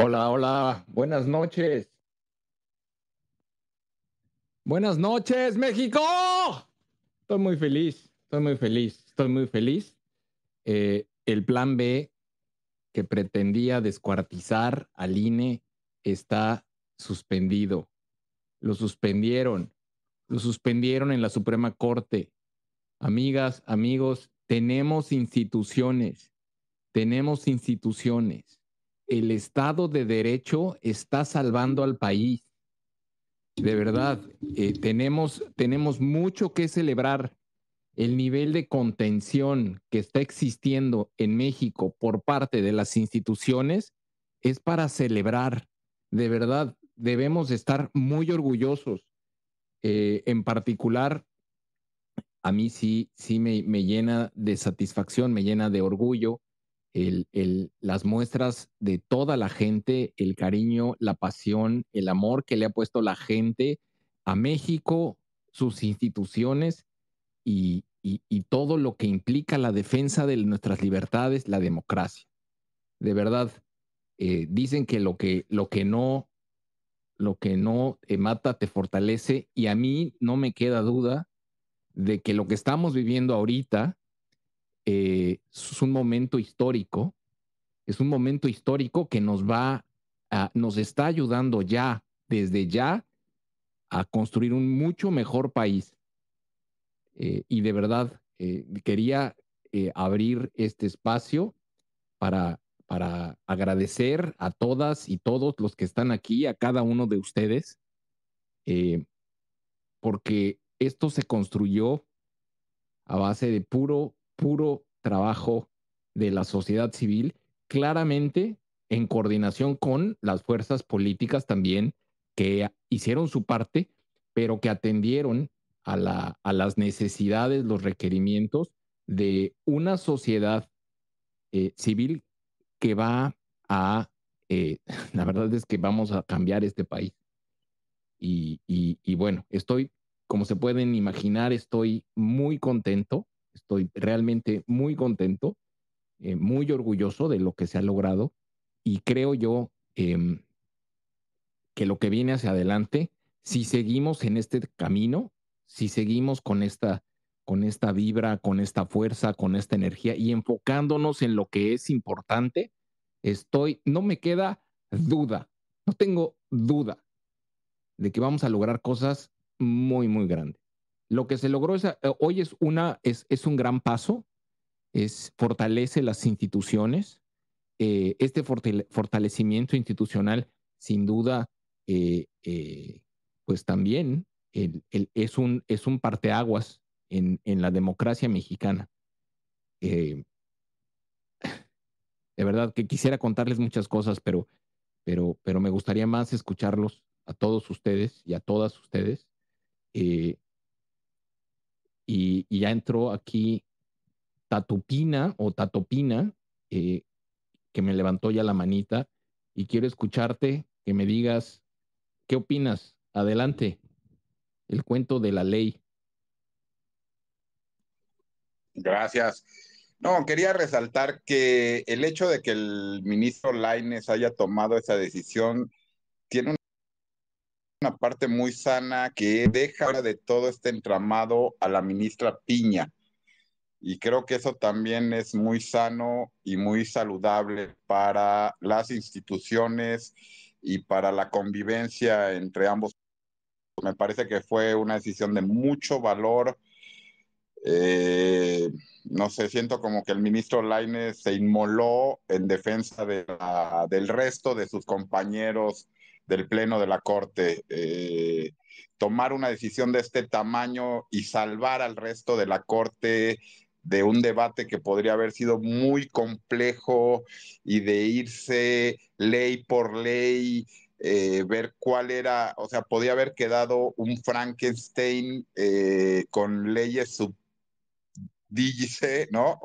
Hola, hola, buenas noches. Buenas noches, México. Estoy muy feliz, estoy muy feliz, estoy muy feliz. Eh, el plan B que pretendía descuartizar al INE está suspendido. Lo suspendieron, lo suspendieron en la Suprema Corte. Amigas, amigos, tenemos instituciones, tenemos instituciones el Estado de Derecho está salvando al país. De verdad, eh, tenemos, tenemos mucho que celebrar. El nivel de contención que está existiendo en México por parte de las instituciones es para celebrar. De verdad, debemos estar muy orgullosos. Eh, en particular, a mí sí, sí me, me llena de satisfacción, me llena de orgullo las muestras de toda la gente, el cariño, la pasión, el amor que le ha puesto la gente a México, sus instituciones y, todo lo que implica la defensa de nuestras libertades, la democracia. De verdad, eh, dicen que lo que, lo que no, lo que no te mata te fortalece y a mí no me queda duda de que lo que estamos viviendo ahorita eh, es un momento histórico, es un momento histórico que nos va, a, nos está ayudando ya, desde ya, a construir un mucho mejor país. Eh, y de verdad, eh, quería abrir este espacio para, para agradecer a todas y todos los que están aquí, a cada uno de ustedes, porque esto se construyó a base de puro puro trabajo de la sociedad civil, claramente en coordinación con las fuerzas políticas también que hicieron su parte, pero que atendieron a, a las necesidades, los requerimientos de una sociedad eh, civil que va a, eh, la verdad es que vamos a cambiar este país. y bueno, estoy, como se pueden imaginar, estoy muy contento Estoy realmente muy contento, eh, muy orgulloso de lo que se ha logrado y creo yo em, que lo que viene hacia adelante, si seguimos en este camino, si seguimos con esta, con esta vibra, con esta fuerza, con esta energía y enfocándonos en lo que es importante, estoy, no me queda duda, no tengo duda de que vamos a lograr cosas muy, muy grandes. Lo que se logró eh, hoy es, una, es, un gran paso, es, fortalece las instituciones. Eh, este fortalecimiento institucional, sin duda, eh, pues también es, un, es un parteaguas en, en la democracia mexicana. de verdad que quisiera contarles muchas cosas, pero, pero, pero me gustaría más escucharlos a todos ustedes y a todas ustedes y, ya entró aquí Tatupina o Tatopina, eh, que me levantó ya la manita y quiero escucharte, que me digas, ¿qué opinas? Adelante, el cuento de la ley. Gracias. No, quería resaltar que el hecho de que el ministro Laines haya tomado esa decisión tiene un una parte muy sana que deja de todo este entramado a la ministra Piña. Y creo que eso también es muy sano y muy saludable para las instituciones y para la convivencia entre ambos. Me parece que fue una decisión de mucho valor. Eh, no sé, siento como que el ministro Lainez se inmoló en defensa de del resto de sus compañeros del Pleno de la Corte. Eh, tomar una decisión de este tamaño y salvar al resto de la Corte de un debate que podría haber sido muy complejo y de irse ley por ley, eh, ver cuál era, o sea, podía haber quedado un Frankenstein eh, con leyes subdígice, ¿no?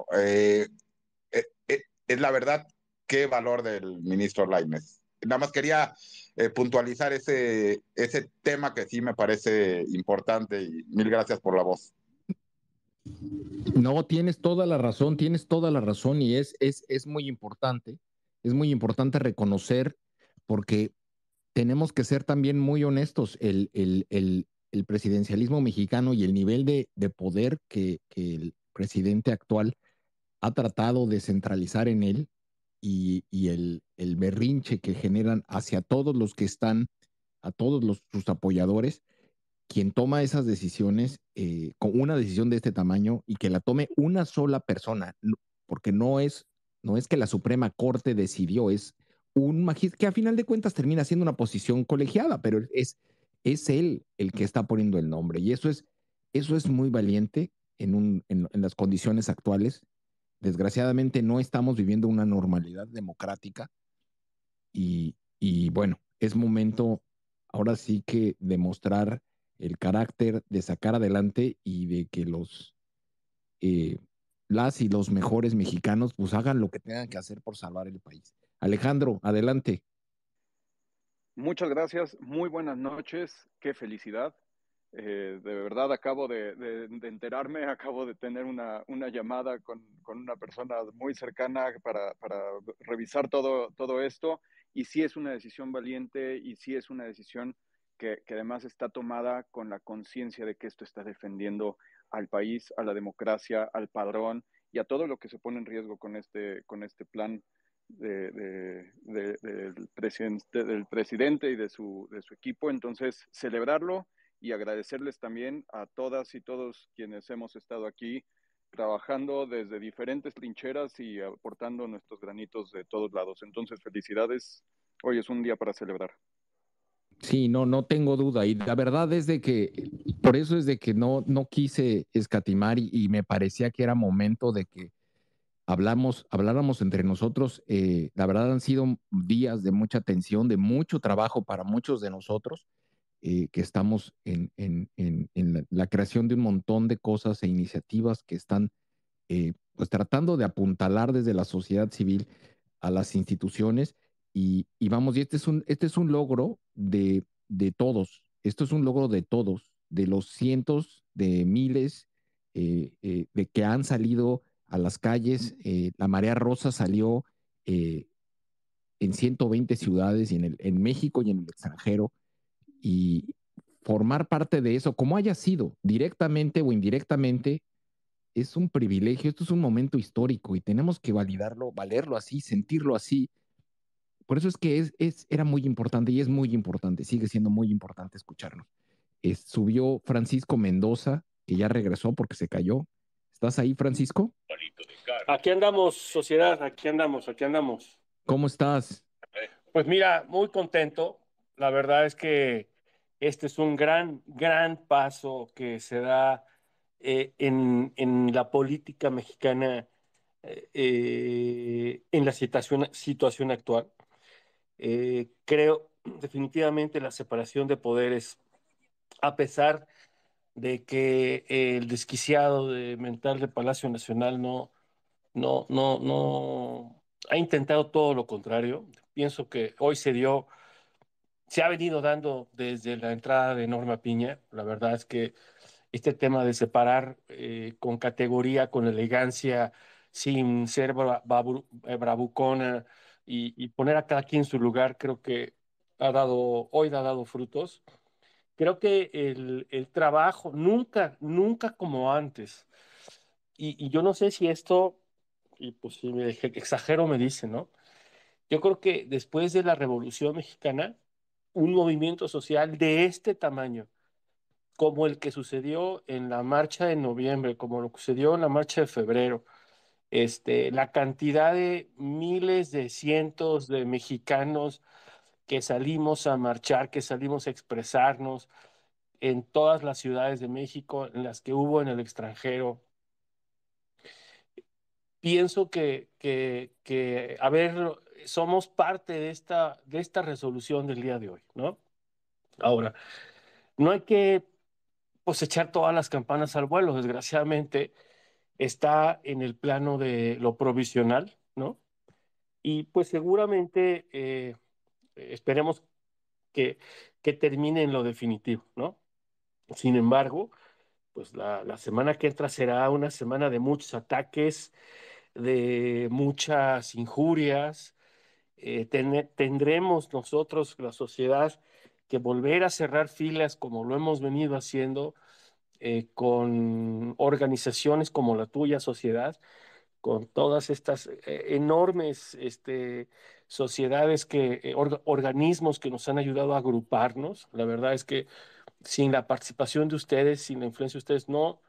es la verdad, qué valor del ministro Laimes. Nada más quería eh, puntualizar ese, ese tema que sí me parece importante y mil gracias por la voz. No, tienes toda la razón, tienes toda la razón y es, es, es muy importante, es muy importante reconocer porque tenemos que ser también muy honestos, el, el, presidencialismo mexicano y el nivel de, de poder que el presidente actual ha tratado de centralizar en él y, el, berrinche que generan hacia todos los que están, a todos los, sus apoyadores, quien toma esas decisiones, eh, con una decisión de este tamaño y que la tome una sola persona, porque no es, no es que la Suprema Corte decidió, es un magistrado que a final de cuentas termina siendo una posición colegiada, pero es, es él el que está poniendo el nombre y eso es, eso es muy valiente en, un, en las condiciones actuales Desgraciadamente no estamos viviendo una normalidad democrática y, bueno, es momento ahora sí que demostrar el carácter de sacar adelante y de que los eh, las y los mejores mexicanos pues hagan lo que tengan que hacer por salvar el país. Alejandro, adelante. Muchas gracias, muy buenas noches, qué felicidad. Eh, de verdad acabo de, enterarme, acabo de tener una, llamada con, una persona muy cercana para, revisar todo, esto y sí es una decisión valiente y sí es una decisión que, además está tomada con la conciencia de que esto está defendiendo al país, a la democracia, al padrón y a todo lo que se pone en riesgo con este, con este plan del, presidente, del presidente y de de su equipo. Entonces, celebrarlo y agradecerles también a todas y todos quienes hemos estado aquí trabajando desde diferentes trincheras y aportando nuestros granitos de todos lados. Entonces, felicidades. Hoy es un día para celebrar. Sí, no, no tengo duda. Y la verdad es de que, por eso es de que no, no quise escatimar y, me parecía que era momento de que hablamos, habláramos entre nosotros. Eh, la verdad han sido días de mucha tensión, de mucho trabajo para muchos de nosotros. Eh, que estamos en, la, creación de un montón de cosas e iniciativas que están eh, pues tratando de apuntalar desde la sociedad civil a las instituciones y, vamos, y este es un, este es un logro de, todos, esto es un logro de todos, de los cientos de miles eh, de que han salido a las calles, la marea rosa salió en 120 ciudades y en, el, en México y en el extranjero, y formar parte de eso, como haya sido, directamente o indirectamente, es un privilegio, esto es un momento histórico y tenemos que validarlo, valerlo así, sentirlo así. Por eso es que es, era muy importante y es muy importante, sigue siendo muy importante escucharnos. subió Francisco Mendoza, que ya regresó porque se cayó. ¿Estás ahí, Francisco? Aquí andamos, sociedad, aquí andamos, aquí andamos. ¿Cómo estás? Pues mira, muy contento. La verdad es que este es un gran, gran paso que se da eh, en, la política mexicana eh, eh, en la situación, actual. creo definitivamente la separación de poderes, a pesar de que el desquiciado de mental de Palacio Nacional no, no ha intentado todo lo contrario. Pienso que hoy se dio se ha venido dando desde la entrada de Norma Piña. La verdad es que este tema de separar eh, con categoría, con elegancia, sin ser eh, bravucona y, poner a cada quien en su lugar, creo que ha dado, hoy ha dado frutos. Creo que el, trabajo, nunca, nunca como antes. Y, y, yo no sé si esto, y pues si me exagero me dice, ¿no? Yo creo que después de la Revolución Mexicana, un movimiento social de este tamaño, como el que sucedió en la marcha de noviembre, como lo que sucedió en la marcha de febrero, este, la cantidad de miles de cientos de mexicanos que salimos a marchar, que salimos a expresarnos en todas las ciudades de México, en las que hubo en el extranjero. Pienso que, que, que haber somos parte de esta, de esta resolución del día de hoy, ¿no? Ahora, no hay que pues, echar todas las campanas al vuelo, desgraciadamente está en el plano de lo provisional, ¿no? Y pues seguramente eh, esperemos que, termine en lo definitivo, ¿no? Sin embargo, pues la, semana que entra será una semana de muchos ataques, de muchas injurias, eh, tendremos nosotros, la sociedad, que volver a cerrar filas como lo hemos venido haciendo eh, con organizaciones como la tuya, sociedad, con todas estas eh, enormes este, sociedades, que, organismos que nos han ayudado a agruparnos. La verdad es que sin la participación de ustedes, sin la influencia de ustedes, no,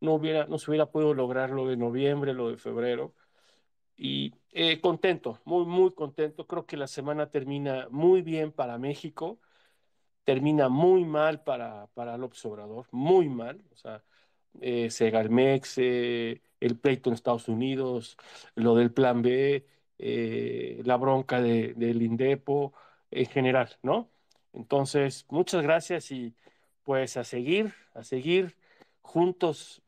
no, hubiera, no se hubiera podido lograr lo de noviembre, lo de febrero. Y eh, contento, muy, muy contento. Creo que la semana termina muy bien para México, termina muy mal para, para López Obrador, muy mal. O sea, eh, eh el pleito en Estados Unidos, lo del plan B, eh, la bronca de, del INDEPO, en general, ¿no? Entonces, muchas gracias y pues a seguir, a seguir juntos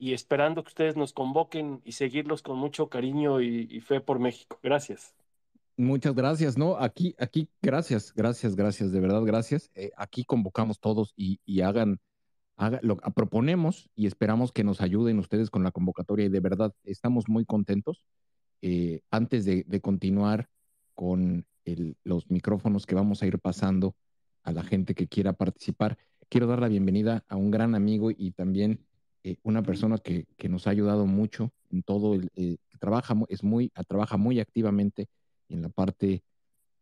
y esperando que ustedes nos convoquen y seguirlos con mucho cariño y, fe por México. Gracias. Muchas gracias, ¿no? Aquí, aquí, gracias, gracias, gracias, de verdad, gracias. Eh, aquí convocamos todos y, hagan, haga, lo, ah, proponemos y esperamos que nos ayuden ustedes con la convocatoria y de verdad estamos muy contentos. Eh, antes de, continuar con los micrófonos que vamos a ir pasando a la gente que quiera participar, quiero dar la bienvenida a un gran amigo y también eh, una persona que, nos ha ayudado mucho en todo, el, eh, trabaja, es muy, trabaja muy activamente en la parte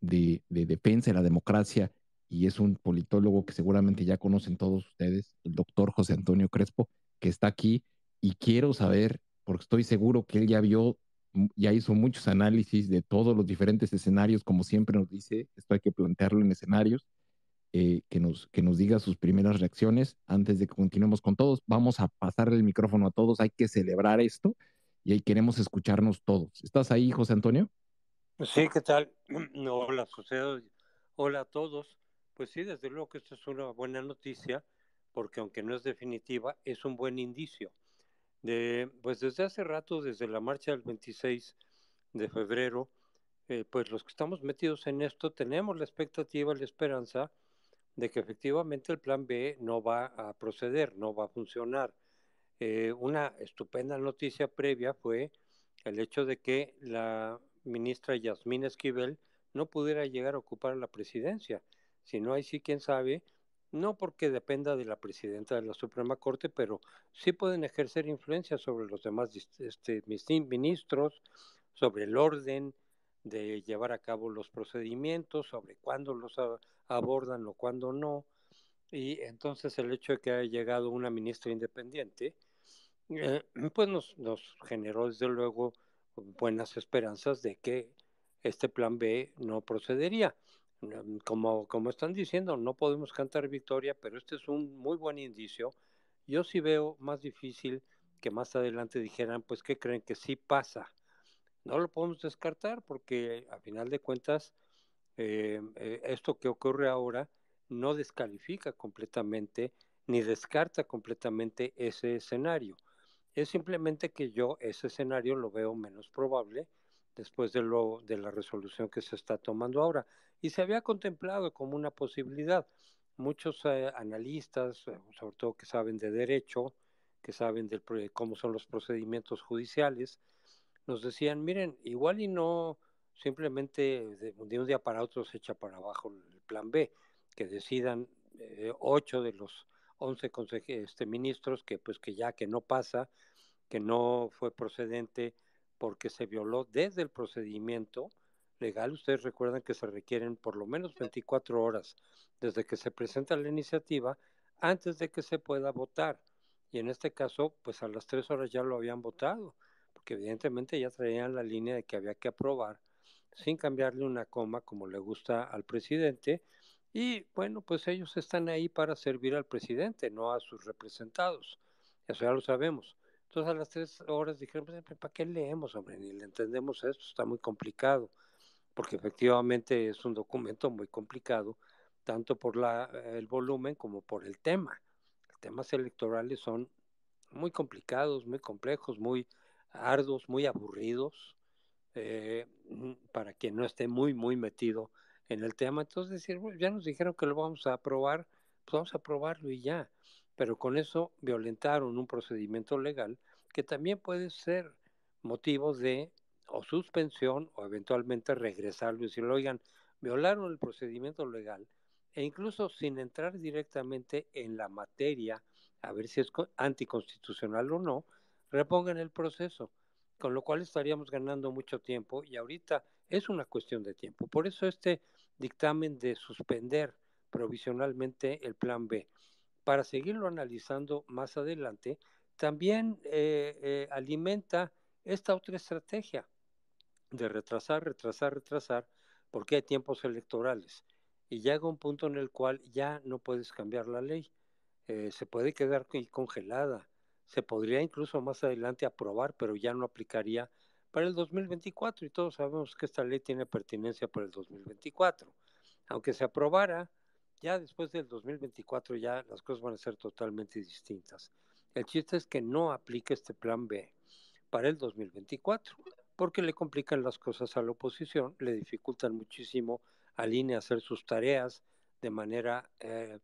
de, de defensa de la democracia y es un politólogo que seguramente ya conocen todos ustedes, el doctor José Antonio Crespo, que está aquí y quiero saber, porque estoy seguro que él ya vio, mm, ya hizo muchos análisis de todos los diferentes escenarios, como siempre nos dice, esto hay que plantearlo en escenarios, eh, que, nos, que nos diga sus primeras reacciones antes de que continuemos con todos. Vamos a pasar el micrófono a todos, hay que celebrar esto y ahí queremos escucharnos todos. ¿Estás ahí, José Antonio? Pues sí, ¿qué tal? Hola, sucede. Hola a todos. Pues sí, desde luego que esto es una buena noticia, porque aunque no es definitiva, es un buen indicio. De, pues desde hace rato, desde la marcha del 26 de febrero, eh, pues los que estamos metidos en esto tenemos la expectativa, la esperanza de que efectivamente el plan B no va a proceder, no va a funcionar. Eh, una estupenda noticia previa fue el hecho de que la ministra Yasmín Esquivel no pudiera llegar a ocupar la presidencia. Si no, hay sí, quién sabe, no porque dependa de la presidenta de la Suprema Corte, pero sí pueden ejercer influencia sobre los demás este, ministros, sobre el orden, de llevar a cabo los procedimientos, sobre cuándo los abordan o cuándo no. Y entonces el hecho de que haya llegado una ministra independiente, eh, pues nos, nos, generó desde luego buenas esperanzas de que este plan B no procedería. Mm, como, como están diciendo, no podemos cantar victoria, pero este es un muy buen indicio. Yo sí veo más difícil que más adelante dijeran, pues, ¿qué creen que sí pasa? no lo podemos descartar porque a final de cuentas eh, eh, esto que ocurre ahora no descalifica completamente ni descarta completamente ese escenario. Es simplemente que yo ese escenario lo veo menos probable después de, lo, de la resolución que se está tomando ahora. Y se había contemplado como una posibilidad. Muchos eh, analistas, sobre todo que saben de derecho, que saben del cómo son los procedimientos judiciales, nos decían, miren, igual y no simplemente de, un día para otro se echa para abajo el plan B, que decidan eh, ocho de los once este, ministros que pues que ya que no pasa, que no fue procedente porque se violó desde el procedimiento legal. Ustedes recuerdan que se requieren por lo menos 24 horas desde que se presenta la iniciativa antes de que se pueda votar. Y en este caso, pues a las tres horas ya lo habían votado que evidentemente ya traían la línea de que había que aprobar sin cambiarle una coma como le gusta al presidente. Y bueno, pues ellos están ahí para servir al presidente, no a sus representados. Eso ya lo sabemos. Entonces a las tres horas dijeron, pues, ¿para qué leemos, hombre? Ni le entendemos esto, está muy complicado, porque efectivamente es un documento muy complicado, tanto por la, el volumen como por el tema. Los temas electorales son muy complicados, muy complejos, muy arduos, muy aburridos, eh, para quien no esté muy, muy metido en el tema. Entonces, decir, ya nos dijeron que lo vamos a aprobar, pues vamos a aprobarlo y ya. Pero con eso violentaron un procedimiento legal que también puede ser motivo de o suspensión o eventualmente regresarlo y lo oigan, violaron el procedimiento legal e incluso sin entrar directamente en la materia a ver si es anticonstitucional o no, repongan el proceso, con lo cual estaríamos ganando mucho tiempo y ahorita es una cuestión de tiempo. Por eso este dictamen de suspender provisionalmente el plan B, para seguirlo analizando más adelante, también eh, eh, alimenta esta otra estrategia de retrasar, retrasar, retrasar, porque hay tiempos electorales y llega un punto en el cual ya no puedes cambiar la ley. Eh, se puede quedar congelada, se podría incluso más adelante aprobar, pero ya no aplicaría para el 2024 y todos sabemos que esta ley tiene pertinencia para el 2024. Aunque se aprobara, ya después del 2024 ya las cosas van a ser totalmente distintas. El chiste es que no aplique este plan B para el 2024, porque le complican las cosas a la oposición, le dificultan muchísimo al INE hacer sus tareas de manera eh,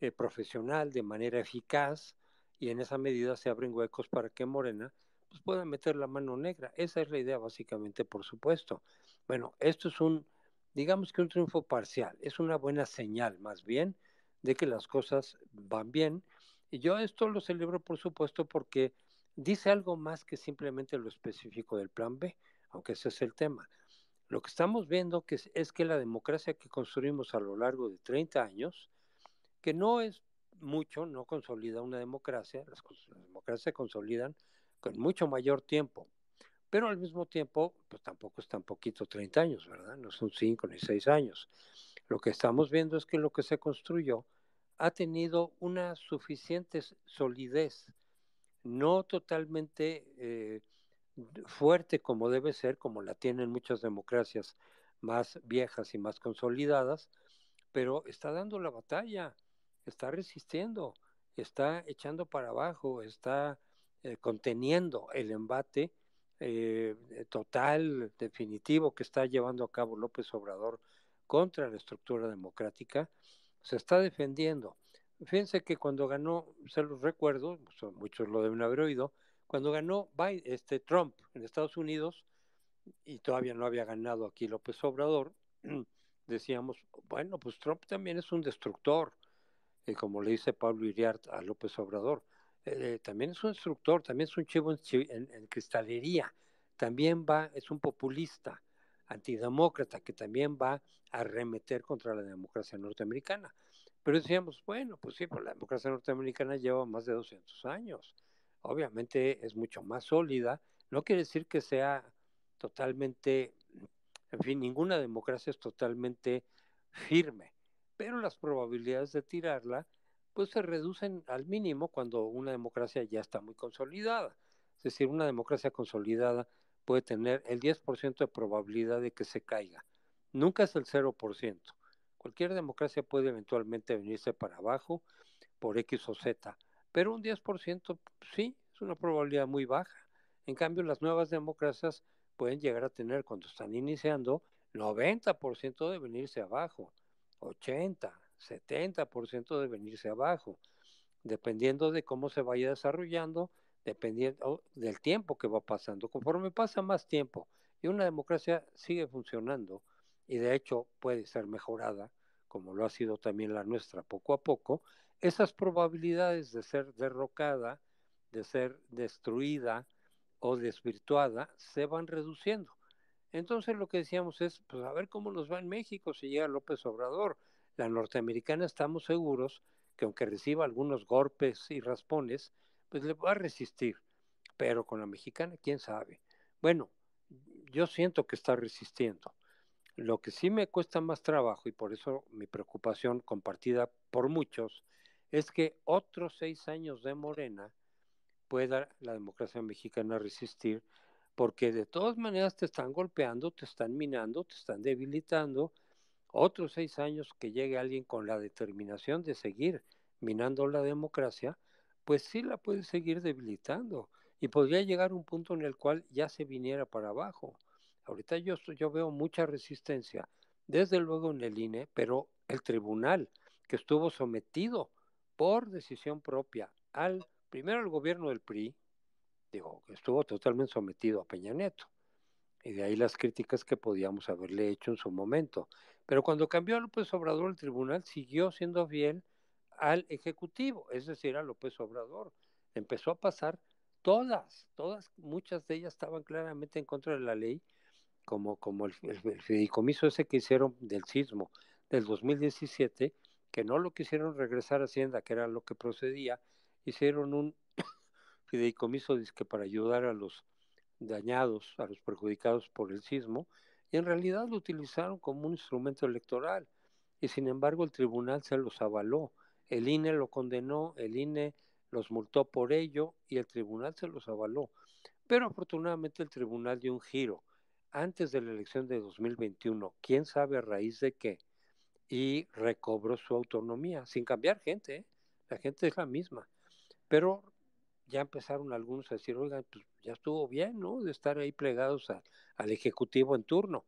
eh, profesional, de manera eficaz, y en esa medida se abren huecos para que Morena pues, pueda meter la mano negra. Esa es la idea básicamente, por supuesto. Bueno, esto es un, digamos que un triunfo parcial, es una buena señal más bien de que las cosas van bien. Y yo esto lo celebro, por supuesto, porque dice algo más que simplemente lo específico del plan B, aunque ese es el tema. Lo que estamos viendo que es, que la democracia que construimos a lo largo de 30 años, que no es mucho no consolida una democracia, las, democracias se consolidan con mucho mayor tiempo, pero al mismo tiempo, pues tampoco es tan poquito 30 años, ¿verdad? No son 5 ni 6 años. Lo que estamos viendo es que lo que se construyó ha tenido una suficiente solidez, no totalmente eh, fuerte como debe ser, como la tienen muchas democracias más viejas y más consolidadas, pero está dando la batalla está resistiendo, está echando para abajo, está eh, conteniendo el embate eh, eh, total, definitivo que está llevando a cabo López Obrador contra la estructura democrática, se está defendiendo. Fíjense que cuando ganó, se los recuerdo, muchos lo deben haber oído, cuando ganó este Trump en Estados Unidos, y todavía no había ganado aquí López Obrador, decíamos, bueno, pues Trump también es un destructor, eh, como le dice Pablo Iriart a López Obrador, eh, también es un instructor, también es un chivo en, cristalería, también va, es un populista antidemócrata que también va a remeter contra la democracia norteamericana. Pero decíamos, bueno, pues sí, pues la democracia norteamericana lleva más de 200 años. Obviamente es mucho más sólida. No quiere decir que sea totalmente, en fin, ninguna democracia es totalmente firme pero las probabilidades de tirarla pues se reducen al mínimo cuando una democracia ya está muy consolidada. Es decir, una democracia consolidada puede tener el 10% de probabilidad de que se caiga. Nunca es el 0%. Cualquier democracia puede eventualmente venirse para abajo por X o Z, pero un 10% sí, es una probabilidad muy baja. En cambio, las nuevas democracias pueden llegar a tener, cuando están iniciando, 90% de venirse abajo. 80, 70% de venirse abajo, dependiendo de cómo se vaya desarrollando, dependiendo del tiempo que va pasando. Conforme pasa más tiempo y una democracia sigue funcionando y de hecho puede ser mejorada, como lo ha sido también la nuestra poco a poco, esas probabilidades de ser derrocada, de ser destruida o desvirtuada se van reduciendo. Entonces lo que decíamos es, pues a ver cómo nos va en México si llega López Obrador. La norteamericana estamos seguros que aunque reciba algunos golpes y raspones, pues le va a resistir. Pero con la mexicana, quién sabe. Bueno, yo siento que está resistiendo. Lo que sí me cuesta más trabajo, y por eso mi preocupación compartida por muchos, es que otros seis años de Morena pueda la democracia mexicana resistir porque de todas maneras te están golpeando, te están minando, te están debilitando. Otros seis años que llegue alguien con la determinación de seguir minando la democracia, pues sí la puede seguir debilitando y podría llegar un punto en el cual ya se viniera para abajo. Ahorita yo, yo veo mucha resistencia, desde luego en el INE, pero el tribunal que estuvo sometido por decisión propia al primero al gobierno del PRI, digo, estuvo totalmente sometido a Peña Nieto. Y de ahí las críticas que podíamos haberle hecho en su momento. Pero cuando cambió a López Obrador, el tribunal siguió siendo fiel al Ejecutivo, es decir, a López Obrador. Empezó a pasar todas, todas, muchas de ellas estaban claramente en contra de la ley, como, como el, el fideicomiso ese que hicieron del sismo del 2017, que no lo quisieron regresar a Hacienda, que era lo que procedía, hicieron un fideicomiso dice que para ayudar a los dañados, a los perjudicados por el sismo, y en realidad lo utilizaron como un instrumento electoral. Y sin embargo el tribunal se los avaló, el INE lo condenó, el INE los multó por ello y el tribunal se los avaló. Pero afortunadamente el tribunal dio un giro antes de la elección de 2021, quién sabe a raíz de qué, y recobró su autonomía sin cambiar gente, ¿eh? la gente es la misma, pero ya empezaron algunos a decir, oigan, pues ya estuvo bien, ¿no? De estar ahí plegados al Ejecutivo en turno.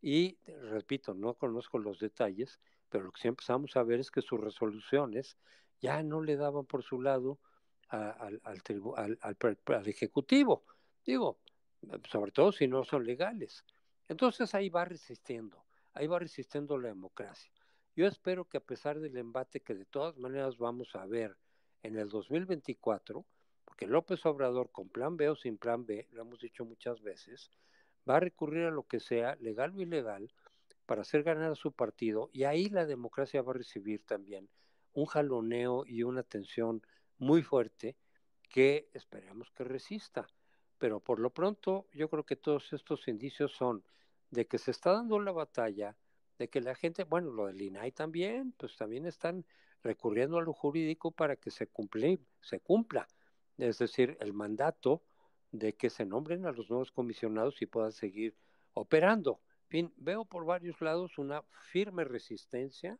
Y, repito, no conozco los detalles, pero lo que sí empezamos a ver es que sus resoluciones ya no le daban por su lado al, al, al, Ejecutivo. Digo, eh, sobre todo si no son legales. Entonces ahí va resistiendo, ahí va resistiendo la democracia. Yo espero que a pesar del embate que de todas maneras vamos a ver en el 2024, porque López Obrador, con plan B o sin plan B, lo hemos dicho muchas veces, va a recurrir a lo que sea, legal o ilegal, para hacer ganar a su partido. Y ahí la democracia va a recibir también un jaloneo y una tensión muy fuerte que esperemos que resista. Pero por lo pronto yo creo que todos estos indicios son de que se está dando la batalla, de que la gente, bueno, lo del INAI también, pues también están recurriendo a lo jurídico para que se, cumple, se cumpla es decir, el mandato de que se nombren a los nuevos comisionados y puedan seguir operando. veo por varios lados una firme resistencia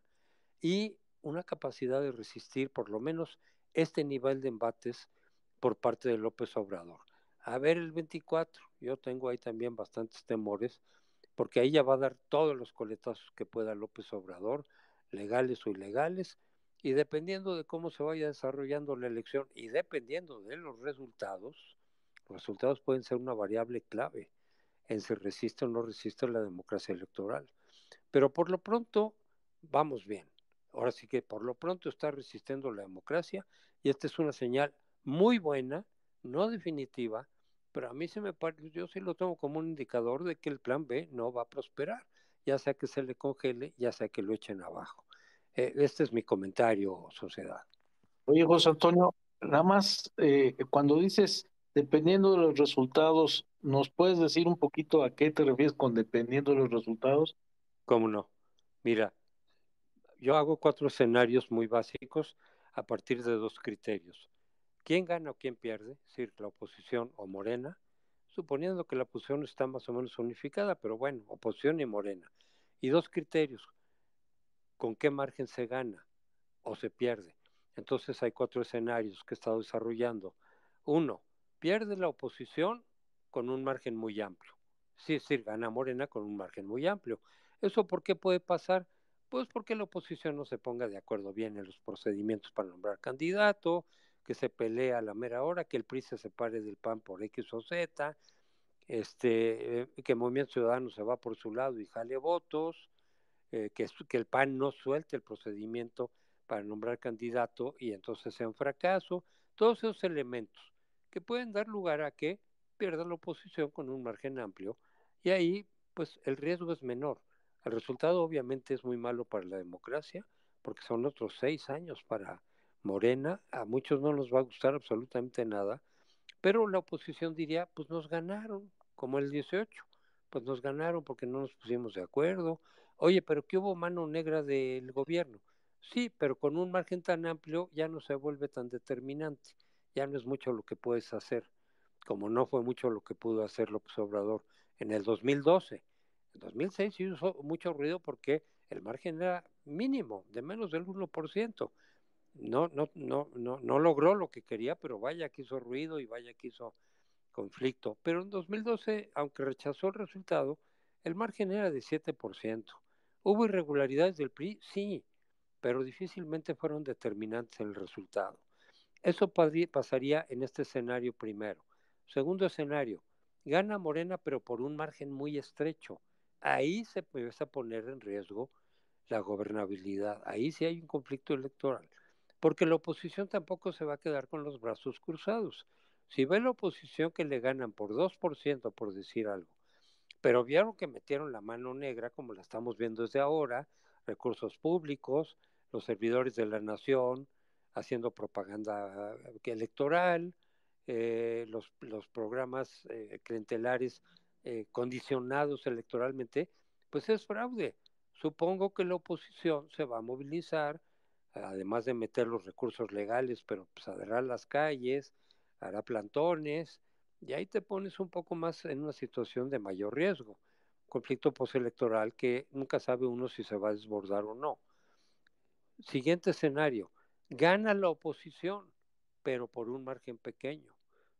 y una capacidad de resistir por lo menos este nivel de embates por parte de López Obrador. A ver el 24, yo tengo ahí también bastantes temores, porque ahí ya va a dar todos los coletazos que pueda López Obrador, legales o ilegales, y dependiendo de cómo se vaya desarrollando la elección y dependiendo de los resultados, los resultados pueden ser una variable clave en si resiste o no resiste la democracia electoral. Pero por lo pronto vamos bien. Ahora sí que por lo pronto está resistiendo la democracia y esta es una señal muy buena, no definitiva, pero a mí se me parece, yo sí lo tomo como un indicador de que el plan B no va a prosperar, ya sea que se le congele, ya sea que lo echen abajo. Eh, este es mi comentario, sociedad. Oye, José Antonio, nada más eh, cuando dices dependiendo de los resultados, ¿nos puedes decir un poquito a qué te refieres con dependiendo de los resultados? ¿Cómo no? Mira, yo hago cuatro escenarios muy básicos a partir de dos criterios. ¿Quién gana o quién pierde? Es decir, la oposición o Morena, suponiendo que la oposición está más o menos unificada, pero bueno, oposición y Morena. Y dos criterios, con qué margen se gana o se pierde. Entonces hay cuatro escenarios que he estado desarrollando. Uno, pierde la oposición con un margen muy amplio. Sí, es decir, gana Morena con un margen muy amplio. ¿Eso por qué puede pasar? Pues porque la oposición no se ponga de acuerdo bien en los procedimientos para nombrar candidato, que se pelea a la mera hora, que el PRI se separe del PAN por X o Z, este, eh, que el Movimiento Ciudadano se va por su lado y jale votos, eh, que, que el PAN no suelte el procedimiento para nombrar candidato y entonces sea un fracaso, todos esos elementos que pueden dar lugar a que pierda la oposición con un margen amplio y ahí pues el riesgo es menor. El resultado obviamente es muy malo para la democracia porque son otros seis años para Morena, a muchos no nos va a gustar absolutamente nada, pero la oposición diría pues nos ganaron como el 18, pues nos ganaron porque no nos pusimos de acuerdo, Oye, pero ¿qué hubo mano negra del gobierno? Sí, pero con un margen tan amplio ya no se vuelve tan determinante, ya no es mucho lo que puedes hacer, como no fue mucho lo que pudo hacer López Obrador en el 2012. En 2006 hizo mucho ruido porque el margen era mínimo, de menos del 1%. No, no, no, no, no logró lo que quería, pero vaya que hizo ruido y vaya que hizo conflicto. Pero en 2012, aunque rechazó el resultado, el margen era de 7%. ¿Hubo irregularidades del PRI? Sí, pero difícilmente fueron determinantes en el resultado. Eso pasaría en este escenario primero. Segundo escenario, gana Morena pero por un margen muy estrecho. Ahí se empieza a poner en riesgo la gobernabilidad. Ahí sí hay un conflicto electoral. Porque la oposición tampoco se va a quedar con los brazos cruzados. Si ve la oposición que le ganan por 2%, por decir algo, pero vieron que metieron la mano negra, como la estamos viendo desde ahora, recursos públicos, los servidores de la nación haciendo propaganda eh, electoral, eh, los, los, programas eh, clientelares condicionados electoralmente, pues es fraude. Supongo que la oposición se va a movilizar, además de meter los recursos legales, pero pues a las calles, hará plantones, y ahí te pones un poco más en una situación de mayor riesgo. Conflicto postelectoral que nunca sabe uno si se va a desbordar o no. Siguiente escenario. Gana la oposición, pero por un margen pequeño.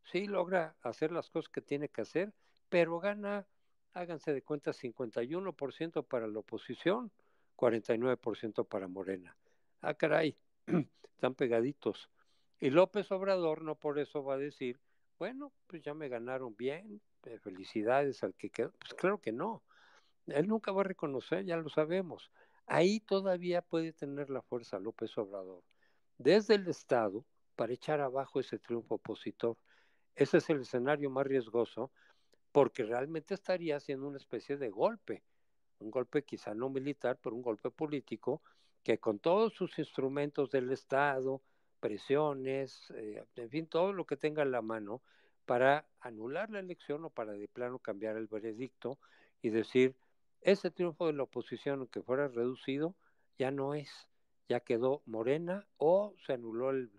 Sí logra hacer las cosas que tiene que hacer, pero gana, háganse de cuenta, 51% para la oposición, 49% para Morena. Ah, caray, están pegaditos. Y López Obrador no por eso va a decir bueno, pues ya me ganaron bien, eh, felicidades al que quedó. Pues claro que no. Él nunca va a reconocer, ya lo sabemos. Ahí todavía puede tener la fuerza López Obrador, desde el Estado, para echar abajo ese triunfo opositor. Ese es el escenario más riesgoso, porque realmente estaría haciendo una especie de golpe, un golpe quizá no militar, pero un golpe político, que con todos sus instrumentos del Estado, presiones, eh, en fin, todo lo que tenga en la mano para anular la elección o para de plano cambiar el veredicto y decir, ese triunfo de la oposición, aunque fuera reducido, ya no es, ya quedó morena o se anuló el,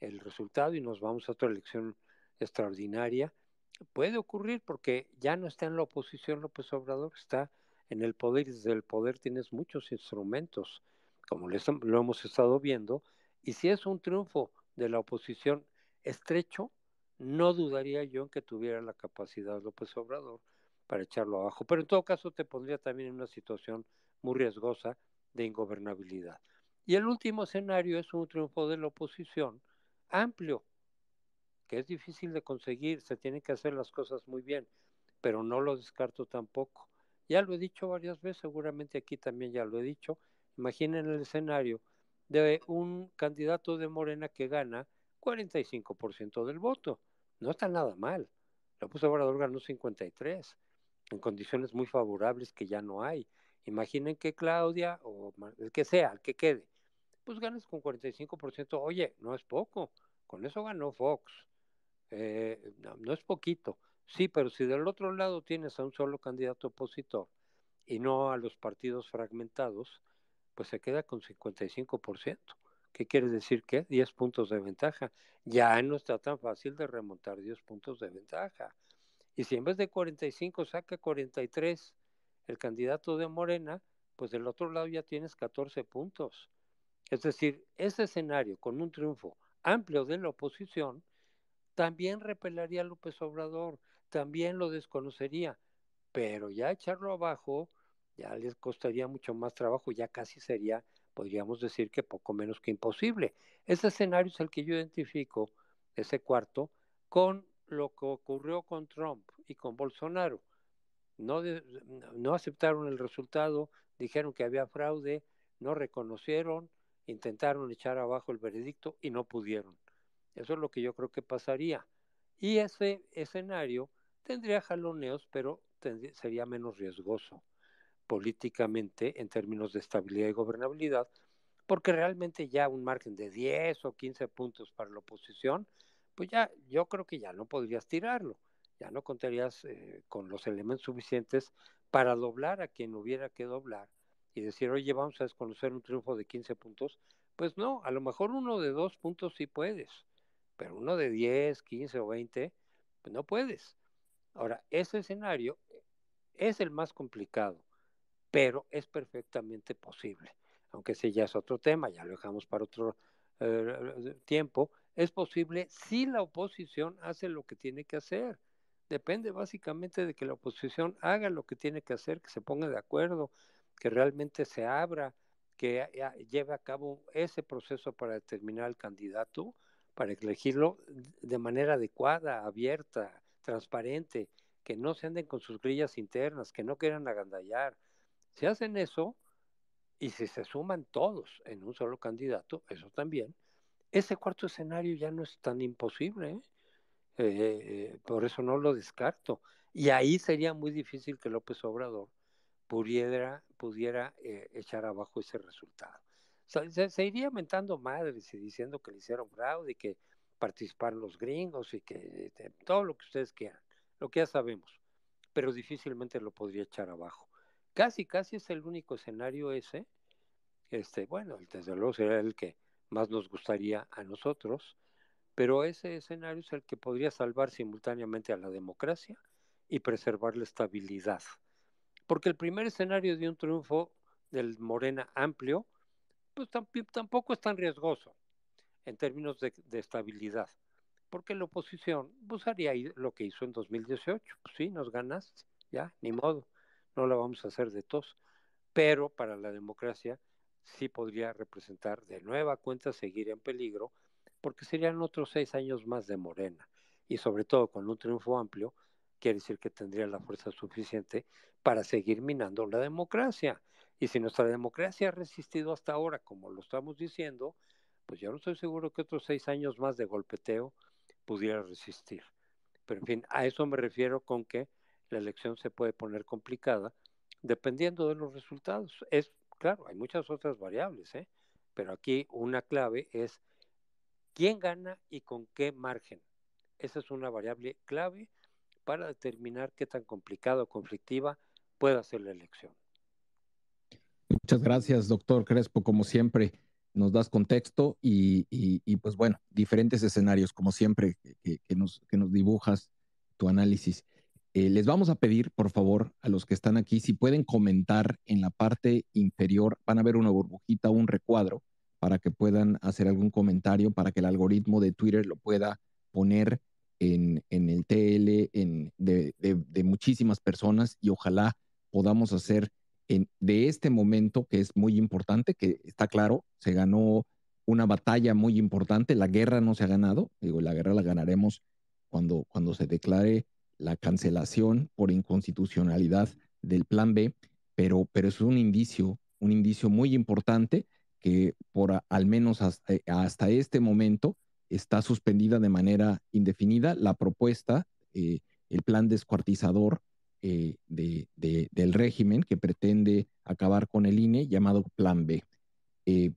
el resultado y nos vamos a otra elección extraordinaria. Puede ocurrir porque ya no está en la oposición López Obrador, está en el poder y desde el poder tienes muchos instrumentos, como lo hemos estado viendo, y si es un triunfo de la oposición estrecho, no dudaría yo en que tuviera la capacidad López Obrador para echarlo abajo. Pero en todo caso te pondría también en una situación muy riesgosa de ingobernabilidad. Y el último escenario es un triunfo de la oposición amplio, que es difícil de conseguir, se tienen que hacer las cosas muy bien, pero no lo descarto tampoco. Ya lo he dicho varias veces, seguramente aquí también ya lo he dicho. Imaginen el escenario de un candidato de Morena que gana 45% del voto. No está nada mal. López Obrador ganó 53 en condiciones muy favorables que ya no hay. Imaginen que Claudia o el que sea, el que quede, pues ganas con 45%. Oye, no es poco. Con eso ganó Fox. Eh, no es poquito. Sí, pero si del otro lado tienes a un solo candidato opositor y no a los partidos fragmentados, pues se queda con 55%. ¿Qué quiere decir que 10 puntos de ventaja. Ya no está tan fácil de remontar 10 puntos de ventaja. Y si en vez de 45 saca 43 el candidato de Morena, pues del otro lado ya tienes 14 puntos. Es decir, ese escenario con un triunfo amplio de la oposición también repelaría a López Obrador, también lo desconocería, pero ya echarlo abajo ya les costaría mucho más trabajo, ya casi sería, podríamos decir que poco menos que imposible. Ese escenario es el que yo identifico, ese cuarto, con lo que ocurrió con Trump y con Bolsonaro. No, aceptaron el resultado, dijeron que había fraude, no reconocieron, intentaron echar abajo el veredicto y no pudieron. Eso es lo que yo creo que pasaría. Y ese escenario tendría jaloneos, pero sería menos riesgoso políticamente en términos de estabilidad y gobernabilidad, porque realmente ya un margen de 10 o 15 puntos para la oposición, pues ya yo creo que ya no podrías tirarlo, ya no contarías eh, con los elementos suficientes para doblar a quien hubiera que doblar y decir, oye, vamos a desconocer un triunfo de 15 puntos, pues no, a lo mejor uno de dos puntos sí puedes, pero uno de 10, 15 o 20, pues no puedes. Ahora, ese escenario eh, es el más complicado pero es perfectamente posible, aunque ese ya es otro tema, ya lo dejamos para otro eh, tiempo, es posible si la oposición hace lo que tiene que hacer. Depende básicamente de que la oposición haga lo que tiene que hacer, que se ponga de acuerdo, que realmente se abra, que lleve a cabo ese proceso para determinar al candidato, para elegirlo de manera adecuada, abierta, transparente, que no se anden con sus grillas internas, que no quieran agandallar, si hacen eso y si se suman todos en un solo candidato, eso también, ese cuarto escenario ya no es tan imposible. ¿eh? Eh, eh, por eso no lo descarto. Y ahí sería muy difícil que López Obrador pudiera, pudiera echar abajo ese resultado. se, iría mentando madres y diciendo que le hicieron fraude y que participaron los gringos y que este, todo lo que ustedes quieran, lo que ya sabemos, pero difícilmente lo podría echar abajo. Casi, casi es el único escenario ese. Este, bueno, desde luego será el que más nos gustaría a nosotros, pero ese escenario es el que podría salvar simultáneamente a la democracia y preservar la estabilidad. Porque el primer escenario de un triunfo del Morena amplio, pues tampoco es tan riesgoso en términos de, estabilidad, porque la oposición usaría pues, lo que hizo en 2018, pues sí, nos ganaste, ya, ni modo no la vamos a hacer de tos, pero para la democracia sí podría representar de nueva cuenta seguir en peligro, porque serían otros seis años más de Morena, y sobre todo con un triunfo amplio, quiere decir que tendría la fuerza suficiente para seguir minando la democracia. Y si nuestra democracia ha resistido hasta ahora, como lo estamos diciendo, pues yo no estoy seguro que otros seis años más de golpeteo pudiera resistir. Pero en fin, a eso me refiero con que la elección se puede poner complicada dependiendo de los resultados. Es claro, hay muchas otras variables, ¿eh? pero aquí una clave es quién gana y con qué margen. Esa es una variable clave para determinar qué tan complicada o conflictiva pueda ser la elección. Muchas gracias, doctor Crespo, como siempre nos das contexto y, pues bueno, diferentes escenarios, como siempre, nos, que nos dibujas tu análisis. Eh, les vamos a pedir, por favor, a los que están aquí, si pueden comentar en la parte inferior, van a ver una burbujita, un recuadro, para que puedan hacer algún comentario, para que el algoritmo de Twitter lo pueda poner en, en el TL en, de, muchísimas personas y ojalá podamos hacer en, de este momento, que es muy importante, que está claro, se ganó una batalla muy importante, la guerra no se ha ganado, digo, la guerra la ganaremos cuando, cuando se declare la cancelación por inconstitucionalidad del plan B, pero, pero es un indicio, un indicio muy importante que por al menos hasta, eh, hasta, este momento está suspendida de manera indefinida la propuesta, eh, el plan descuartizador eh, de, del régimen que pretende acabar con el INE llamado plan B.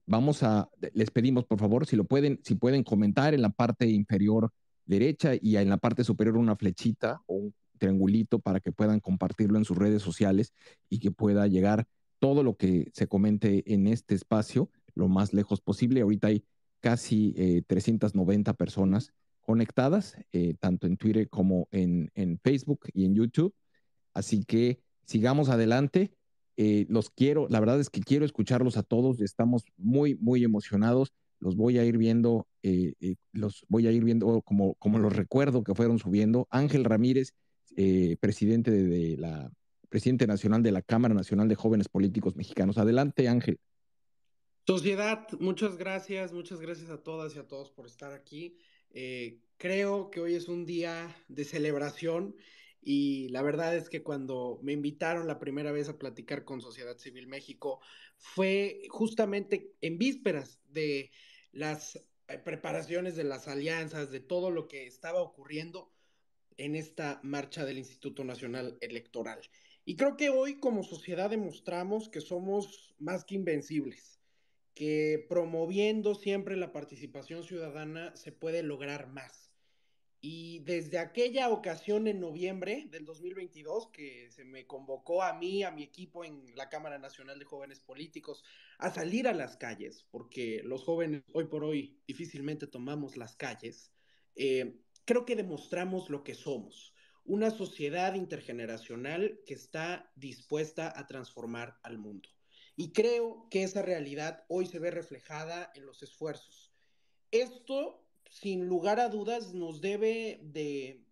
vamos a, les pedimos por favor si lo pueden, si pueden comentar en la parte inferior derecha y en la parte superior una flechita o un triangulito para que puedan compartirlo en sus redes sociales y que pueda llegar todo lo que se comente en este espacio lo más lejos posible. Ahorita hay casi 390 eh, personas conectadas, eh, tanto en Twitter como en, Facebook y en YouTube. Así que sigamos adelante. Eh, los quiero, la verdad es que quiero escucharlos a todos. Estamos muy, muy emocionados los voy a ir viendo, eh, eh, los voy a ir viendo como, como los recuerdo que fueron subiendo. Ángel Ramírez, eh, presidente la presidente nacional de la Cámara Nacional de Jóvenes Políticos Mexicanos. Adelante, Ángel. Sociedad, muchas gracias, muchas gracias a todas y a todos por estar aquí. creo que hoy es un día de celebración y la verdad es que cuando me invitaron la primera vez a platicar con Sociedad Civil México fue justamente en vísperas de las eh, preparaciones de las alianzas, de todo lo que estaba ocurriendo en esta marcha del Instituto Nacional Electoral. Y creo que hoy como sociedad demostramos que somos más que invencibles, que promoviendo siempre la participación ciudadana se puede lograr más y desde aquella ocasión en noviembre del 2022, que se me convocó a mí, a mi equipo en la Cámara Nacional de Jóvenes Políticos, a salir a las calles, porque los jóvenes hoy por hoy difícilmente tomamos las calles, eh, creo que demostramos lo que somos, una sociedad intergeneracional que está dispuesta a transformar al mundo. Y creo que esa realidad hoy se ve reflejada en los esfuerzos. Esto sin lugar a dudas nos debe de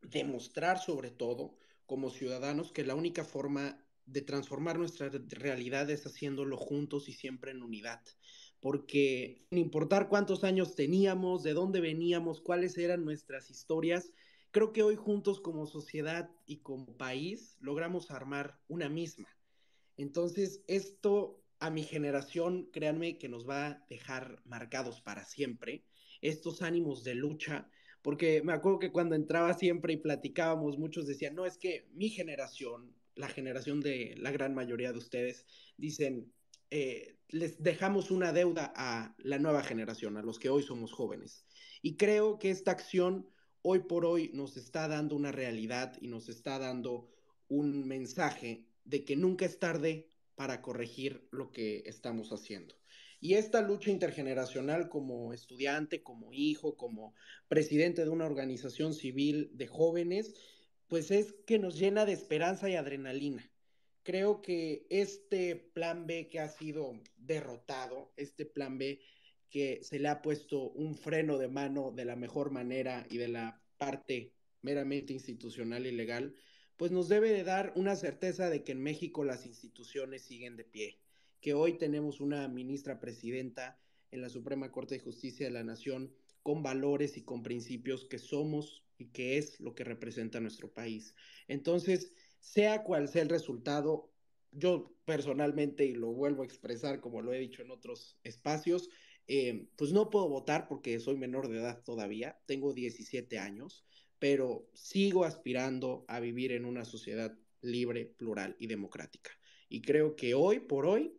demostrar sobre todo como ciudadanos que la única forma de transformar nuestra realidad es haciéndolo juntos y siempre en unidad. Porque sin importar cuántos años teníamos, de dónde veníamos, cuáles eran nuestras historias, creo que hoy juntos como sociedad y como país logramos armar una misma. Entonces, esto a mi generación, créanme que nos va a dejar marcados para siempre estos ánimos de lucha, porque me acuerdo que cuando entraba siempre y platicábamos, muchos decían, no, es que mi generación, la generación de la gran mayoría de ustedes, dicen, eh, les dejamos una deuda a la nueva generación, a los que hoy somos jóvenes. Y creo que esta acción hoy por hoy nos está dando una realidad y nos está dando un mensaje de que nunca es tarde para corregir lo que estamos haciendo. Y esta lucha intergeneracional como estudiante, como hijo, como presidente de una organización civil de jóvenes, pues es que nos llena de esperanza y adrenalina. Creo que este plan B que ha sido derrotado, este plan B que se le ha puesto un freno de mano de la mejor manera y de la parte meramente institucional y legal, pues nos debe de dar una certeza de que en México las instituciones siguen de pie, que hoy tenemos una ministra presidenta en la Suprema Corte de Justicia de la Nación con valores y con principios que somos y que es lo que representa nuestro país. Entonces, sea cual sea el resultado, yo personalmente, y lo vuelvo a expresar como lo he dicho en otros espacios, eh, pues no puedo votar porque soy menor de edad todavía, tengo 17 años, pero sigo aspirando a vivir en una sociedad libre, plural y democrática. Y creo que hoy por hoy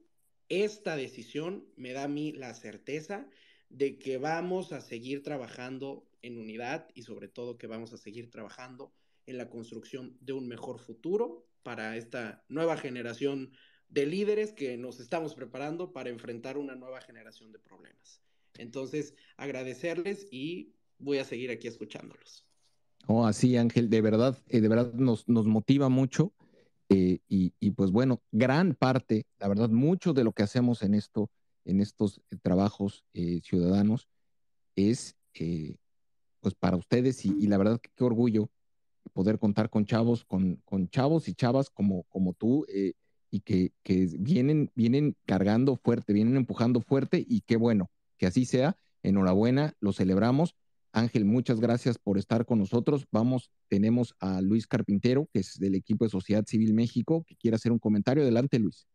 esta decisión me da a mí la certeza de que vamos a seguir trabajando en unidad y sobre todo que vamos a seguir trabajando en la construcción de un mejor futuro para esta nueva generación de líderes que nos estamos preparando para enfrentar una nueva generación de problemas. Entonces, agradecerles y voy a seguir aquí escuchándolos. Oh, así Ángel, de verdad, eh, de verdad nos, nos motiva mucho eh, y, pues bueno, gran parte, la verdad, mucho de lo que hacemos en, esto, en estos eh, trabajos eh, ciudadanos es eh, pues para ustedes y, la verdad qué orgullo poder contar con chavos, con, con chavos y chavas como, como tú y que, que vienen, vienen cargando fuerte, vienen empujando fuerte y qué bueno que así sea. Enhorabuena, lo celebramos Ángel, muchas gracias por estar con nosotros. Vamos, tenemos a Luis Carpintero, que es del equipo de Sociedad Civil México, que quiere hacer un comentario. Adelante, Luis.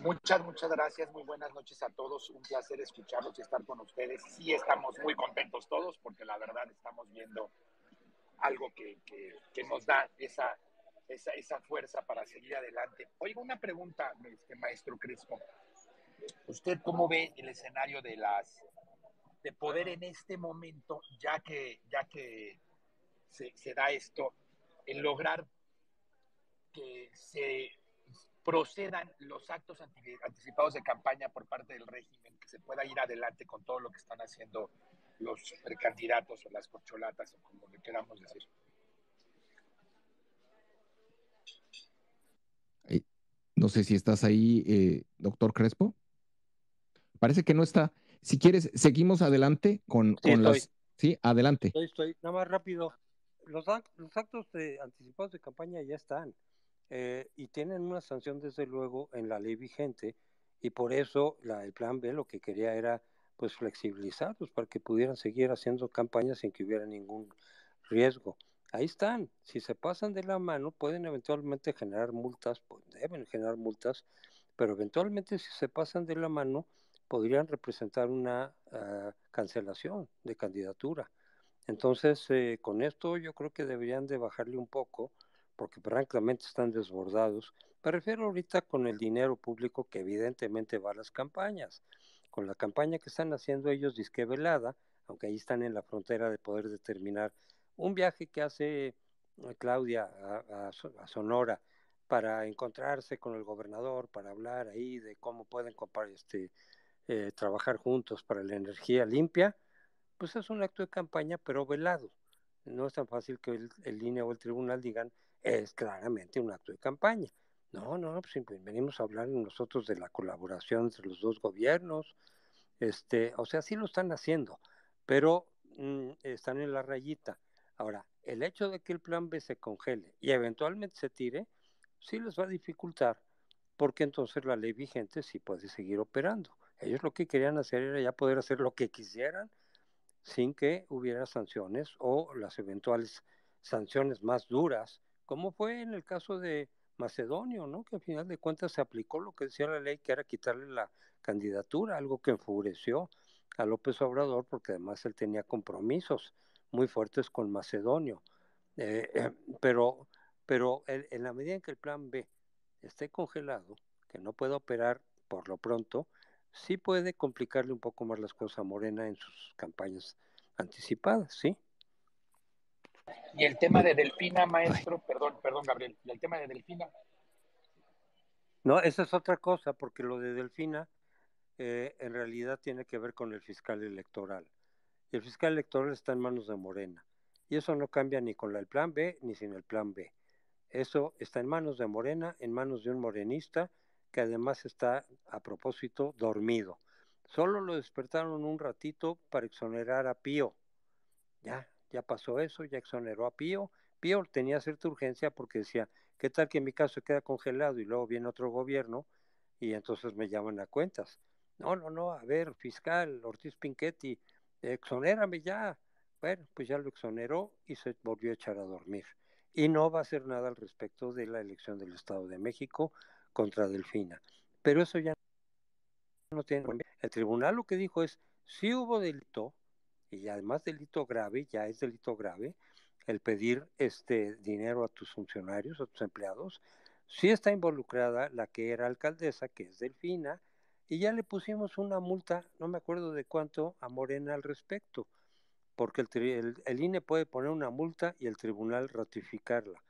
Muchas, muchas gracias. Muy buenas noches a todos. Un placer escucharlos y estar con ustedes. Sí, estamos muy contentos todos porque la verdad estamos viendo algo que, nos da esa, esa, fuerza para seguir adelante. Oiga, una pregunta, este, maestro Crespo. ¿Usted cómo ve el escenario de las de poder en este momento, ya que, ya que se, da esto, en lograr que se procedan los actos anticipados de campaña por parte del régimen, que se pueda ir adelante con todo lo que están haciendo los precandidatos o las cocholatas, o como le queramos decir. Eh, no sé si estás ahí, eh, doctor Crespo. Parece que no está si quieres, seguimos adelante con, las... Sí, adelante. Estoy, estoy, nada más rápido. Los, actos eh, anticipados de campaña ya están eh, y tienen una sanción, desde luego, en la ley vigente y por eso el plan B lo que quería era pues flexibilizarlos para que pudieran seguir haciendo campañas sin que hubiera ningún riesgo. Ahí están, si se pasan de la mano pueden eventualmente generar multas, pues, deben generar multas, pero eventualmente si se pasan de la mano podrían representar una ah, cancelación de candidatura. Entonces, eh, con esto yo creo que deberían de bajarle un poco, porque francamente están desbordados. Me refiero ahorita con el dinero público que evidentemente va a las campañas. Con la campaña que están haciendo ellos Disquevelada, aunque ahí están en la frontera de poder determinar un viaje que hace eh, Claudia a, a Sonora para encontrarse con el gobernador, para hablar ahí de cómo pueden comprar este eh, trabajar juntos para la energía limpia, pues es un acto de campaña, pero velado. No es tan fácil que el, línea o el tribunal digan, es claramente un acto de campaña. No, no, pues venimos a hablar nosotros de la colaboración entre los dos gobiernos. Este, o sea, sí lo están haciendo, pero mm, están en la rayita. Ahora, el hecho de que el plan B se congele y eventualmente se tire, sí les va a dificultar, porque entonces la ley vigente sí puede seguir operando. Ellos lo que querían hacer era ya poder hacer lo que quisieran sin que hubiera sanciones o las eventuales sanciones más duras, como fue en el caso de Macedonio, ¿no? Que al final de cuentas se aplicó lo que decía la ley, que era quitarle la candidatura, algo que enfureció a López Obrador, porque además él tenía compromisos muy fuertes con Macedonio. Eh, eh pero pero en la medida en que el plan B esté congelado, que no pueda operar por lo pronto, sí puede complicarle un poco más las cosas a Morena en sus campañas anticipadas, ¿sí? Y el tema de Delfina, maestro, perdón, perdón, Gabriel, el tema de Delfina. No, esa es otra cosa, porque lo de Delfina eh, en realidad tiene que ver con el fiscal electoral. el fiscal electoral está en manos de Morena. Y eso no cambia ni con el plan B ni sin el plan B. Eso está en manos de Morena, en manos de un morenista que además está, a propósito, dormido. Solo lo despertaron un ratito para exonerar a Pío. Ya, ya pasó eso, ya exoneró a Pío. Pío tenía cierta urgencia porque decía, ¿qué tal que mi caso queda congelado y luego viene otro gobierno y entonces me llaman a cuentas? No, no, no, a ver, fiscal, Ortiz Pinquetti, exonérame ya. Bueno, pues ya lo exoneró y se volvió a echar a dormir. Y no va a hacer nada al respecto de la elección del Estado de México, contra Delfina. Pero eso ya no tiene. El tribunal lo que dijo es: si hubo delito, y además delito grave, ya es delito grave, el pedir este dinero a tus funcionarios, a tus empleados, si está involucrada la que era alcaldesa, que es Delfina, y ya le pusimos una multa, no me acuerdo de cuánto, a Morena al respecto, porque el INE puede poner una multa y el tribunal ratificarla,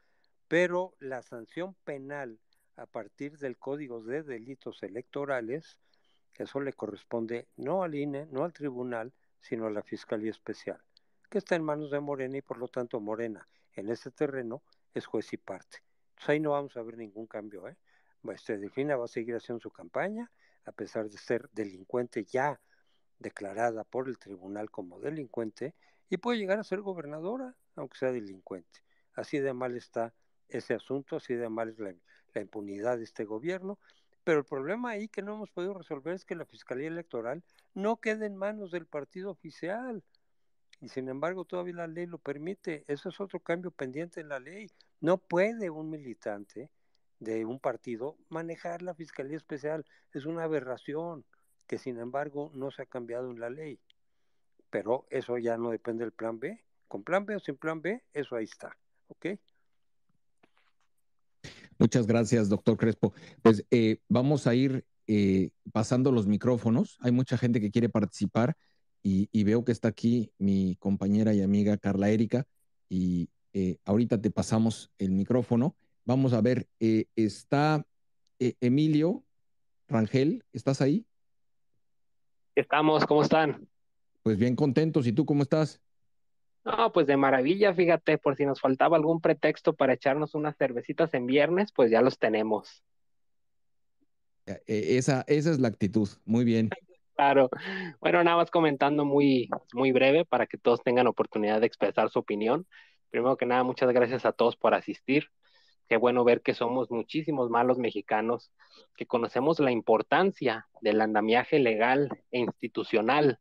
pero la sanción penal a partir del Código de Delitos Electorales, eso le corresponde no al INE, no al tribunal, sino a la Fiscalía Especial, que está en manos de Morena y por lo tanto Morena en ese terreno es juez y parte. Entonces ahí no vamos a ver ningún cambio. ¿eh? Este Delfina va a seguir haciendo su campaña, a pesar de ser delincuente ya declarada por el tribunal como delincuente, y puede llegar a ser gobernadora, aunque sea delincuente. Así de mal está ese asunto, así de mal es la, la impunidad de este gobierno. Pero el problema ahí que no hemos podido resolver es que la Fiscalía Electoral no quede en manos del partido oficial. Y sin embargo, todavía la ley lo permite. Eso es otro cambio pendiente en la ley. No puede un militante de un partido manejar la Fiscalía Especial. Es una aberración que sin embargo no se ha cambiado en la ley. Pero eso ya no depende del plan B. Con plan B o sin plan B, eso ahí está. ¿Ok? Muchas gracias, doctor Crespo. Pues eh, vamos a ir eh, pasando los micrófonos. Hay mucha gente que quiere participar y, veo que está aquí mi compañera y amiga Carla Erika y eh, ahorita te pasamos el micrófono. Vamos a ver, está Emilio Rangel, ¿estás ahí? Estamos, ¿cómo están? Pues bien contentos. ¿Y tú cómo estás? No, pues de maravilla, fíjate, por si nos faltaba algún pretexto para echarnos unas cervecitas en viernes, pues ya los tenemos. E, e, esa, esa es la actitud, muy bien. Claro. Bueno, nada más comentando muy, muy breve para que todos tengan oportunidad de expresar su opinión. Primero que nada, muchas gracias a todos por asistir. Qué bueno ver que somos muchísimos malos mexicanos que conocemos la importancia del andamiaje legal e institucional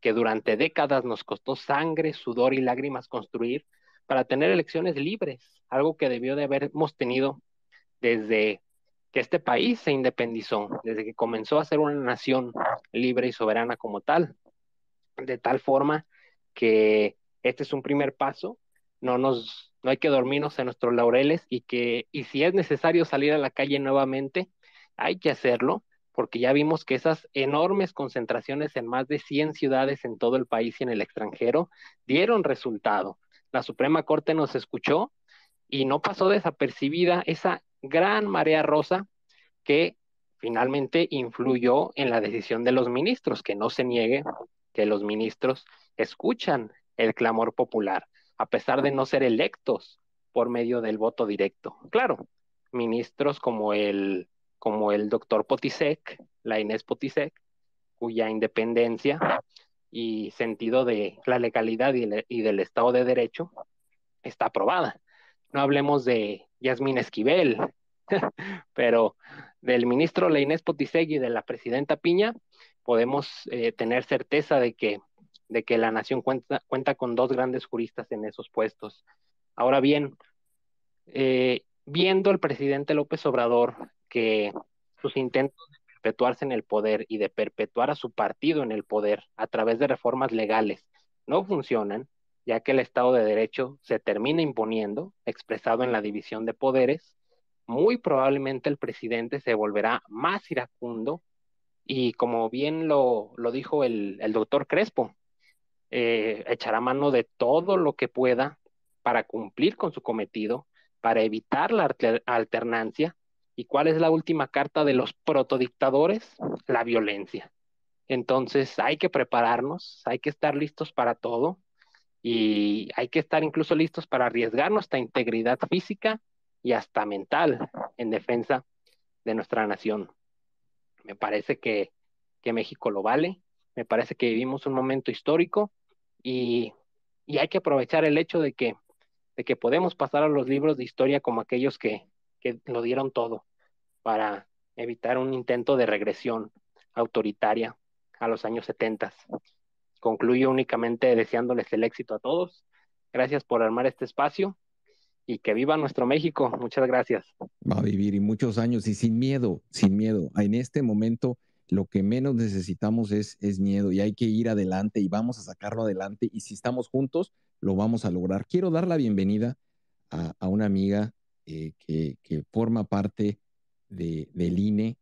que durante décadas nos costó sangre, sudor y lágrimas construir para tener elecciones libres, algo que debió de hemos tenido desde que este país se independizó, desde que comenzó a ser una nación libre y soberana como tal, de tal forma que este es un primer paso, no nos no hay que dormirnos en nuestros laureles y que y si es necesario salir a la calle nuevamente, hay que hacerlo, porque ya vimos que esas enormes concentraciones en más de 100 ciudades en todo el país y en el extranjero dieron resultado. La Suprema Corte nos escuchó y no pasó desapercibida esa gran marea rosa que finalmente influyó en la decisión de los ministros, que no se niegue que los ministros escuchan el clamor popular, a pesar de no ser electos por medio del voto directo. Claro, ministros como el como el doctor Potisek, la Inés Potisek, cuya independencia y sentido de la legalidad y, del Estado de Derecho está aprobada. No hablemos de Yasmín Esquivel, pero del ministro Inés Potisek y de la presidenta Piña, podemos eh, tener certeza de que, de que la nación cuenta, cuenta con dos grandes juristas en esos puestos. Ahora bien, eh, viendo al presidente López Obrador que sus intentos de perpetuarse en el poder y de perpetuar a su partido en el poder a través de reformas legales no funcionan, ya que el Estado de Derecho se termina imponiendo, expresado en la división de poderes, muy probablemente el presidente se volverá más iracundo y como bien lo, dijo el, doctor Crespo, eh, echará mano de todo lo que pueda para cumplir con su cometido, para evitar la alternancia ¿Y cuál es la última carta de los protodictadores? La violencia. Entonces hay que prepararnos, hay que estar listos para todo y hay que estar incluso listos para arriesgar nuestra integridad física y hasta mental en defensa de nuestra nación. Me parece que, México lo vale, me parece que vivimos un momento histórico y, hay que aprovechar el hecho de que, de que podemos pasar a los libros de historia como aquellos que, que lo dieron todo, para evitar un intento de regresión autoritaria a los años 70. Concluyo únicamente deseándoles el éxito a todos. Gracias por armar este espacio y que viva nuestro México. Muchas gracias. Va a vivir y muchos años y sin miedo, sin miedo. En este momento lo que menos necesitamos es, es miedo y hay que ir adelante y vamos a sacarlo adelante y si estamos juntos lo vamos a lograr. Quiero dar la bienvenida a, a una amiga eh, que, que forma parte del INE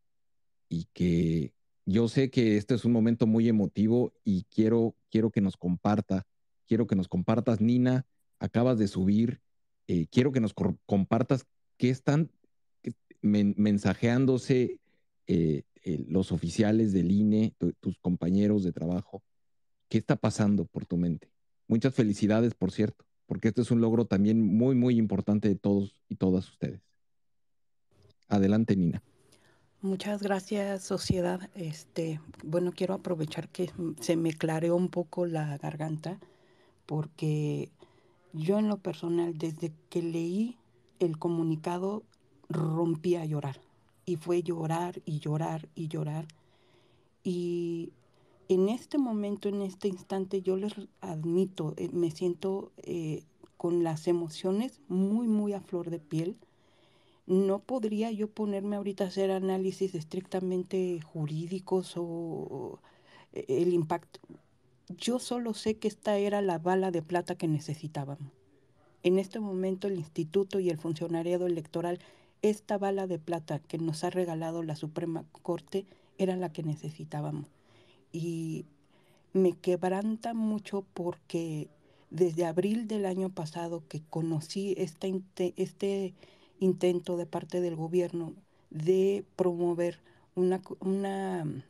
y que yo sé que este es un momento muy emotivo y quiero, quiero que nos comparta, quiero que nos compartas, Nina, acabas de subir, eh, quiero que nos compartas qué están mensajeándose eh, eh, los oficiales del INE, tus compañeros de trabajo, qué está pasando por tu mente. Muchas felicidades, por cierto, porque este es un logro también muy, muy importante de todos y todas ustedes. Adelante, Nina. Muchas gracias, sociedad. Este, bueno, quiero aprovechar que se me clareó un poco la garganta, porque yo en lo personal, desde que leí el comunicado, rompí a llorar. Y fue llorar y llorar y llorar. Y en este momento, en este instante, yo les admito, eh, me siento eh, con las emociones muy, muy a flor de piel no podría yo ponerme ahorita a hacer análisis estrictamente jurídicos o eh, el impacto. Yo solo sé que esta era la bala de plata que necesitábamos. En este momento el instituto y el funcionariado electoral, esta bala de plata que nos ha regalado la Suprema Corte era la que necesitábamos. Y me quebranta mucho porque desde abril del año pasado que conocí esta, este intento de parte del gobierno de promover una, mm,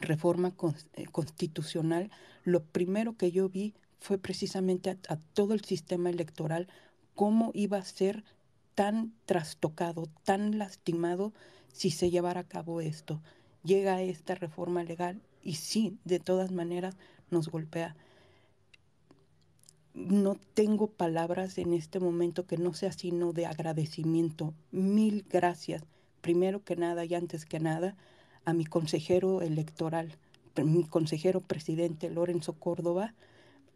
reforma eh, constitucional, lo primero que yo vi fue precisamente a todo el sistema electoral, cómo iba a ser tan trastocado, tan lastimado si se llevara a cabo esto. Llega esta reforma legal y sí, de todas maneras nos golpea no tengo palabras en este momento que no sea sino de agradecimiento. Mil gracias, primero que nada y antes que nada, a mi consejero electoral, mi consejero presidente Lorenzo Córdoba,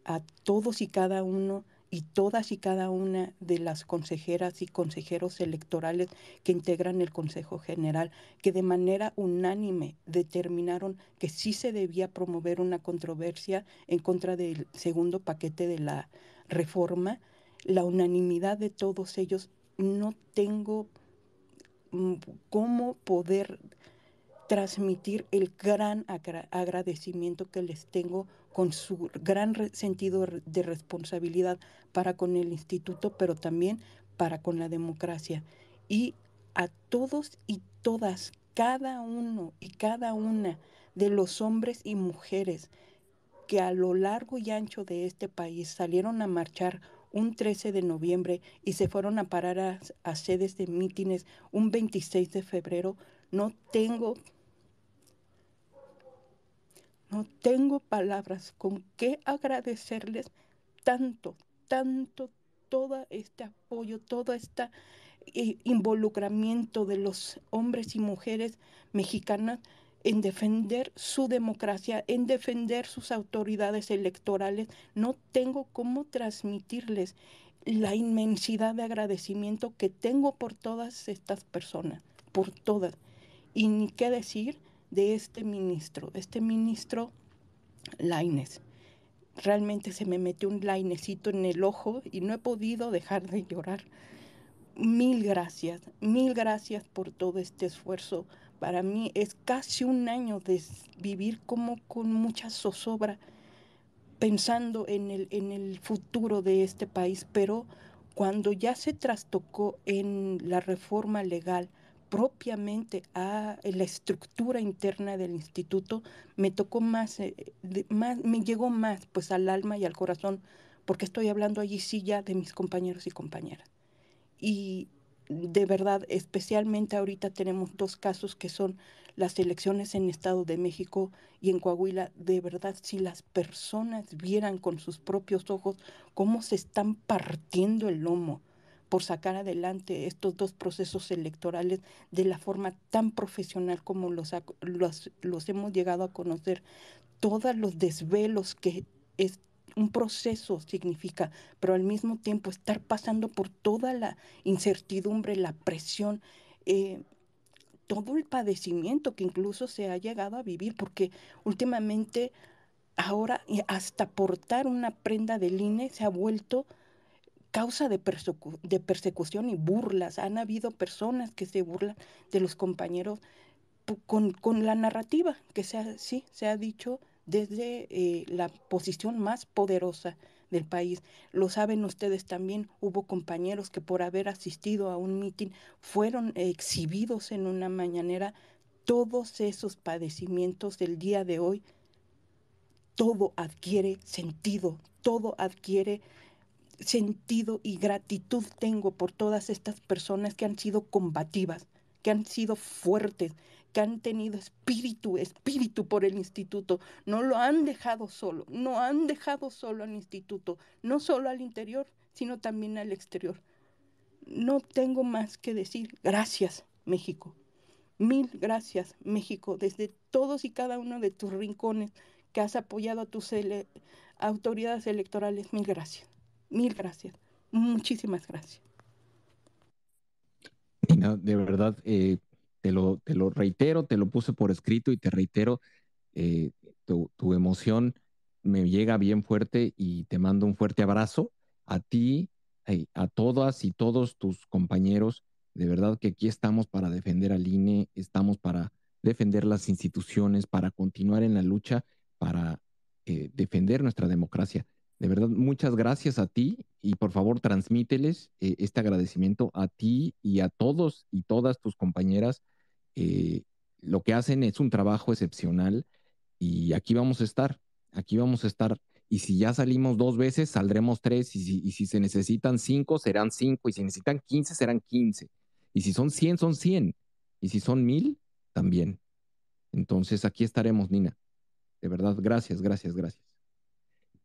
a todos y cada uno y todas y cada una de las consejeras y consejeros electorales que integran el Consejo General, que de manera unánime determinaron que sí se debía promover una controversia en contra del segundo paquete de la reforma, la unanimidad de todos ellos, no tengo mm, cómo poder transmitir el gran agradecimiento que les tengo con su gran sentido de responsabilidad para con el instituto, pero también para con la democracia. Y a todos y todas, cada uno y cada una de los hombres y mujeres que a lo largo y ancho de este país salieron a marchar un 13 de noviembre y se fueron a parar a, sedes de mítines un 26 de febrero, no tengo no tengo palabras con qué agradecerles tanto, tanto, todo este apoyo, todo este eh, involucramiento de los hombres y mujeres mexicanas en defender su democracia, en defender sus autoridades electorales. No tengo cómo transmitirles la inmensidad de agradecimiento que tengo por todas estas personas, por todas. Y ni qué decir de este ministro, este ministro Laines. Realmente se me metió un lainecito en el ojo y no he podido dejar de llorar. Mil gracias, mil gracias por todo este esfuerzo. Para mí es casi un año de vivir como con mucha zozobra, pensando en el, en el futuro de este país, pero cuando ya se trastocó en la reforma legal, propiamente a la estructura interna del instituto, me tocó eh, más, me llegó más pues al alma y al corazón, porque estoy hablando allí sí ya de mis compañeros y compañeras. Y de verdad, especialmente ahorita tenemos dos casos que son las elecciones en Estado de México y en Coahuila. De verdad, si las personas vieran con sus propios ojos cómo se están partiendo el lomo, por sacar adelante estos dos procesos electorales de la forma tan profesional como los, los, hemos llegado a conocer, todos los desvelos que es un proceso significa, pero al mismo tiempo estar pasando por toda la incertidumbre, la presión. Eh, todo el padecimiento que incluso se ha llegado a vivir, porque últimamente ahora hasta portar una prenda del INE se ha vuelto causa de, persecución y burlas. Han habido personas que se burlan de los compañeros con, la narrativa que se ha, se ha dicho desde eh, la posición más poderosa del país. Lo saben ustedes también, hubo compañeros que por haber asistido a un mitin fueron exhibidos en una mañanera. Todos esos padecimientos del día de hoy, todo adquiere sentido, todo adquiere sentido y gratitud tengo por todas estas personas que han sido combativas, que han sido fuertes, que han tenido espíritu, espíritu por el instituto. No lo han dejado solo, no han dejado solo al instituto, no solo al interior, sino también al exterior. No tengo más que decir gracias, México. Mil gracias, México, desde todos y cada uno de tus rincones que has apoyado a tus autoridades electorales. Mil gracias. Mil gracias. Muchísimas gracias. de verdad, eh, te, lo, te lo reitero, te lo puse por escrito y te reitero, eh, tu, tu emoción me llega bien fuerte y te mando un fuerte abrazo a ti, eh, a todas y todos tus compañeros. De verdad que aquí estamos para defender al INE, estamos para defender las instituciones, para continuar en la lucha, para defender nuestra democracia. De verdad, muchas gracias a ti y por favor transmíteles eh, este agradecimiento a ti y a todos y todas tus compañeras. Eh, lo que hacen es un trabajo excepcional y aquí vamos a estar, aquí vamos a estar. Y si ya salimos dos veces, saldremos tres. Y si, si se necesitan cinco, serán cinco. Y si necesitan quince, serán quince. Y si son cien, son cien. Y si son mil, también. Entonces aquí estaremos, Nina. De verdad, gracias, gracias, gracias.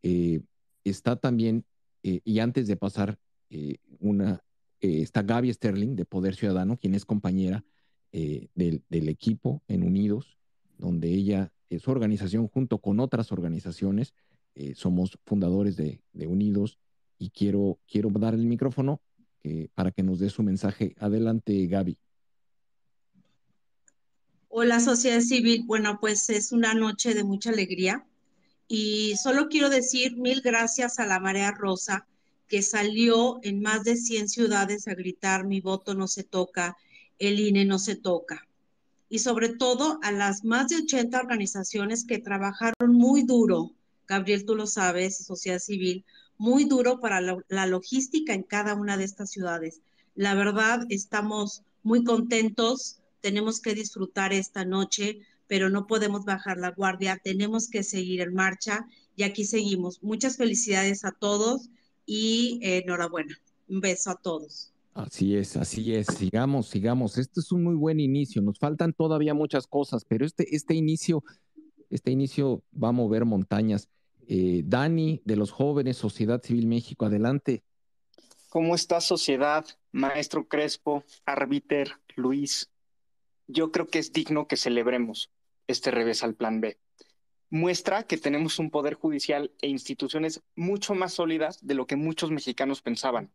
Eh, está también, eh, y antes de pasar, eh, una, eh, está Gaby Sterling de Poder Ciudadano, quien es compañera del, equipo en Unidos, donde ella, su organización junto con otras organizaciones, somos fundadores de, de, Unidos y quiero, quiero dar el micrófono para que nos dé su mensaje. Adelante, Gaby. Hola sociedad civil. Bueno, pues es una noche de mucha alegría. Y solo quiero decir mil gracias a la Marea Rosa, que salió en más de 100 ciudades a gritar, mi voto no se toca, el INE no se toca. Y sobre todo a las más de 80 organizaciones que trabajaron muy duro, Gabriel, tú lo sabes, sociedad civil, muy duro para la, logística en cada una de estas ciudades. La verdad, estamos muy contentos, tenemos que disfrutar esta noche pero no podemos bajar la guardia, tenemos que seguir en marcha y aquí seguimos. Muchas felicidades a todos y enhorabuena. Un beso a todos. Así es, así es. Sigamos, sigamos. Este es un muy buen inicio. Nos faltan todavía muchas cosas, pero este, este inicio, este inicio va a mover montañas. Eh, Dani, de los jóvenes, Sociedad Civil México, adelante. ¿Cómo está sociedad, maestro Crespo, Arbiter, Luis? Yo creo que es digno que celebremos este revés al plan B. Muestra que tenemos un poder judicial e instituciones mucho más sólidas de lo que muchos mexicanos pensaban.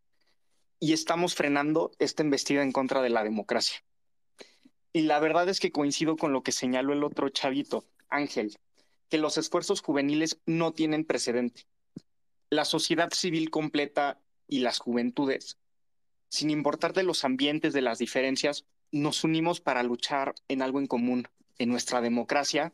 Y estamos frenando esta embestida en contra de la democracia. Y la verdad es que coincido con lo que señaló el otro chavito, Ángel, que los esfuerzos juveniles no tienen precedente. La sociedad civil completa y las juventudes, sin importar de los ambientes, de las diferencias, nos unimos para luchar en algo en común, en nuestra democracia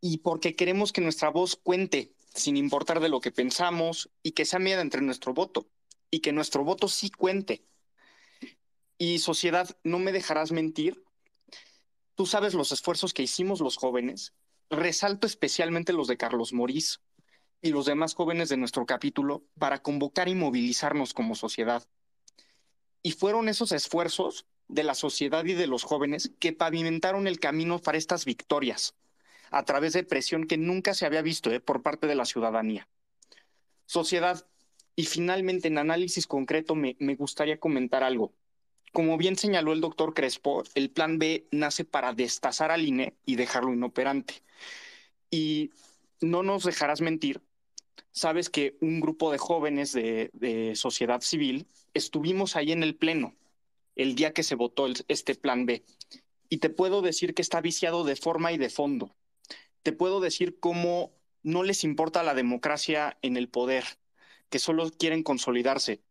y porque queremos que nuestra voz cuente, sin importar de lo que pensamos, y que sea media entre nuestro voto, y que nuestro voto sí cuente. Y sociedad, no me dejarás mentir, tú sabes los esfuerzos que hicimos los jóvenes, resalto especialmente los de Carlos Morís y los demás jóvenes de nuestro capítulo para convocar y movilizarnos como sociedad. Y fueron esos esfuerzos de la sociedad y de los jóvenes que pavimentaron el camino para estas victorias a través de presión que nunca se había visto eh, por parte de la ciudadanía. Sociedad, y finalmente en análisis concreto me, gustaría comentar algo. Como bien señaló el doctor Crespo, el plan B nace para destazar al INE y dejarlo inoperante. Y no nos dejarás mentir, sabes que un grupo de jóvenes de, de sociedad civil estuvimos ahí en el Pleno el día que se votó este plan B. Y te puedo decir que está viciado de forma y de fondo. Te puedo decir cómo no les importa la democracia en el poder, que solo quieren consolidarse,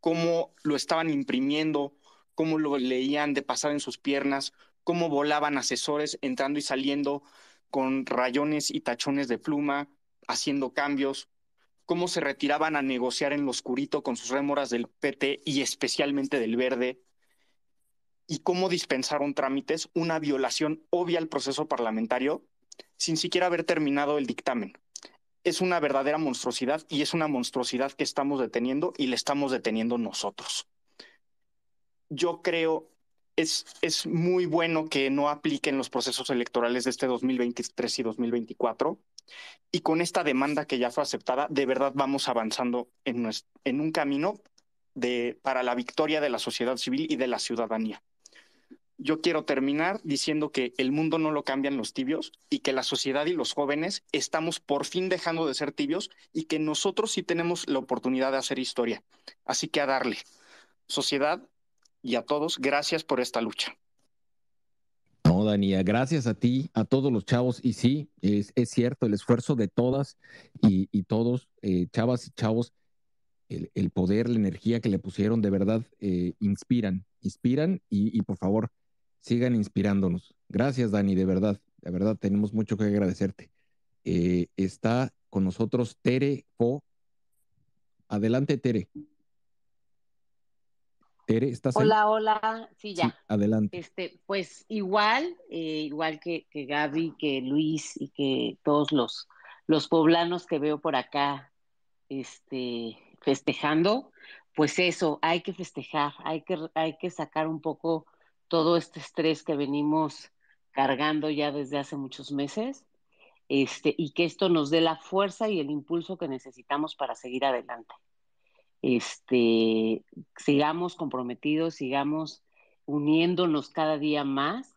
cómo lo estaban imprimiendo, cómo lo leían de pasar en sus piernas, cómo volaban asesores entrando y saliendo con rayones y tachones de pluma, haciendo cambios, cómo se retiraban a negociar en lo oscurito con sus rémoras del PT y especialmente del verde, y cómo dispensaron trámites una violación obvia al proceso parlamentario sin siquiera haber terminado el dictamen. Es una verdadera monstruosidad y es una monstruosidad que estamos deteniendo y le estamos deteniendo nosotros. Yo creo es, es muy bueno que no apliquen los procesos electorales de este 2023 y 2024. Y con esta demanda que ya fue aceptada, de verdad vamos avanzando en, un camino para la victoria de la sociedad civil y de la ciudadanía yo quiero terminar diciendo que el mundo no lo cambian los tibios y que la sociedad y los jóvenes estamos por fin dejando de ser tibios y que nosotros sí tenemos la oportunidad de hacer historia. Así que a darle. Sociedad y a todos, gracias por esta lucha. No, Danía, gracias a ti, a todos los chavos. Y sí, es, cierto, el esfuerzo de todas y, todos, eh, chavas y chavos, el, poder, la energía que le pusieron, de verdad, eh, inspiran, inspiran y, por favor, sigan inspirándonos. Gracias, Dani, de verdad, de verdad, tenemos mucho que agradecerte. Eh, está con nosotros Tere Po. Adelante, Tere. Tere, ¿estás Hola, hola, sí, ya. adelante. Este, pues igual, eh, igual que, que, Gaby, que Luis y que todos los, los poblanos que veo por acá este, festejando, pues eso, hay que festejar, hay que, hay que sacar un poco todo este estrés que venimos cargando ya desde hace muchos meses, este, y que esto nos dé la fuerza y el impulso que necesitamos para seguir adelante. Este, sigamos comprometidos, sigamos uniéndonos cada día más.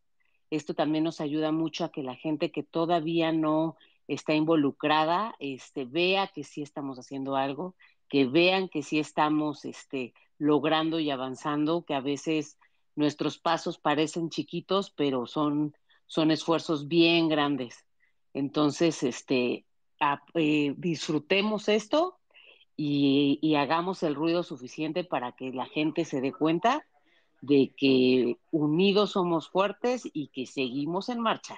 Esto también nos ayuda mucho a que la gente que todavía no está involucrada este, vea que sí estamos haciendo algo, que vean que sí estamos este, logrando y avanzando, que a veces nuestros pasos parecen chiquitos, pero son, son esfuerzos bien grandes. Entonces, este, eh, disfrutemos esto y, hagamos el ruido suficiente para que la gente se dé cuenta de que unidos somos fuertes y que seguimos en marcha.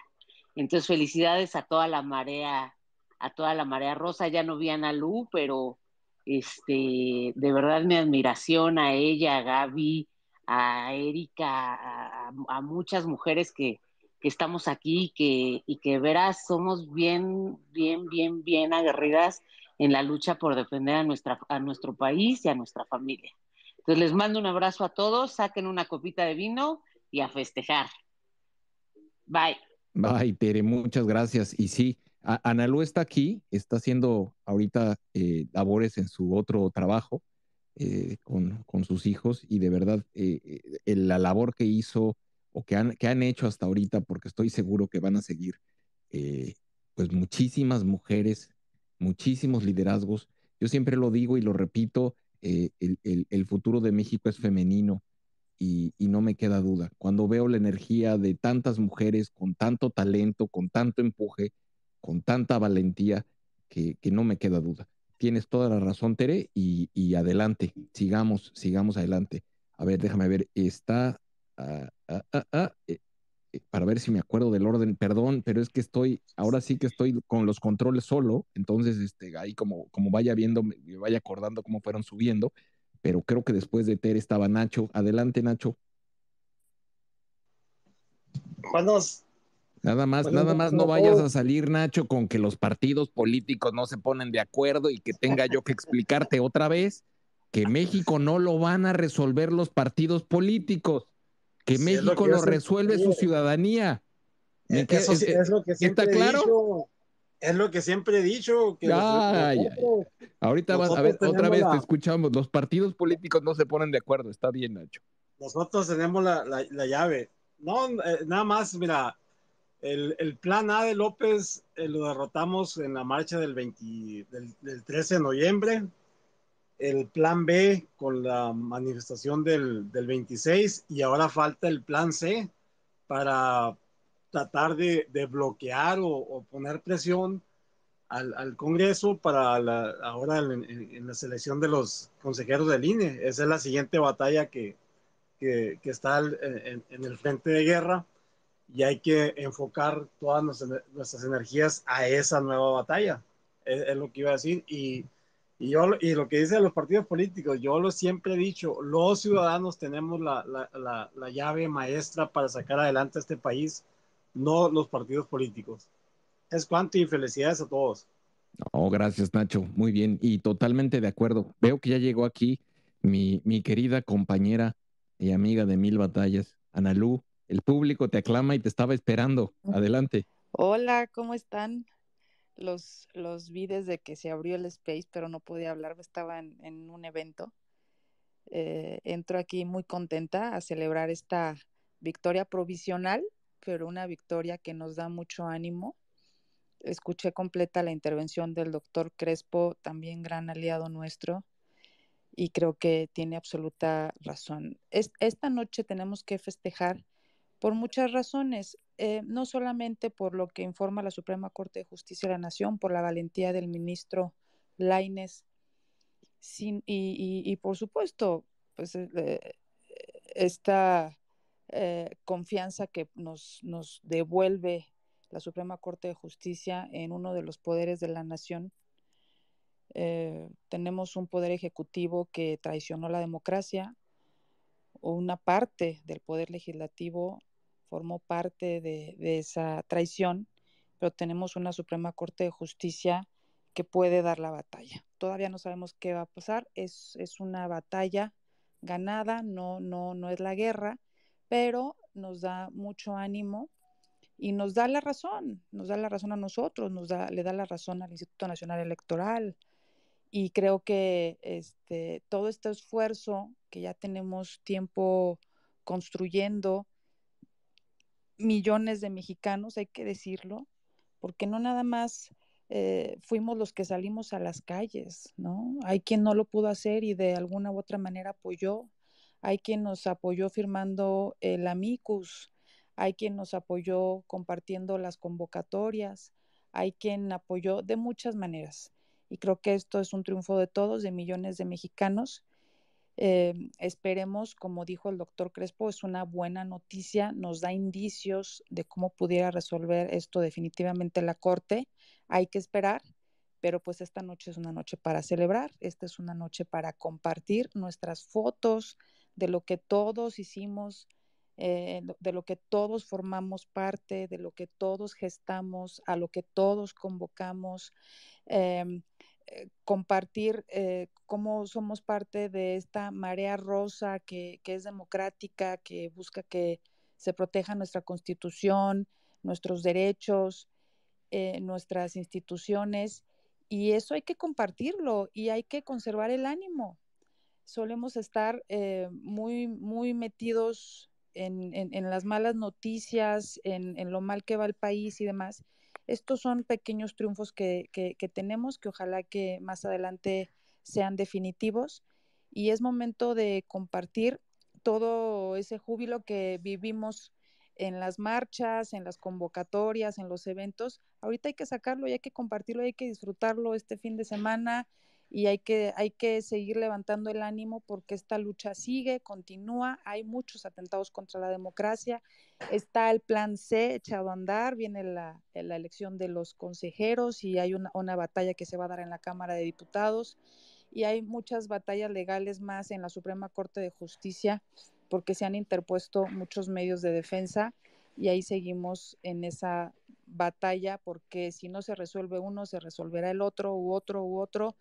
Entonces, felicidades a toda la marea, a toda la marea rosa. Ya no vi a Ana pero este, de verdad mi admiración a ella, a Gaby, a Erika, a, muchas mujeres que, estamos aquí que, y que verás, somos bien, bien, bien, bien aguerridas en la lucha por defender a, nuestra, a nuestro país y a nuestra familia. Entonces les mando un abrazo a todos, saquen una copita de vino y a festejar. Bye. Bye, Tere, muchas gracias. Y sí, Lu está aquí, está haciendo ahorita eh, labores en su otro trabajo, eh, con, con, sus hijos y de verdad eh, eh, la labor que hizo o que han, que han hecho hasta ahorita, porque estoy seguro que van a seguir, pues muchísimas mujeres, muchísimos liderazgos. Yo siempre lo digo y lo repito, el, futuro de México es femenino. Y, no me queda duda. Cuando veo la energía de tantas mujeres con tanto talento, con tanto empuje, con tanta valentía, que no me queda duda. Tienes toda la razón, Tere, y, adelante, sigamos, sigamos adelante. A ver, déjame ver, está... Ah, ah, ah, eh, eh, para ver si me acuerdo del orden, perdón, pero es que estoy, ahora sí que estoy con los controles solo, entonces este, ahí como, como vaya viendo, me vaya acordando cómo fueron subiendo, pero creo que después de Tere estaba Nacho. Adelante, Nacho. Buenos Nada más, nada más no vayas a salir, Nacho, con que los partidos políticos no se ponen de acuerdo y que tenga yo que explicarte otra vez que México no lo van a resolver los partidos políticos, que México lo, resuelve su ciudadanía. Eh, es, lo que ¿Está claro? He dicho, es lo que siempre he dicho. Ahorita vas a ver, otra vez te escuchamos. Los partidos políticos no se ponen de acuerdo. Está bien, Nacho. Nosotros tenemos la, llave. No, eh, nada más, mira, el, plan A de López eh, lo derrotamos en la marcha del, 13 de noviembre. El plan B con la manifestación del, 26 y ahora falta el plan C para tratar de, bloquear o, poner presión al, Congreso para ahora en, la selección de los consejeros del INE. Esa es la siguiente batalla que, está en el frente de guerra y hay que enfocar todas nuestras, energías a esa nueva batalla. Es, lo que iba a decir. Y, yo, y lo que dicen los partidos políticos, yo lo siempre he dicho, los ciudadanos tenemos la, llave maestra para sacar adelante este país, no los partidos políticos. Es cuanto y felicidades a todos. Oh, gracias Nacho, muy bien y totalmente de acuerdo. Veo que ya llegó aquí mi, mi querida compañera y amiga de Mil Batallas, Analú. El público te aclama y te estaba esperando. Adelante. Hola, ¿cómo están? Los, los vi desde que se abrió el space, pero no podía hablar, estaba en, un evento. Eh, entro aquí muy contenta a celebrar esta victoria provisional, pero una victoria que nos da mucho ánimo. Escuché completa la intervención del doctor Crespo, también gran aliado nuestro, y creo que tiene absoluta razón. esta noche tenemos que festejar por muchas razones, eh, no solamente por lo que informa la Suprema Corte de Justicia de la Nación, por la valentía del ministro Laines, y, por supuesto, pues eh, eh, esta confianza que nos, devuelve la Suprema Corte de Justicia en uno de los poderes de la nación. tenemos un poder ejecutivo que traicionó la democracia, una parte del poder legislativo formó parte de, esa traición, pero tenemos una Suprema Corte de Justicia que puede dar la batalla. Todavía no sabemos qué va a pasar, es, una batalla ganada, no, no, no es la guerra, pero nos da mucho ánimo y nos da la razón, nos da la razón a nosotros, nos da, le da la razón al Instituto Nacional Electoral. Y creo que este, todo este esfuerzo que ya tenemos tiempo construyendo millones de mexicanos, hay que decirlo, porque no nada más eh, fuimos los que salimos a las calles, ¿no? Hay quien no lo pudo hacer y de alguna u otra manera apoyó, hay quien nos apoyó firmando el amicus, hay quien nos apoyó compartiendo las convocatorias, hay quien apoyó de muchas maneras. Y creo que esto es un triunfo de todos, de millones de mexicanos, Em, esperemos, como dijo el doctor Crespo, es una buena noticia, nos da indicios de cómo pudiera resolver esto definitivamente la Corte. Hay que esperar, pero pues esta noche es una noche para celebrar, esta es una noche para compartir nuestras fotos de lo que todos hicimos, eh, de lo que todos formamos parte, de lo que todos gestamos, a lo que todos convocamos. Em, eh, compartir eh, cómo somos parte de esta marea rosa que, es democrática, que busca que se proteja nuestra constitución, nuestros derechos, eh, nuestras instituciones. Y eso hay que compartirlo y hay que conservar el ánimo. Solemos estar muy, muy metidos en, las malas noticias, en, en, lo mal que va el país y demás estos son pequeños triunfos que, tenemos, que ojalá que más adelante sean definitivos. Y es momento de compartir todo ese júbilo que vivimos en las marchas, en las convocatorias, en los eventos. Ahorita hay que sacarlo y hay que compartirlo, hay que disfrutarlo este fin de semana, y hay que, hay que seguir levantando el ánimo porque esta lucha sigue, continúa, hay muchos atentados contra la democracia, está el plan C echado a andar, viene la, elección de los consejeros y hay una, una, batalla que se va a dar en la Cámara de Diputados y hay muchas batallas legales más en la Suprema Corte de Justicia porque se han interpuesto muchos medios de defensa y ahí seguimos en esa batalla porque si no se resuelve uno, se resolverá el otro u otro u otro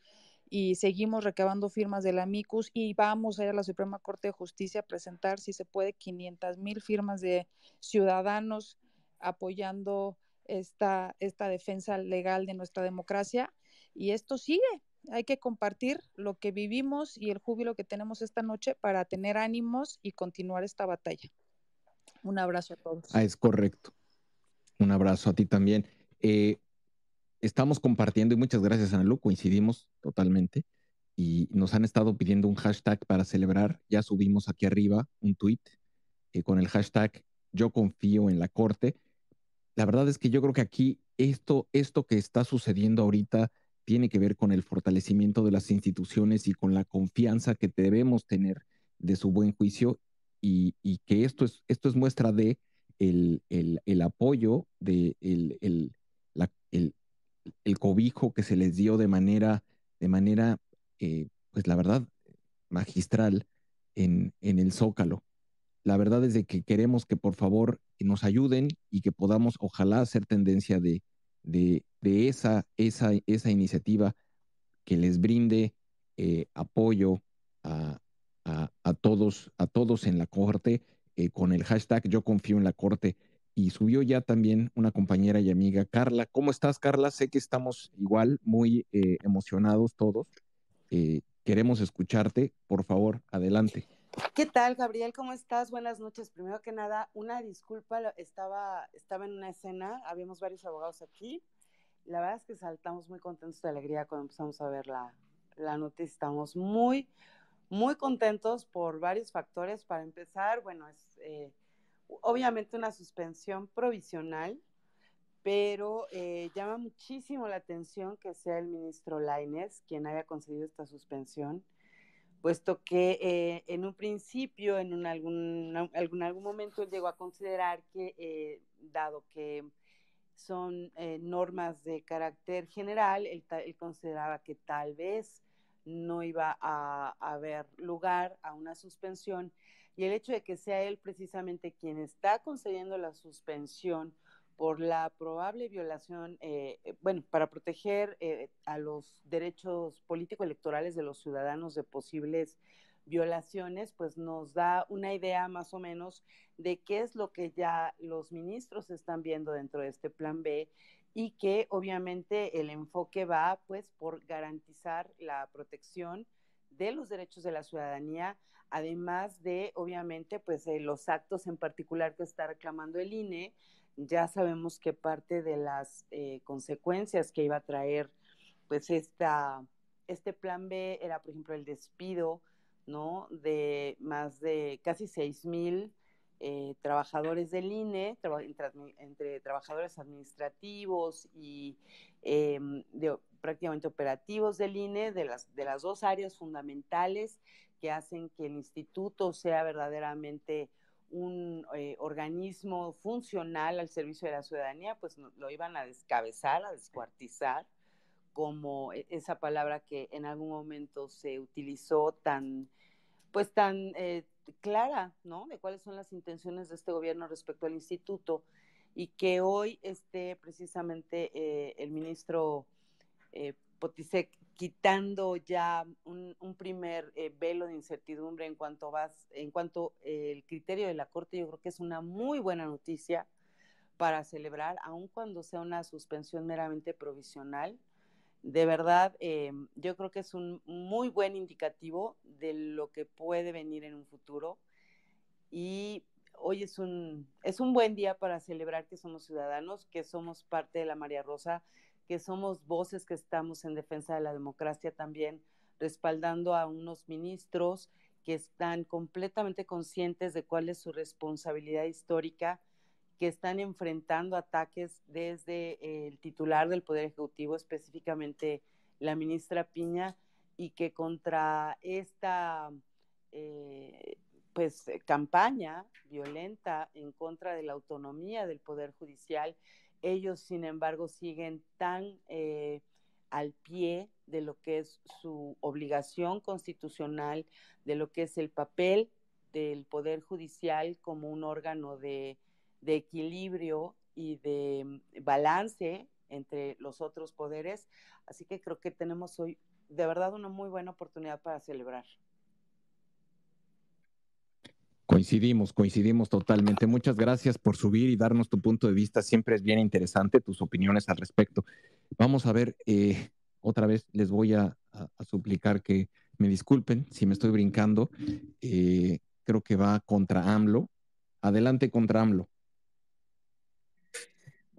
y seguimos recabando firmas de la MICUS y vamos a ir a la Suprema Corte de Justicia a presentar, si se puede, 500 mil firmas de ciudadanos apoyando esta, esta defensa legal de nuestra democracia. Y esto sigue. Hay que compartir lo que vivimos y el júbilo que tenemos esta noche para tener ánimos y continuar esta batalla. Un abrazo a todos. Ah, es correcto. Un abrazo a ti también. Eh, estamos compartiendo y muchas gracias, Ana Analu, coincidimos totalmente y nos han estado pidiendo un hashtag para celebrar. Ya subimos aquí arriba un tweet eh, con el hashtag Yo confío en la corte. La verdad es que yo creo que aquí esto, esto que está sucediendo ahorita tiene que ver con el fortalecimiento de las instituciones y con la confianza que debemos tener de su buen juicio y, que esto es, esto es muestra de el, apoyo de el, el cobijo que se les dio de manera, de manera eh, pues la verdad, magistral en, en el Zócalo. La verdad es de que queremos que por favor nos ayuden y que podamos ojalá hacer tendencia de, de, de esa, esa, esa iniciativa que les brinde eh, apoyo a, todos, a todos en la corte eh, con el hashtag Yo confío en la corte y subió ya también una compañera y amiga, Carla. ¿Cómo estás, Carla? Sé que estamos igual muy eh, emocionados todos. Eh, queremos escucharte. Por favor, adelante. ¿Qué tal, Gabriel? ¿Cómo estás? Buenas noches. Primero que nada, una disculpa, estaba, estaba en una escena, habíamos varios abogados aquí. La verdad es que saltamos muy contentos de alegría cuando empezamos a ver la, la noticia. Estamos muy, muy contentos por varios factores. Para empezar, bueno, es... Eh, obviamente una suspensión provisional, pero eh, llama muchísimo la atención que sea el ministro Laines quien haya concedido esta suspensión, puesto que eh, en un principio, en algún, algún, algún momento, él llegó a considerar que, eh, dado que son normas de carácter general, él consideraba que tal vez no iba a, haber lugar a una suspensión. Y el hecho de que sea él precisamente quien está concediendo la suspensión por la probable violación, eh, eh, bueno, para proteger eh, a los derechos político-electorales de los ciudadanos de posibles violaciones, pues nos da una idea más o menos de qué es lo que ya los ministros están viendo dentro de este plan B y que obviamente el enfoque va pues por garantizar la protección de los derechos de la ciudadanía, además de obviamente pues de los actos en particular que está reclamando el INE. Ya sabemos que parte de las eh, consecuencias que iba a traer pues esta, este plan B era por ejemplo el despido, ¿no? De más de casi 6 mil eh, trabajadores del INE, entre, trabajadores administrativos y em, de, prácticamente operativos del INE, de las, de las dos áreas fundamentales que hacen que el instituto sea verdaderamente un eh, organismo funcional al servicio de la ciudadanía, pues lo iban a descabezar, a descuartizar, como e, esa palabra que en algún momento se utilizó tan, pues tan eh, clara, ¿no? De cuáles son las intenciones de este gobierno respecto al instituto y que hoy esté precisamente eh, el ministro eh, Potisek quitando ya un, primer eh, velo de incertidumbre en cuanto vas, en cuanto el criterio de la corte, yo creo que es una muy buena noticia para celebrar, aun cuando sea una suspensión meramente provisional, de verdad, em, yo creo que es un muy buen indicativo de lo que puede venir en un futuro. Y hoy es un, es un buen día para celebrar que somos ciudadanos, que somos parte de la María Rosa, que somos voces que estamos en defensa de la democracia también, respaldando a unos ministros que están completamente conscientes de cuál es su responsabilidad histórica que están enfrentando ataques desde el titular del Poder Ejecutivo, específicamente la ministra Piña, y que contra esta eh, pues, campaña violenta en contra de la autonomía del Poder Judicial, ellos, sin embargo, siguen tan eh, al pie de lo que es su obligación constitucional, de lo que es el papel del Poder Judicial como un órgano de de equilibrio y de mm, balance entre los otros poderes. Así que creo que tenemos hoy de verdad una muy buena oportunidad para celebrar. Coincidimos, coincidimos totalmente. Muchas gracias por subir y darnos tu punto de vista. Siempre es bien interesante tus opiniones al respecto. Vamos a ver, eh, otra vez les voy a, suplicar que me disculpen si me estoy brincando. Eh, creo que va contra AMLO. Adelante contra AMLO.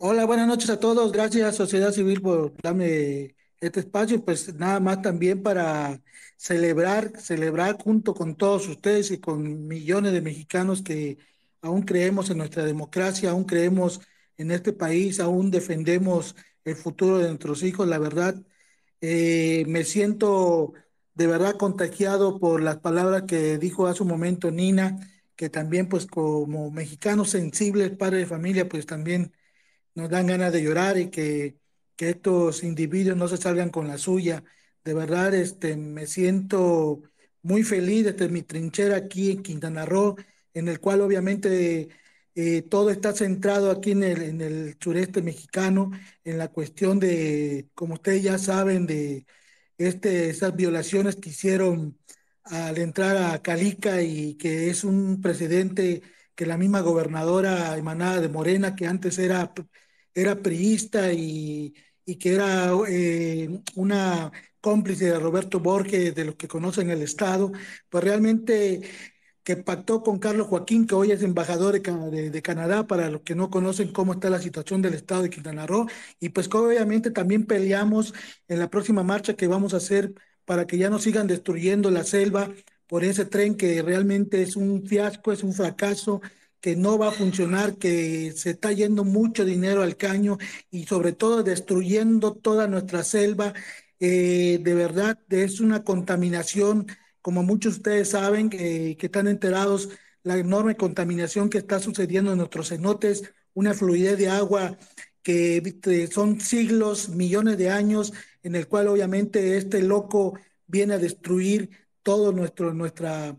Hola, buenas noches a todos. Gracias Sociedad Civil por darme este espacio pues nada más también para celebrar, celebrar junto con todos ustedes y con millones de mexicanos que aún creemos en nuestra democracia, aún creemos en este país, aún defendemos el futuro de nuestros hijos. La verdad, eh, me siento de verdad contagiado por las palabras que dijo hace un momento Nina, que también pues como mexicano sensible, padre de familia, pues también nos dan ganas de llorar y que, estos individuos no se salgan con la suya. De verdad, este, me siento muy feliz desde mi trinchera aquí en Quintana Roo, en el cual obviamente eh, todo está centrado aquí en el, en el sureste mexicano, en la cuestión de, como ustedes ya saben, de este, esas violaciones que hicieron al entrar a Calica y que es un precedente que la misma gobernadora emanada de Morena, que antes era, era priista y, que era eh, una cómplice de Roberto Borges, de los que conocen el Estado, pues realmente que pactó con Carlos Joaquín, que hoy es embajador de, Canadá, para los que no conocen cómo está la situación del Estado de Quintana Roo, y pues obviamente también peleamos en la próxima marcha que vamos a hacer para que ya no sigan destruyendo la selva por ese tren que realmente es un fiasco, es un fracaso, que no va a funcionar, que se está yendo mucho dinero al caño y sobre todo destruyendo toda nuestra selva. Eh, de verdad, es una contaminación, como muchos de ustedes saben, que están enterados, la enorme contaminación que está sucediendo en nuestros cenotes, una fluidez de agua que son siglos, millones de años, en el cual obviamente este loco viene a destruir toda nuestra, nuestra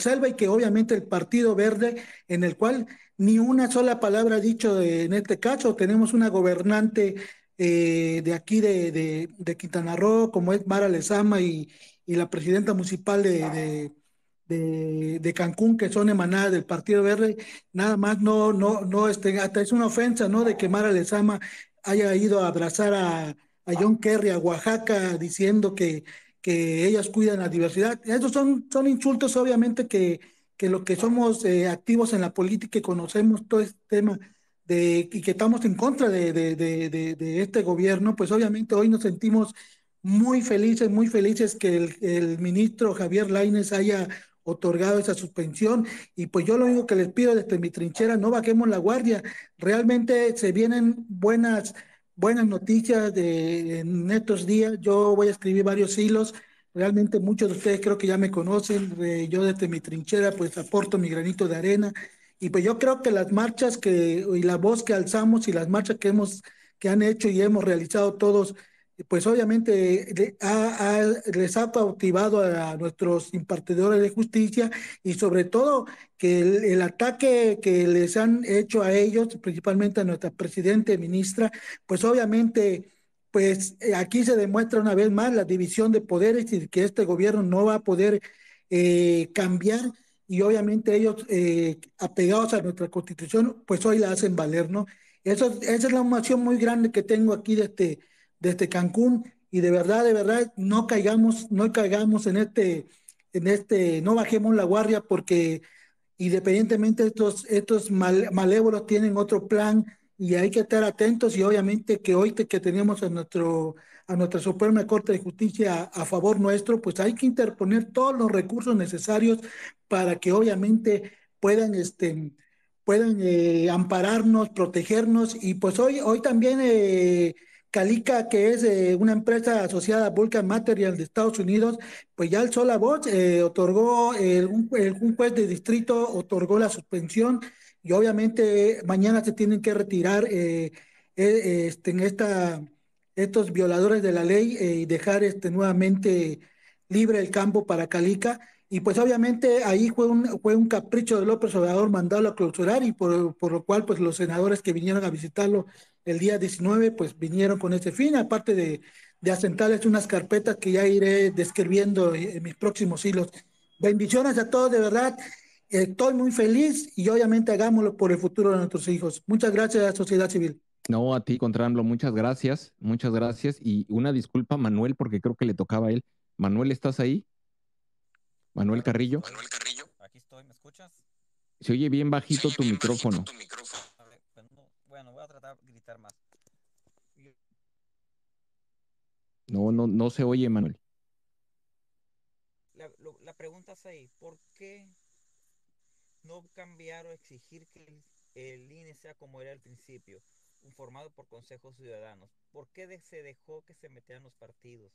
selva y que obviamente el Partido Verde, en el cual ni una sola palabra ha dicho en este caso, tenemos una gobernante eh, de aquí de, de, Quintana Roo, como es Mara Lezama y, la presidenta municipal de, Cancún, que son emanadas del Partido Verde, nada más no, no, no, este, hasta es una ofensa, ¿no? De que Mara Lezama haya ido a abrazar a, a John Kerry a Oaxaca diciendo que que ellas cuidan la diversidad. Estos son, son insultos, obviamente, que, que los que somos eh, activos en la política y conocemos todo este tema de, y que estamos en contra de, de, de, este gobierno, pues obviamente hoy nos sentimos muy felices, muy felices que el, ministro Javier Laines haya otorgado esa suspensión. Y pues yo lo único que les pido desde mi trinchera, no bajemos la guardia. Realmente se vienen buenas buenas noticias de, en estos días. Yo voy a escribir varios hilos. Realmente muchos de ustedes creo que ya me conocen. Eh, yo desde mi trinchera pues aporto mi granito de arena. Y pues yo creo que las marchas que, y la voz que alzamos y las marchas que hemos, que han hecho y hemos realizado todos pues obviamente les ha cautivado a nuestros impartidores de justicia y sobre todo que el, ataque que les han hecho a ellos, principalmente a nuestra presidente ministra, pues obviamente pues aquí se demuestra una vez más la división de poderes y que este gobierno no va a poder eh, cambiar y obviamente ellos eh, apegados a nuestra constitución pues hoy la hacen valer, ¿no? Eso, esa es la emoción muy grande que tengo aquí de este desde este Cancún y de verdad, de verdad, no caigamos, no caigamos en este, en este, no bajemos la guardia porque independientemente estos, estos malévolos tienen otro plan y hay que estar atentos y obviamente que hoy que tenemos a nuestro a nuestra Suprema Corte de Justicia a, favor nuestro, pues hay que interponer todos los recursos necesarios para que obviamente puedan este puedan eh, ampararnos, protegernos y pues hoy hoy también eh, Calica, que es eh, una empresa asociada a Vulcan Material de Estados Unidos, pues ya alzó la voz, eh, otorgó, eh, un, juez de distrito otorgó la suspensión y obviamente mañana se tienen que retirar este, en esta, estos violadores de la ley y dejar este, nuevamente libre el campo para Calica. Y pues obviamente ahí fue un, fue un capricho de López Obrador mandarlo a clausurar y por, por, lo cual pues los senadores que vinieron a visitarlo el día 19 pues vinieron con ese fin, aparte de, de asentarles unas carpetas que ya iré describiendo en mis próximos hilos. Bendiciones a todos, de verdad. Estoy muy feliz y obviamente hagámoslo por el futuro de nuestros hijos. Muchas gracias a la sociedad civil. No, a ti, Contramblo, muchas gracias, muchas gracias. Y una disculpa, Manuel, porque creo que le tocaba a él. Manuel, ¿estás ahí? Manuel Carrillo. Manuel Carrillo. Aquí estoy, ¿me escuchas? Se oye bien bajito, tu, micrófono. Pues bueno, voy a tratar de gritar más. No, no, no se oye, Manuel. La, pregunta es ahí, ¿por qué no cambiar o exigir que el, INE sea como era al principio, formado por consejos ciudadanos? ¿Por qué se dejó que se metieran los partidos?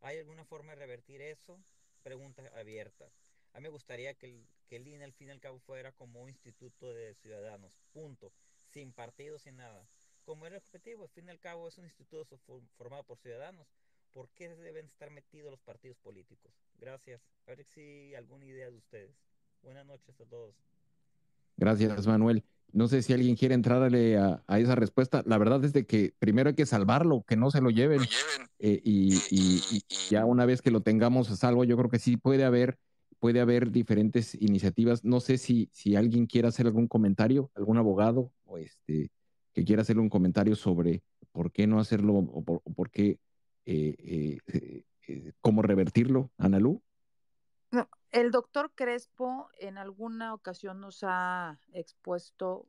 ¿Hay alguna forma de revertir eso? preguntas abiertas. A mí me gustaría que el, que INE al fin y al cabo fuera como un instituto de ciudadanos, punto, sin partidos, sin nada. Como era el objetivo, al fin y al cabo es un instituto formado por ciudadanos. ¿Por qué deben estar metidos los partidos políticos? Gracias. A ver si alguna idea de ustedes. Buenas noches a todos. Gracias, Manuel. No sé si alguien quiere entrarle a, esa respuesta. La verdad es de que primero hay que salvarlo, que no se lo lleven. Eh, y, ya una vez que lo tengamos a salvo, yo creo que sí puede haber, puede haber diferentes iniciativas. No sé si, alguien quiere hacer algún comentario, algún abogado o este que quiera hacer un comentario sobre por qué no hacerlo o por, qué, eh, eh, cómo revertirlo, Analú. No, el doctor Crespo en alguna ocasión nos ha expuesto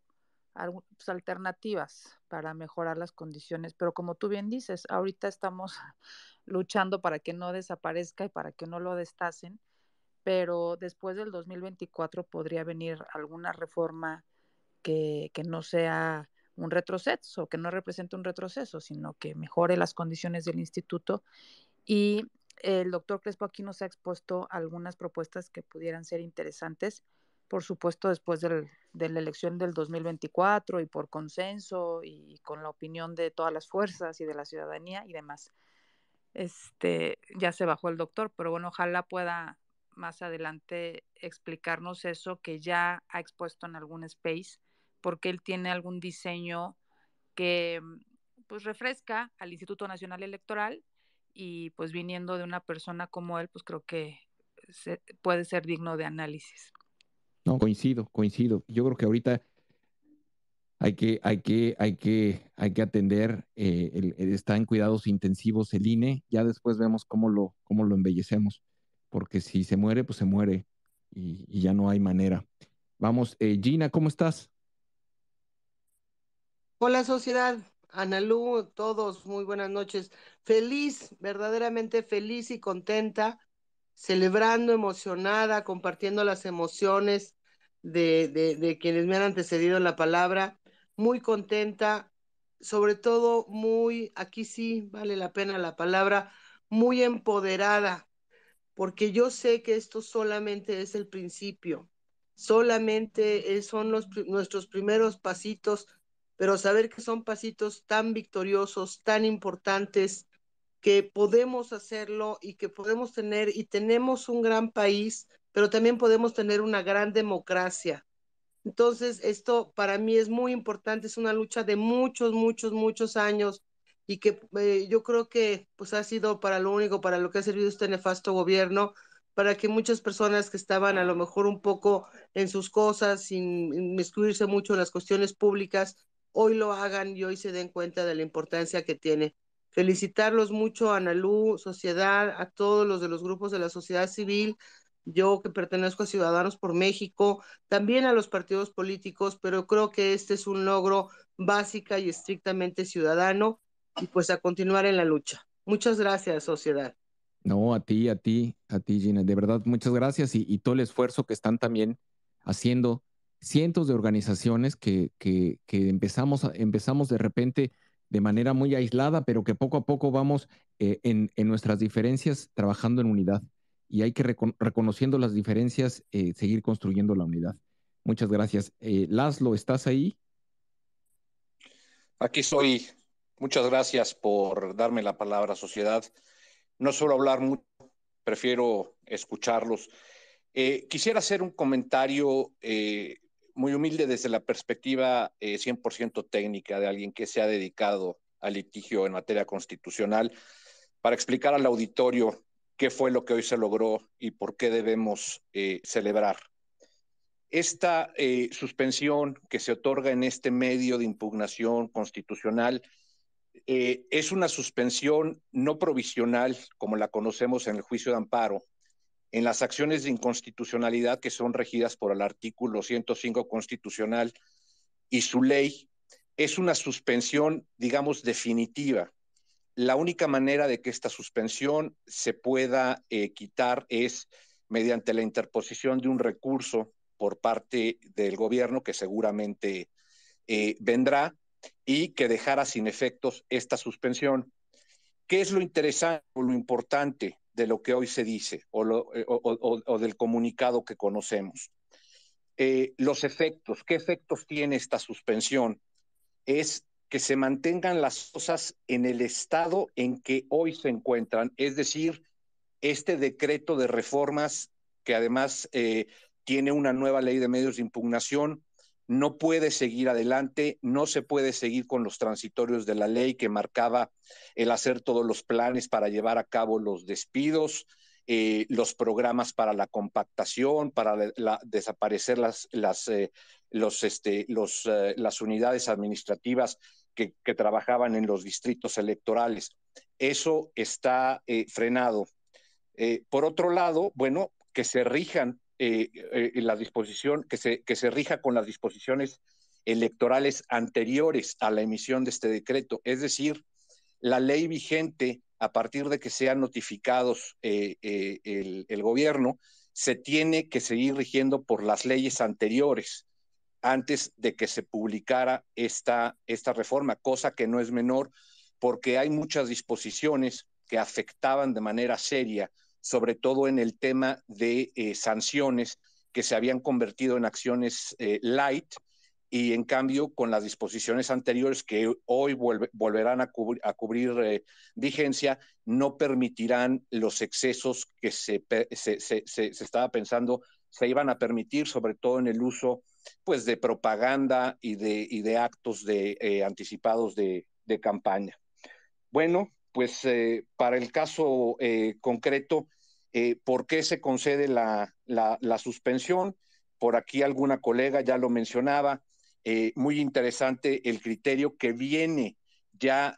pues, alternativas para mejorar las condiciones, pero como tú bien dices, ahorita estamos luchando para que no desaparezca y para que no lo destacen, pero después del 2024 podría venir alguna reforma que, no sea un retroceso, que no represente un retroceso, sino que mejore las condiciones del instituto y el doctor Crespo aquí nos ha expuesto algunas propuestas que pudieran ser interesantes, por supuesto después del, de la elección del 2024 y por consenso y con la opinión de todas las fuerzas y de la ciudadanía y demás. Este, ya se bajó el doctor, pero bueno, ojalá pueda más adelante explicarnos eso que ya ha expuesto en algún space, porque él tiene algún diseño que pues refresca al Instituto Nacional Electoral y pues viniendo de una persona como él, pues creo que se, puede ser digno de análisis. No, coincido, coincido. Yo creo que ahorita hay que, hay que, hay que, hay que atender, eh, está en cuidados intensivos el INE, ya después vemos cómo lo, lo embellecemos, porque si se muere, pues se muere y, ya no hay manera. Vamos, eh, Gina, ¿cómo estás? Hola sociedad, Analú, todos, muy buenas noches. Feliz, verdaderamente feliz y contenta, celebrando, emocionada, compartiendo las emociones de, de, quienes me han antecedido la palabra. Muy contenta, sobre todo muy, aquí sí vale la pena la palabra, muy empoderada, porque yo sé que esto solamente es el principio, solamente son los, nuestros primeros pasitos pero saber que son pasitos tan victoriosos, tan importantes, que podemos hacerlo y que podemos tener, y tenemos un gran país, pero también podemos tener una gran democracia. Entonces, esto para mí es muy importante, es una lucha de muchos, muchos, muchos años y que eh, yo creo que pues ha sido para lo único, para lo que ha servido este nefasto gobierno, para que muchas personas que estaban a lo mejor un poco en sus cosas, sin inmiscuirse mucho en las cuestiones públicas, hoy lo hagan y hoy se den cuenta de la importancia que tiene. Felicitarlos mucho a Analú, sociedad, a todos los de los grupos de la sociedad civil, yo que pertenezco a Ciudadanos por México, también a los partidos políticos, pero creo que este es un logro básica y estrictamente ciudadano y pues a continuar en la lucha. Muchas gracias, sociedad. No, a ti, a ti, a ti, Gina. De verdad, muchas gracias y, y todo el esfuerzo que están también haciendo cientos de organizaciones que, que, empezamos, de repente de manera muy aislada, pero que poco a poco vamos eh, en, nuestras diferencias trabajando en unidad. Y hay que reconociendo las diferencias, eh, seguir construyendo la unidad. Muchas gracias. Eh, Laszlo, ¿estás ahí? Aquí soy. Muchas gracias por darme la palabra, sociedad. No suelo hablar mucho, prefiero escucharlos. Eh, quisiera hacer un comentario muy humilde desde la perspectiva 100% eh, técnica de alguien que se ha dedicado al litigio en materia constitucional para explicar al auditorio qué fue lo que hoy se logró y por qué debemos eh, celebrar. Esta eh, suspensión que se otorga en este medio de impugnación constitucional es una suspensión no provisional como la conocemos en el juicio de amparo, en las acciones de inconstitucionalidad que son regidas por el artículo 105 constitucional y su ley, es una suspensión, digamos, definitiva. La única manera de que esta suspensión se pueda eh, quitar es mediante la interposición de un recurso por parte del gobierno que seguramente eh, vendrá y que dejara sin efectos esta suspensión. ¿Qué es lo interesante o lo importante? de lo que hoy se dice o, eh, del comunicado que conocemos. Eh, los efectos, ¿qué efectos tiene esta suspensión? Es que se mantengan las cosas en el estado en que hoy se encuentran, es decir, este decreto de reformas que además eh, tiene una nueva ley de medios de impugnación, no puede seguir adelante, no se puede seguir con los transitorios de la ley que marcaba el hacer todos los planes para llevar a cabo los despidos, eh, los programas para la compactación, para desaparecer las, las, eh, los, este, los, eh, las unidades administrativas que, trabajaban en los distritos electorales. Eso está frenado. por otro lado, bueno, que se rijan eh, eh, la disposición, que se, que se rija con las disposiciones electorales anteriores a la emisión de este decreto. Es decir, la ley vigente, a partir de que sean notificados eh, el, gobierno, se tiene que seguir rigiendo por las leyes anteriores antes de que se publicara esta, esta reforma, cosa que no es menor, porque hay muchas disposiciones que afectaban de manera seria sobre todo en el tema de eh, sanciones que se habían convertido en acciones eh, light y en cambio con las disposiciones anteriores que hoy volverán a, cubrir eh, vigencia, no permitirán los excesos que se, se, estaba pensando se iban a permitir, sobre todo en el uso pues, de propaganda y de, de actos de, anticipados de, de campaña. Bueno, pues eh, para el caso eh, concreto, eh, ¿por qué se concede la, la, suspensión? Por aquí alguna colega ya lo mencionaba, muy interesante el criterio que viene ya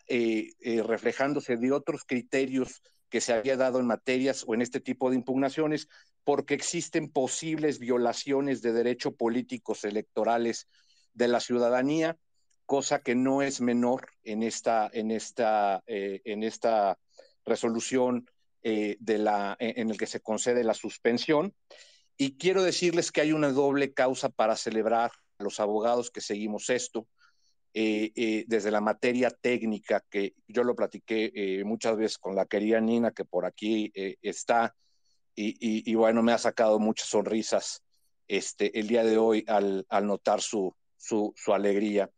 reflejándose de otros criterios que se había dado en materias o en este tipo de impugnaciones, porque existen posibles violaciones de derechos políticos electorales de la ciudadanía cosa que no es menor en esta, en esta, eh, en esta resolución eh, de la, e, en el que se concede la suspensión. Y quiero decirles que hay una doble causa para celebrar a los abogados que seguimos esto. Eh, desde la materia técnica, que yo lo platiqué muchas veces con la querida Nina, que por aquí está, y, bueno, me ha sacado muchas sonrisas este, el día de hoy al, notar su, su, su alegría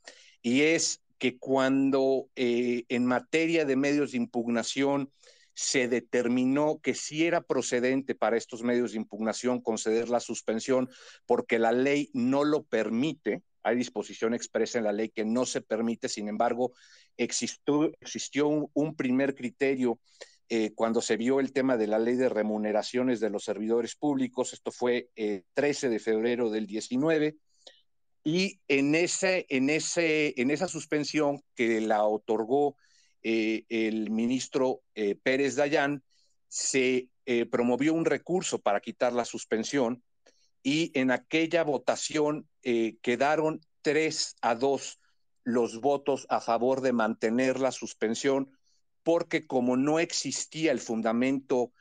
y es que cuando eh, en materia de medios de impugnación se determinó que sí era procedente para estos medios de impugnación conceder la suspensión porque la ley no lo permite. Hay disposición expresa en la ley que no se permite, sin embargo, existió, existió un, primer criterio eh, cuando se vio el tema de la ley de remuneraciones de los servidores públicos. Esto fue el eh, 13 de febrero del 19 y en, ese, en, ese, en esa suspensión que la otorgó eh, el ministro eh, Pérez Dayán, se eh, promovió un recurso para quitar la suspensión y en aquella votación quedaron tres a dos los votos a favor de mantener la suspensión porque como no existía el fundamento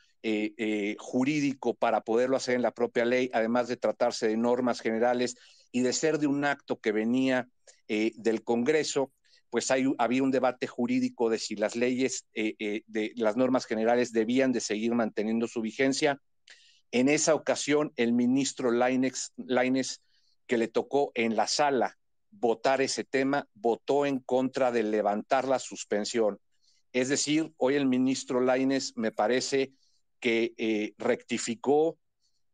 jurídico para poderlo hacer en la propia ley, además de tratarse de normas generales, y de ser de un acto que venía eh, del Congreso, pues había un debate jurídico de si las leyes, eh, eh, de las normas generales debían de seguir manteniendo su vigencia. En esa ocasión, el ministro Laines, que le tocó en la sala votar ese tema, votó en contra de levantar la suspensión. Es decir, hoy el ministro Laines me parece que rectificó,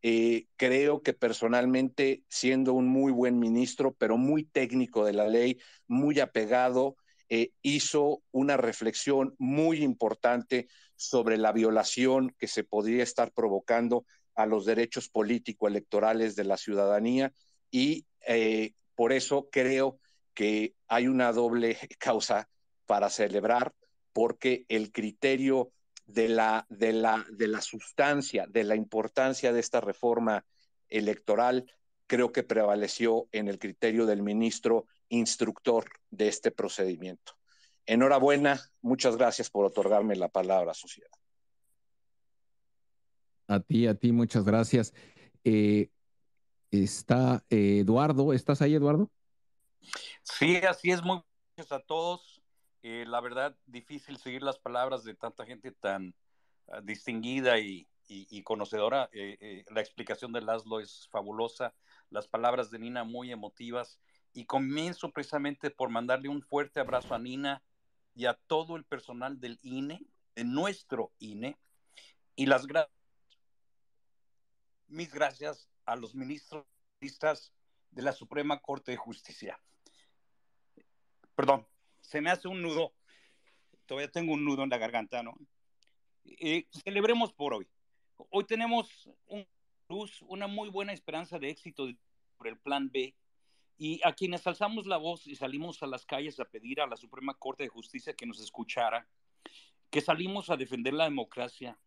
eh, creo que personalmente, siendo un muy buen ministro, pero muy técnico de la ley, muy apegado, eh, hizo una reflexión muy importante sobre la violación que se podría estar provocando a los derechos político-electorales de la ciudadanía y eh, por eso creo que hay una doble causa para celebrar porque el criterio de la, de la, de la sustancia, de la importancia de esta reforma electoral, creo que prevaleció en el criterio del ministro instructor de este procedimiento. Enhorabuena, muchas gracias por otorgarme la palabra, sociedad. A ti, a ti, muchas gracias. Eh, está eh, Eduardo, ¿estás ahí, Eduardo? Sí, así es, muy gracias a todos. Eh, la verdad, difícil seguir las palabras de tanta gente tan ah, distinguida y, conocedora. Eh, eh, la explicación de Laszlo es fabulosa, las palabras de Nina muy emotivas. Y comienzo precisamente por mandarle un fuerte abrazo a Nina y a todo el personal del INE, de nuestro INE, y las gracias mis gracias a los ministros de la Suprema Corte de Justicia. Perdón, se me hace un nudo. Todavía tengo un nudo en la garganta, ¿no? Eh, celebremos por hoy. Hoy tenemos un luz, una muy buena esperanza de éxito por el plan B. Y a quienes alzamos la voz y salimos a las calles a pedir a la Suprema Corte de Justicia que nos escuchara, que salimos a defender la democracia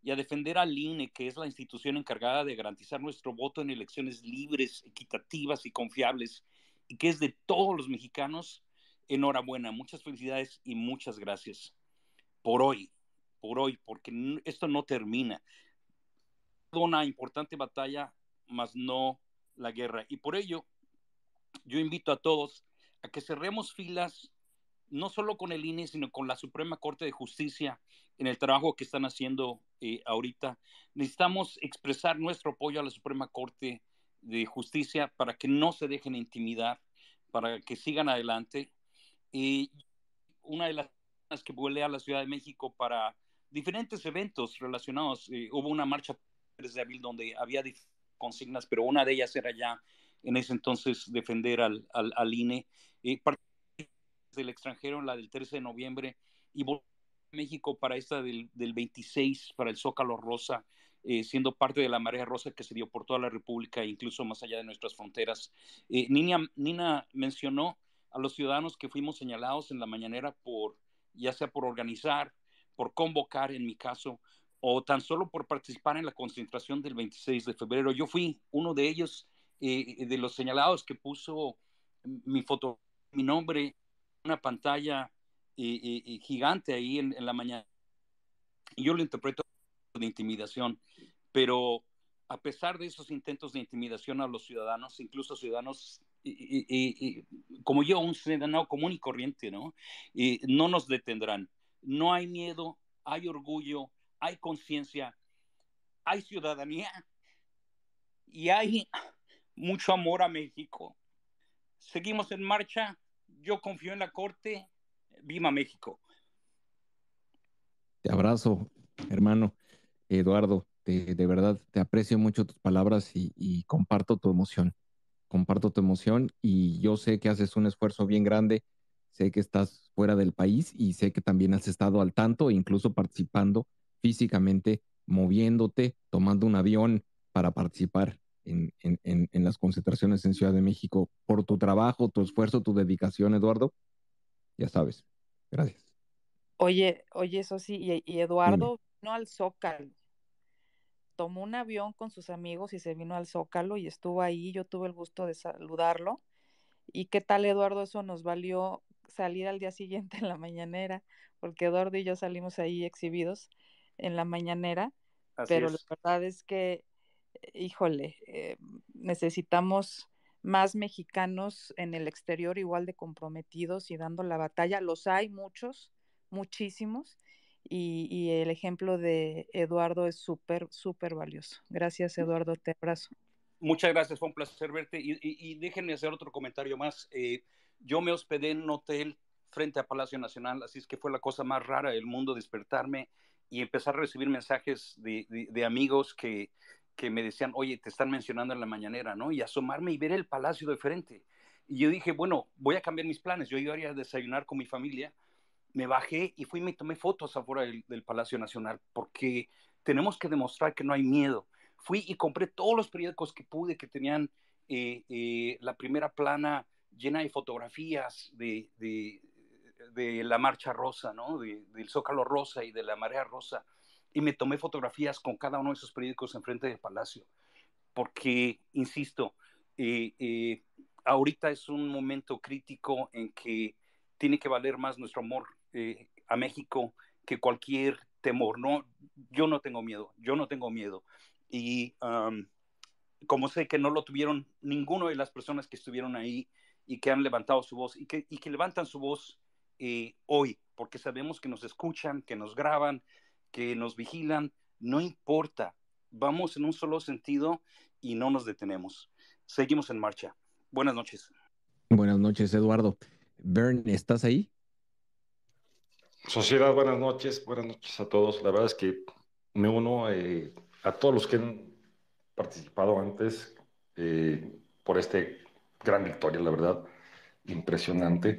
y a defender al INE, que es la institución encargada de garantizar nuestro voto en elecciones libres, equitativas y confiables, y que es de todos los mexicanos, enhorabuena, muchas felicidades y muchas gracias por hoy, por hoy, porque esto no termina. Una importante batalla, más no la guerra. Y por ello, yo invito a todos a que cerremos filas, no solo con el INE, sino con la Suprema Corte de Justicia en el trabajo que están haciendo eh, ahorita. Necesitamos expresar nuestro apoyo a la Suprema Corte de Justicia para que no se dejen intimidar, para que sigan adelante y una de las que vuelve a la Ciudad de México para diferentes eventos relacionados. Eh, hubo una marcha desde abril donde había consignas, pero una de ellas era ya en ese entonces defender al, al, al INE. Eh, del extranjero, la del 13 de noviembre, y volé a México para esta del, del 26, para el Zócalo Rosa, eh, siendo parte de la marea rosa que se dio por toda la República, incluso más allá de nuestras fronteras. Eh, Nina, Nina mencionó a los ciudadanos que fuimos señalados en la mañanera por, ya sea por organizar, por convocar en mi caso, o tan solo por participar en la concentración del 26 de febrero. Yo fui uno de ellos, eh, de los señalados que puso mi foto, mi nombre, una pantalla eh, eh, gigante ahí en, la mañana. yo lo interpreto de intimidación, pero a pesar de esos intentos de intimidación a los ciudadanos, incluso ciudadanos y, como yo, un ciudadano común y corriente, ¿no? no nos detendrán. No hay miedo, hay orgullo, hay conciencia, hay ciudadanía y hay mucho amor a México. Seguimos en marcha. Yo confío en la Corte. Viva México. Te abrazo, hermano Eduardo. de verdad, te aprecio mucho tus palabras y comparto tu emoción comparto tu emoción y yo sé que haces un esfuerzo bien grande, sé que estás fuera del país y sé que también has estado al tanto, incluso participando físicamente, moviéndote, tomando un avión para participar en, en, las concentraciones en Ciudad de México por tu trabajo, tu esfuerzo, tu dedicación, Eduardo. Ya sabes. Gracias. Oye, oye, eso sí, y, Eduardo no al Zócalo tomó un avión con sus amigos y se vino al Zócalo y estuvo ahí. Yo tuve el gusto de saludarlo. ¿Y qué tal, Eduardo? Eso nos valió salir al día siguiente en la mañanera, porque Eduardo y yo salimos ahí exhibidos en la mañanera. pero la verdad es que, híjole, eh, necesitamos más mexicanos en el exterior igual de comprometidos y dando la batalla. Los hay muchos, muchísimos, y, el ejemplo de Eduardo es súper, súper valioso. Gracias, mm. Eduardo, te abrazo. Muchas gracias, fue un placer verte. Y, déjenme hacer otro comentario más. Eh, yo me hospedé en un hotel frente a Palacio Nacional, así es que fue la cosa más rara del mundo despertarme y empezar a recibir mensajes de, amigos que, me decían, oye, te están mencionando en la mañanera, ¿no? Y asomarme y ver el palacio de frente. Y yo dije, bueno, voy a cambiar mis planes. Yo iba a desayunar con mi familia me bajé y fui y me tomé fotos afuera del, Palacio Nacional porque tenemos que demostrar que no hay miedo. Fui y compré todos los periódicos que pude que tenían eh, eh, la primera plana llena de fotografías de, de, la marcha rosa, ¿no? del Zócalo Rosa y de la Marea Rosa. Y me tomé fotografías con cada uno de esos periódicos enfrente del Palacio. Porque, insisto, eh, ahorita es un momento crítico en que tiene que valer más nuestro amor eh, a México que cualquier temor. No, yo no tengo miedo, yo no tengo miedo. Y como sé que no lo tuvieron ninguno de las personas que estuvieron ahí y que han levantado su voz y que, levantan su voz eh, hoy, porque sabemos que nos escuchan, que nos graban, que nos vigilan, no importa, vamos en un solo sentido y no nos detenemos. Seguimos en marcha. Buenas noches. Buenas noches, Eduardo. Bern, ¿estás ahí? Sociedad, buenas noches, buenas noches a todos. La verdad es que me uno eh, a todos los que han participado antes eh, por esta gran victoria, la verdad, impresionante.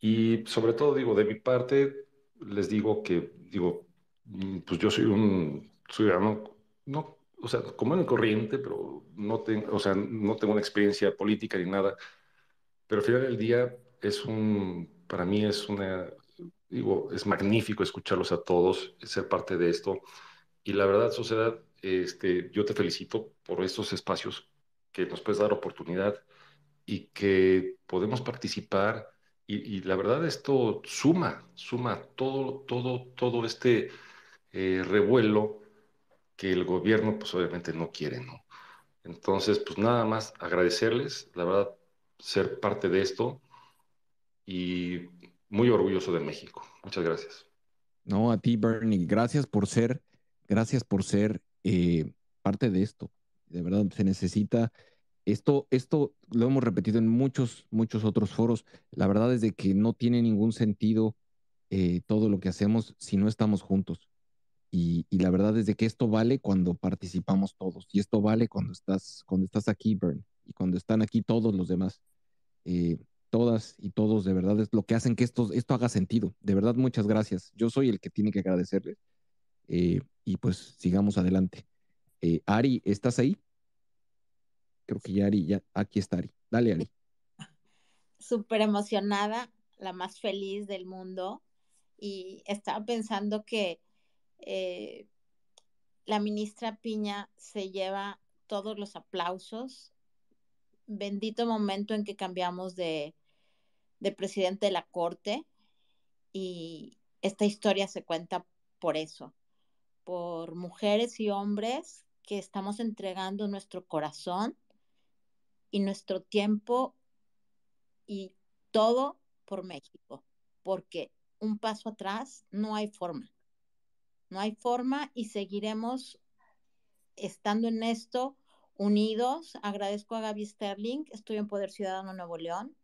Y sobre todo, digo, de mi parte, les digo que, digo, mm, pues yo soy un ciudadano, no, o sea, como en el corriente, pero no, tengo, o sea, no tengo una experiencia política ni nada. Pero al final del día es un, para mí es una digo, es magnífico escucharlos a todos, ser parte de esto. Y la verdad, sociedad, este, yo te felicito por estos espacios que nos puedes dar oportunidad y que podemos participar. Y, la verdad, esto suma, suma todo, todo, todo este eh, revuelo que el gobierno, pues obviamente no quiere, ¿no? Entonces, pues nada más agradecerles, la verdad, ser parte de esto y muy orgulloso de México. Muchas gracias. No, a ti, Bernie. Gracias por ser, gracias por ser eh, parte de esto. De verdad, se necesita. Esto, esto lo hemos repetido en muchos, muchos otros foros. La verdad es de que no tiene ningún sentido eh, todo lo que hacemos si no estamos juntos. Y, la verdad es de que esto vale cuando participamos todos. Y esto vale cuando estás, cuando estás aquí, Bern, y cuando están aquí todos los demás. Eh, todas y todos de verdad es lo que hacen que esto, esto haga sentido. De verdad, muchas gracias. Yo soy el que tiene que agradecerles. Eh, y pues sigamos adelante. Eh, Ari, ¿estás ahí? Creo que ya Ari, ya aquí está Ari. Dale, Ari. Súper emocionada, la más feliz del mundo. Y estaba pensando que eh, la ministra Piña se lleva todos los aplausos. Bendito momento en que cambiamos de de presidente de la corte y esta historia se cuenta por eso, por mujeres y hombres que estamos entregando nuestro corazón y nuestro tiempo y todo por México, porque un paso atrás no hay forma. No hay forma y seguiremos estando en esto unidos. Agradezco a Gaby Sterling, estoy en Poder Ciudadano Nuevo León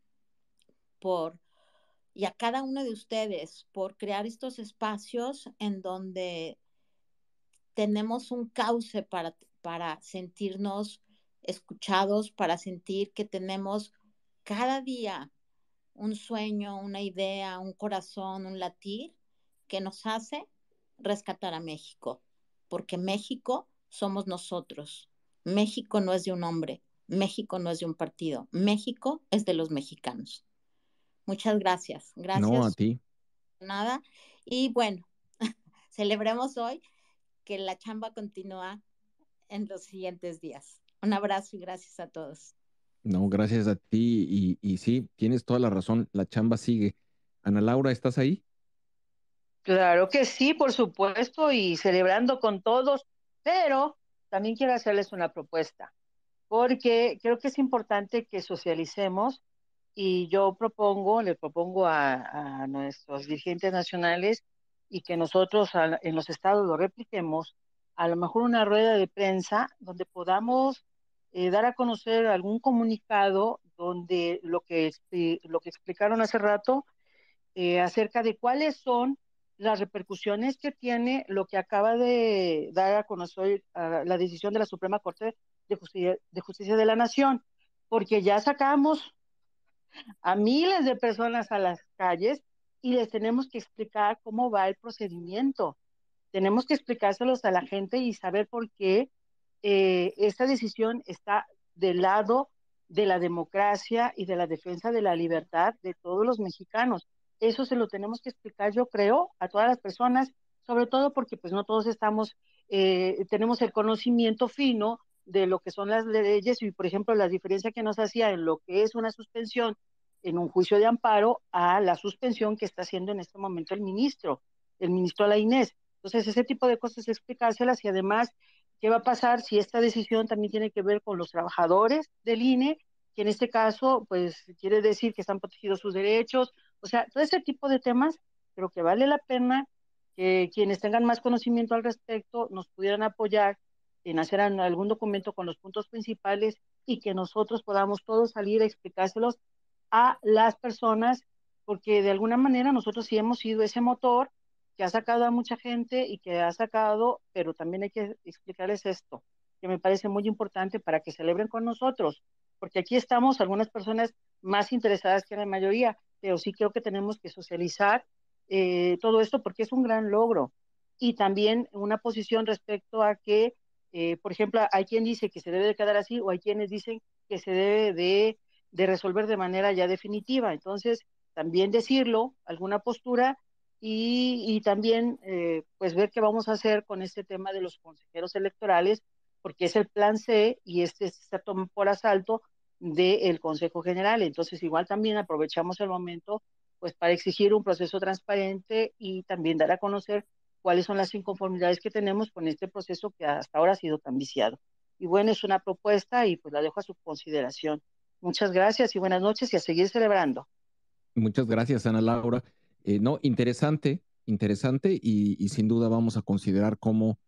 por y a cada uno de ustedes por crear estos espacios en donde tenemos un cauce para, para sentirnos escuchados, para sentir que tenemos cada día un sueño, una idea, un corazón, un latir que nos hace rescatar a México, porque México somos nosotros. México no es de un hombre, México no es de un partido, México es de los mexicanos. Muchas gracias. Gracias. a ti. Nada. Y bueno, celebremos hoy que la chamba continúa en los siguientes días. Un abrazo y gracias a todos. No, gracias a ti. Y, y sí, tienes toda la razón. La chamba sigue. Ana Laura, ¿estás ahí? Claro que sí, por supuesto, y celebrando con todos, pero también quiero hacerles una propuesta, porque creo que es importante que socialicemos y yo propongo, le propongo a, nuestros dirigentes nacionales y que nosotros en los estados lo repliquemos, a lo mejor una rueda de prensa donde podamos eh, dar a conocer algún comunicado donde lo que, lo que explicaron hace rato eh, acerca de cuáles son las repercusiones que tiene lo que acaba de dar a conocer la decisión de la Suprema Corte de Justicia de la Nación, porque ya sacamos a miles de personas a las calles y les tenemos que explicar cómo va el procedimiento. Tenemos que explicárselos a la gente y saber por qué eh, esta decisión está del lado de la democracia y de la defensa de la libertad de todos los mexicanos. Eso se lo tenemos que explicar, yo creo, a todas las personas, sobre todo porque pues no todos estamos, eh, tenemos el conocimiento fino de lo que son las leyes y, por ejemplo, la diferencia que nos hacía en lo que es una suspensión en un juicio de amparo a la suspensión que está haciendo en este momento el ministro, el ministro la Inés. Entonces, ese tipo de cosas explicárselas y además, ¿qué va a pasar si esta decisión también tiene que ver con los trabajadores del INE? que en este caso, pues quiere decir que están protegidos sus derechos, o sea, todo ese tipo de temas, creo que vale la pena que quienes tengan más conocimiento al respecto nos pudieran apoyar en hacer algún documento con los puntos principales y que nosotros podamos todos salir a explicárselos a las personas, porque de alguna manera nosotros sí hemos sido ese motor que ha sacado a mucha gente y que ha sacado, pero también hay que explicarles esto, que me parece muy importante para que celebren con nosotros, porque aquí estamos algunas personas más interesadas que la mayoría, pero sí creo que tenemos que socializar eh, todo esto porque es un gran logro y también una posición respecto a que eh, por ejemplo, hay quien dice que se debe de quedar así o hay quienes dicen que se debe de, resolver de manera ya definitiva. Entonces, también decirlo, alguna postura y, también eh, pues ver qué vamos a hacer con este tema de los consejeros electorales, porque es el plan C y este está toma por asalto del Consejo General. Entonces, igual también aprovechamos el momento pues para exigir un proceso transparente y también dar a conocer cuáles son las inconformidades que tenemos con este proceso que hasta ahora ha sido tan viciado. Y bueno, es una propuesta y pues la dejo a su consideración. Muchas gracias y buenas noches y a seguir celebrando. Muchas gracias, Ana Laura. Eh, no, interesante, interesante y, sin duda vamos a considerar cómo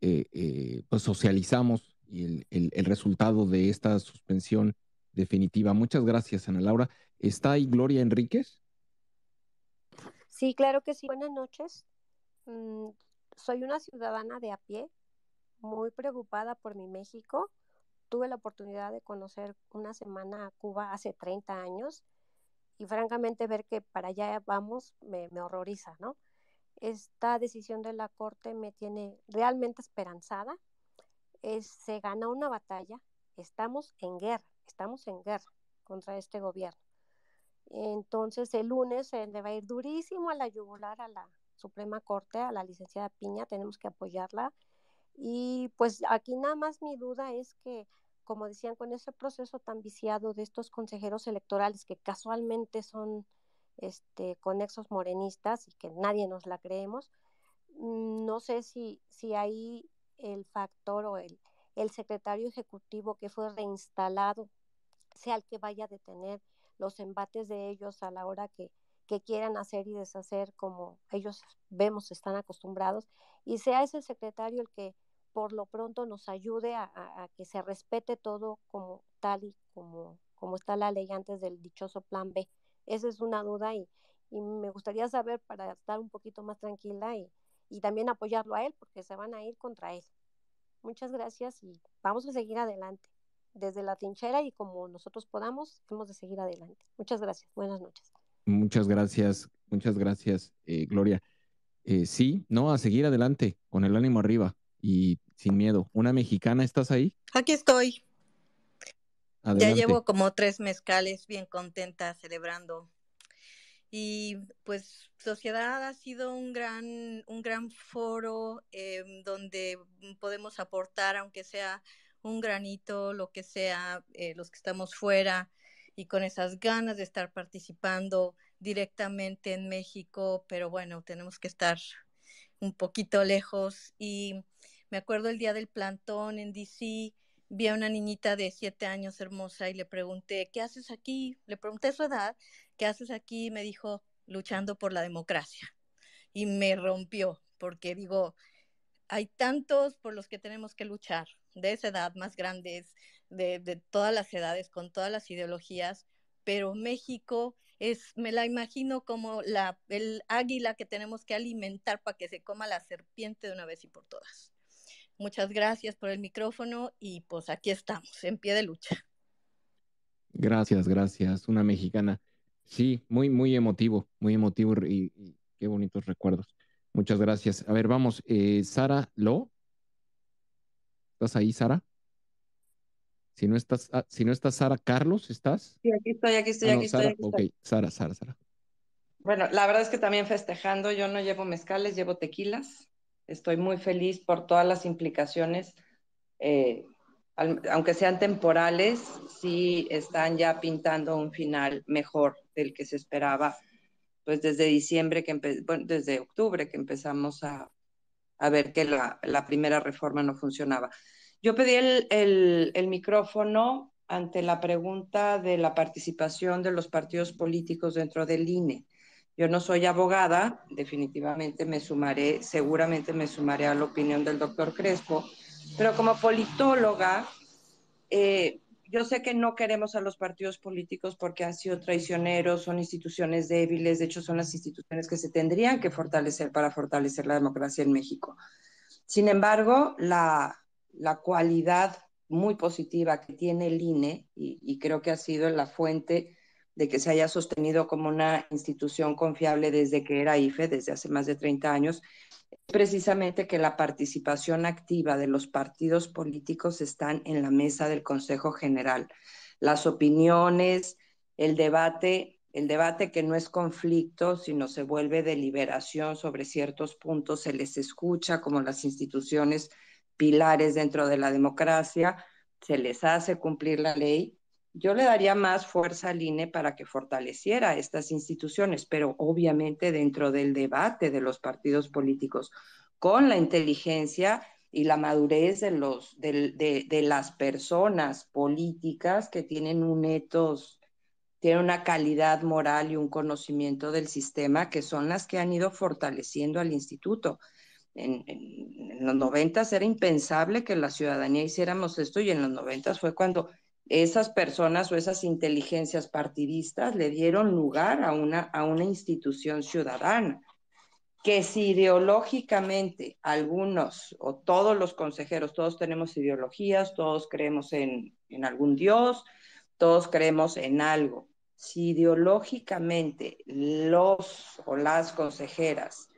eh, eh, pues, socializamos el, el, resultado de esta suspensión definitiva. Muchas gracias, Ana Laura. ¿Está ahí Gloria Enríquez? Sí, claro que sí. Buenas noches. Mm, soy una ciudadana de a pie, muy preocupada por mi México. Tuve la oportunidad de conocer una semana a Cuba hace 30 años y francamente ver que para allá vamos me, horroriza, ¿no? Esta decisión de la Corte me tiene realmente esperanzada. se gana una batalla, estamos en guerra, estamos en guerra contra este gobierno. Entonces el lunes se le va a ir durísimo a la yugular a la, Suprema Corte, a la licenciada Piña, tenemos que apoyarla. Y pues aquí nada más mi duda es que, como decían, con ese proceso tan viciado de estos consejeros electorales que casualmente son este, conexos morenistas y que nadie nos la creemos, mm, no sé si, si ahí el factor o el, el secretario ejecutivo que fue reinstalado sea el que vaya a detener los embates de ellos a la hora que, que quieran hacer y deshacer como ellos vemos están acostumbrados y sea ese secretario el que por lo pronto nos ayude a, que se respete todo como tal y como, como está la ley antes del dichoso plan B. Esa es una duda y, me gustaría saber para estar un poquito más tranquila y, y también apoyarlo a él porque se van a ir contra él. Muchas gracias y vamos a seguir adelante. Desde la trinchera y como nosotros podamos, hemos de seguir adelante. Muchas gracias. Buenas noches. Muchas gracias, muchas gracias, eh, Gloria. Eh, sí, no, a seguir adelante, con el ánimo arriba y sin miedo. Una mexicana, ¿estás ahí? Aquí estoy. Ya llevo como tres mezcales bien contenta celebrando. Y pues Sociedad ha sido un gran, un gran foro em, donde podemos aportar, aunque sea un granito, lo que sea, eh, los que estamos fuera, y con esas ganas de estar participando directamente en México, pero bueno, tenemos que estar un poquito lejos. Y me acuerdo el día del plantón en DC, vi a una niñita de siete años hermosa y le pregunté, ¿qué haces aquí? Le pregunté su edad, ¿qué haces aquí? Y me dijo, luchando por la democracia. Y me rompió, porque digo, hay tantos por los que tenemos que luchar, de esa edad, más grandes, de, de todas las edades, con todas las ideologías, pero México es, me la imagino como la, el águila que tenemos que alimentar para que se coma la serpiente de una vez y por todas. Muchas gracias por el micrófono y pues aquí estamos, en pie de lucha. Gracias, gracias, una mexicana. Sí, muy, muy emotivo, muy emotivo y, qué bonitos recuerdos. Muchas gracias. A ver, vamos, eh, Sara Lo. ¿Estás ahí, Sara? Si no estás, ah, si no estás Sara, Carlos, ¿estás? Sí, aquí estoy, aquí estoy, ah, aquí, estoy Sara, Sara, Sara. Bueno, la verdad es que también festejando, yo no llevo mezcales, llevo tequilas. Estoy muy feliz por todas las implicaciones, eh, aunque sean temporales, sí están ya pintando un final mejor del que se esperaba, pues desde diciembre, que bueno, desde octubre que empezamos a, a ver que la, primera reforma no funcionaba. Yo pedí el, el, micrófono ante la pregunta de la participación de los partidos políticos dentro del INE. Yo no soy abogada, definitivamente me sumaré, seguramente me sumaré a la opinión del doctor Crespo, pero como politóloga, eh, yo sé que no queremos a los partidos políticos porque han sido traicioneros, son instituciones débiles, de hecho son las instituciones que se tendrían que fortalecer para fortalecer la democracia en México. Sin embargo, la, cualidad muy positiva que tiene el INE, y, y creo que ha sido la fuente de que se haya sostenido como una institución confiable desde que era IFE, desde hace más de 30 años, precisamente que la participación activa de los partidos políticos están en la mesa del Consejo General. Las opiniones, el debate, el debate que no es conflicto, sino se vuelve deliberación sobre ciertos puntos, se les escucha como las instituciones pilares dentro de la democracia, se les hace cumplir la ley yo le daría más fuerza al INE para que fortaleciera estas instituciones, pero obviamente dentro del debate de los partidos políticos, con la inteligencia y la madurez de, los, de, las personas políticas que tienen un etos, tienen una calidad moral y un conocimiento del sistema que son las que han ido fortaleciendo al instituto. En, en los noventas era impensable que la ciudadanía hiciéramos esto y en los noventas fue cuando esas personas o esas inteligencias partidistas le dieron lugar a una, institución ciudadana, que si ideológicamente algunos o todos los consejeros, todos tenemos ideologías, todos creemos en, en algún dios, todos creemos en algo, si ideológicamente los o las consejeras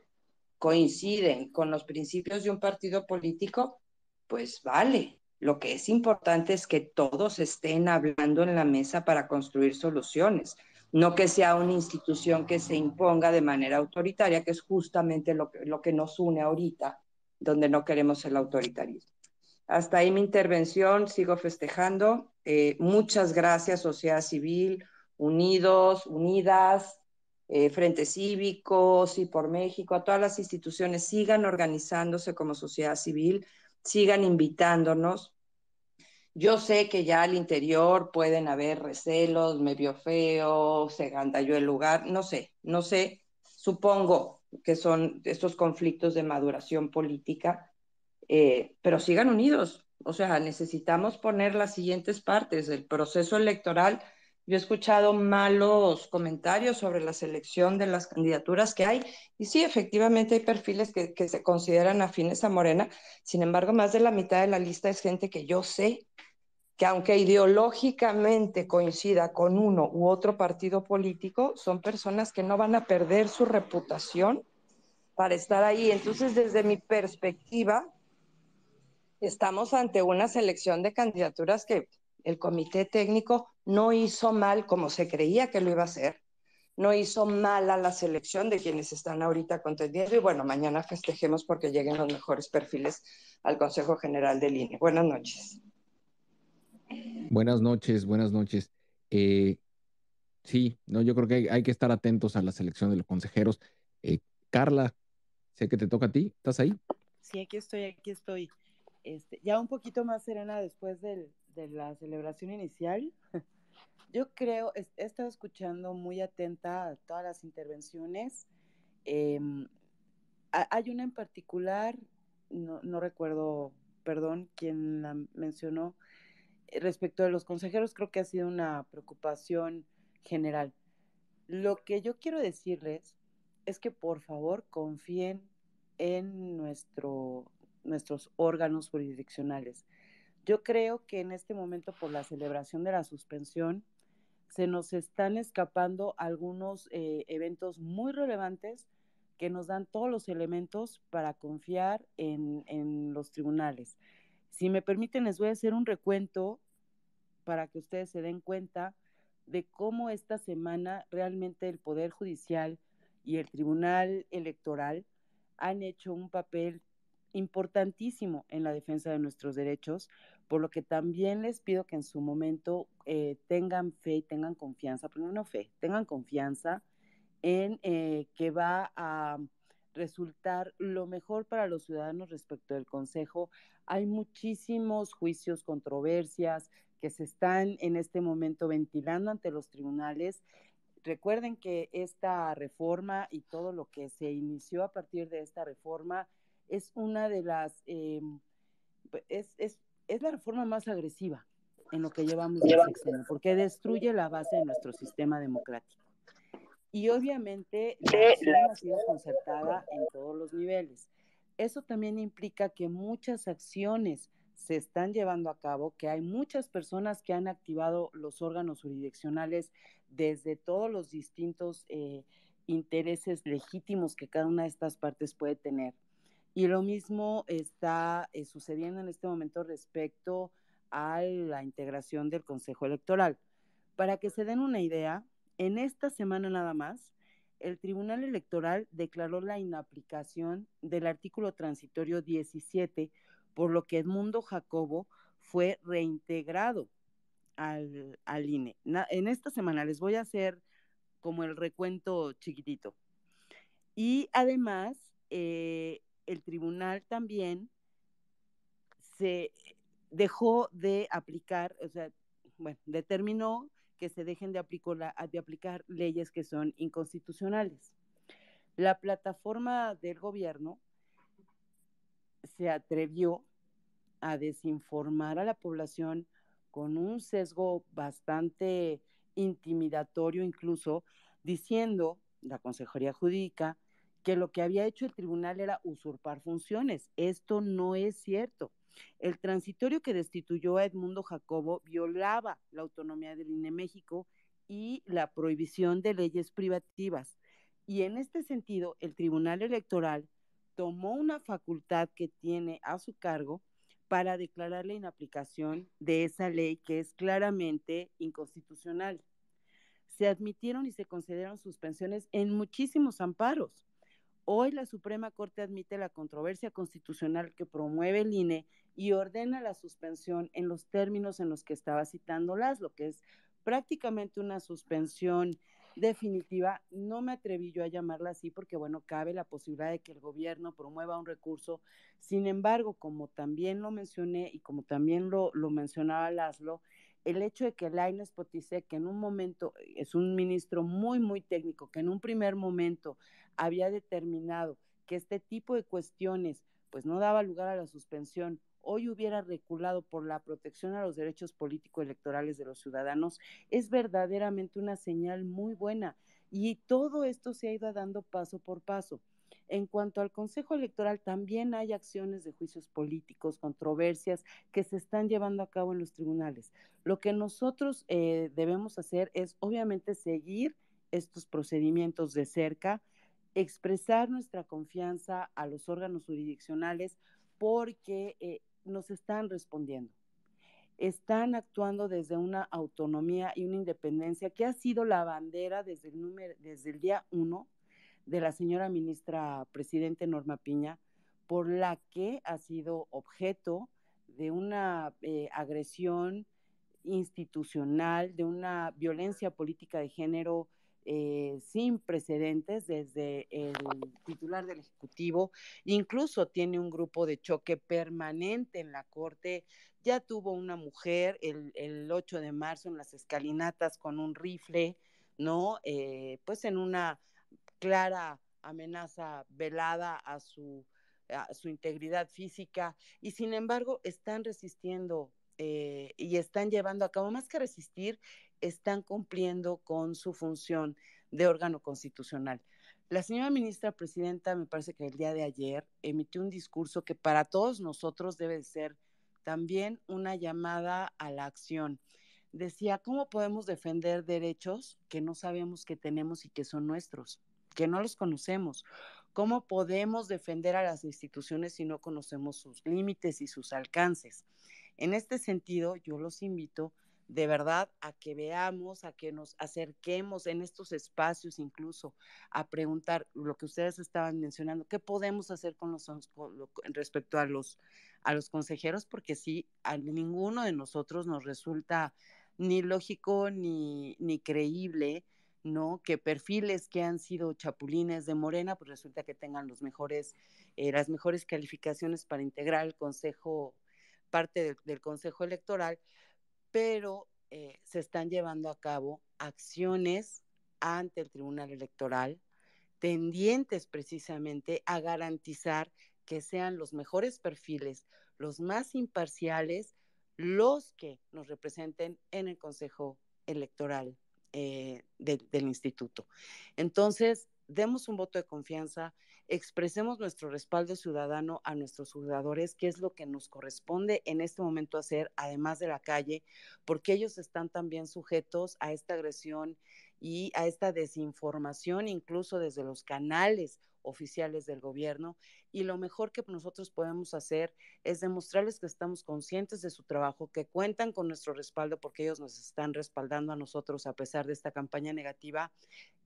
coinciden con los principios de un partido político, pues vale, lo que es importante es que todos estén hablando en la mesa para construir soluciones, no que sea una institución que se imponga de manera autoritaria, que es justamente lo, lo que nos une ahorita, donde no queremos el autoritarismo. Hasta ahí mi intervención, sigo festejando. Eh, muchas gracias, sociedad civil, unidos, unidas, eh, Frente Cívico, Sí por México, a todas las instituciones, sigan organizándose como sociedad civil, sigan invitándonos yo sé que ya al interior pueden haber recelos, me vio feo, se gandalló el lugar, no sé, no sé, supongo que son estos conflictos de maduración política, eh, pero sigan unidos. O sea, necesitamos poner las siguientes partes. del proceso electoral, yo he escuchado malos comentarios sobre la selección de las candidaturas que hay, y sí, efectivamente hay perfiles que, que se consideran afines a Morena, sin embargo, más de la mitad de la lista es gente que yo sé que aunque ideológicamente coincida con uno u otro partido político, son personas que no van a perder su reputación para estar ahí. Entonces, desde mi perspectiva, estamos ante una selección de candidaturas que el comité técnico no hizo mal como se creía que lo iba a hacer, no hizo mal a la selección de quienes están ahorita contendiendo y bueno, mañana festejemos porque lleguen los mejores perfiles al Consejo General de INE. Buenas noches. Buenas noches, buenas noches. Eh, sí, no, yo creo que hay, que estar atentos a la selección de los consejeros. Eh, Carla, sé que te toca a ti, ¿estás ahí? Sí, aquí estoy, aquí estoy. Este, ya un poquito más serena después de la celebración inicial. Yo creo, he estado escuchando muy atenta a todas las intervenciones. Em, hay una en particular, no, no recuerdo, perdón, quién la mencionó, respecto a los consejeros, creo que ha sido una preocupación general. Lo que yo quiero decirles es que por favor confíen en nuestro, nuestros órganos jurisdiccionales. Yo creo que en este momento, por la celebración de la suspensión, se nos están escapando algunos eh, eventos muy relevantes que nos dan todos los elementos para confiar en, en los tribunales. Si me permiten, les voy a hacer un recuento para que ustedes se den cuenta de cómo esta semana realmente el Poder Judicial y el Tribunal Electoral han hecho un papel importantísimo en la defensa de nuestros derechos, por lo que también les pido que en su momento eh, tengan fe y tengan confianza, primero no fe, tengan confianza en eh, que va a resultar lo mejor para los ciudadanos respecto del Consejo. Hay muchísimos juicios, controversias que se están en este momento ventilando ante los tribunales. Recuerden que esta reforma y todo lo que se inició a partir de esta reforma es una de las, eh, es, es, la reforma más agresiva en lo que llevamos sexenio, porque destruye la base de nuestro sistema democrático. Y obviamente la ha sido concertada en todos los niveles. Eso también implica que muchas acciones se están llevando a cabo, que hay muchas personas que han activado los órganos jurisdiccionales desde todos los distintos eh, intereses legítimos que cada una de estas partes puede tener. Y lo mismo está eh, sucediendo en este momento respecto a la integración del Consejo Electoral. Para que se den una idea, en esta semana nada más, el Tribunal Electoral declaró la inaplicación del artículo transitorio 17, por lo que Edmundo Jacobo fue reintegrado al, INE. en esta semana les voy a hacer como el recuento chiquitito. Y además, eh, el tribunal también se dejó de aplicar, o sea, bueno, determinó que se dejen de, aplicar leyes que son inconstitucionales. La plataforma del gobierno se atrevió a desinformar a la población con un sesgo bastante intimidatorio incluso, diciendo, la Consejería Judica, que lo que había hecho el tribunal era usurpar funciones. Esto no es cierto. El transitorio que destituyó a Edmundo Jacobo violaba la autonomía del INE México y la prohibición de leyes privativas. Y en este sentido, el Tribunal Electoral tomó una facultad que tiene a su cargo para declarar la inaplicación de esa ley que es claramente inconstitucional. Se admitieron y se concedieron suspensiones en muchísimos amparos. Hoy la Suprema Corte admite la controversia constitucional que promueve el INE y ordena la suspensión en los términos en los que estaba citándolas, lo que es prácticamente una suspensión definitiva. No me atreví yo a llamarla así porque, bueno, cabe la posibilidad de que el gobierno promueva un recurso. Sin embargo, como también lo mencioné y como también lo, lo mencionaba Laszlo, el hecho de que Laines Potisek, que en un momento eh, es un ministro muy, muy técnico, que en un primer momento había determinado que este tipo de cuestiones pues no daba lugar a la suspensión hoy hubiera reculado por la protección a los derechos político-electorales de los ciudadanos es verdaderamente una señal muy buena y todo esto se ha ido dando paso por paso. En cuanto al Consejo Electoral, también hay acciones de juicios políticos, controversias que se están llevando a cabo en los tribunales. Lo que nosotros eh, debemos hacer es, obviamente, seguir estos procedimientos de cerca, expresar nuestra confianza a los órganos jurisdiccionales, porque eh, nos están respondiendo. Están actuando desde una autonomía y una independencia que ha sido la bandera desde el, día uno de la señora ministra presidente Norma Piña, por la que ha sido objeto de una eh, agresión institucional, de una violencia política de género eh, sin precedentes desde el titular del Ejecutivo. Incluso tiene un grupo de choque permanente en la Corte. Ya tuvo una mujer el, 8 de marzo en las escalinatas con un rifle, ¿no? Eh, pues en una clara amenaza velada a su, su integridad física y sin embargo están resistiendo eh, y están llevando a cabo, más que resistir, están cumpliendo con su función de órgano constitucional. La señora ministra presidenta, me parece que el día de ayer, emitió un discurso que para todos nosotros debe ser también una llamada a la acción. Decía, ¿cómo podemos defender derechos que no sabemos que tenemos y que son nuestros, que no los conocemos? ¿Cómo podemos defender a las instituciones si no conocemos sus límites y sus alcances? En este sentido, yo los invito de verdad a que veamos, a que nos acerquemos en estos espacios incluso a preguntar lo que ustedes estaban mencionando, qué podemos hacer con los respecto a los a los consejeros porque sí a ninguno de nosotros nos resulta ni lógico ni ni creíble ¿no? Que perfiles que han sido chapulines de Morena, pues resulta que tengan los mejores, eh, las mejores calificaciones para integrar el consejo, parte del consejo electoral, pero eh, se están llevando a cabo acciones ante el Tribunal Electoral tendientes precisamente a garantizar que sean los mejores perfiles, los más imparciales, los que nos representen en el Consejo Electoral eh, del instituto. Entonces, demos un voto de confianza, expresemos nuestro respaldo ciudadano a nuestros jugadores, que es lo que nos corresponde en este momento hacer, además de la calle, porque ellos están también sujetos a esta agresión y a esta desinformación, incluso desde los canales oficiales del gobierno y lo mejor que nosotros podemos hacer es demostrarles que estamos conscientes de su trabajo, que cuentan con nuestro respaldo porque ellos nos están respaldando a nosotros a pesar de esta campaña negativa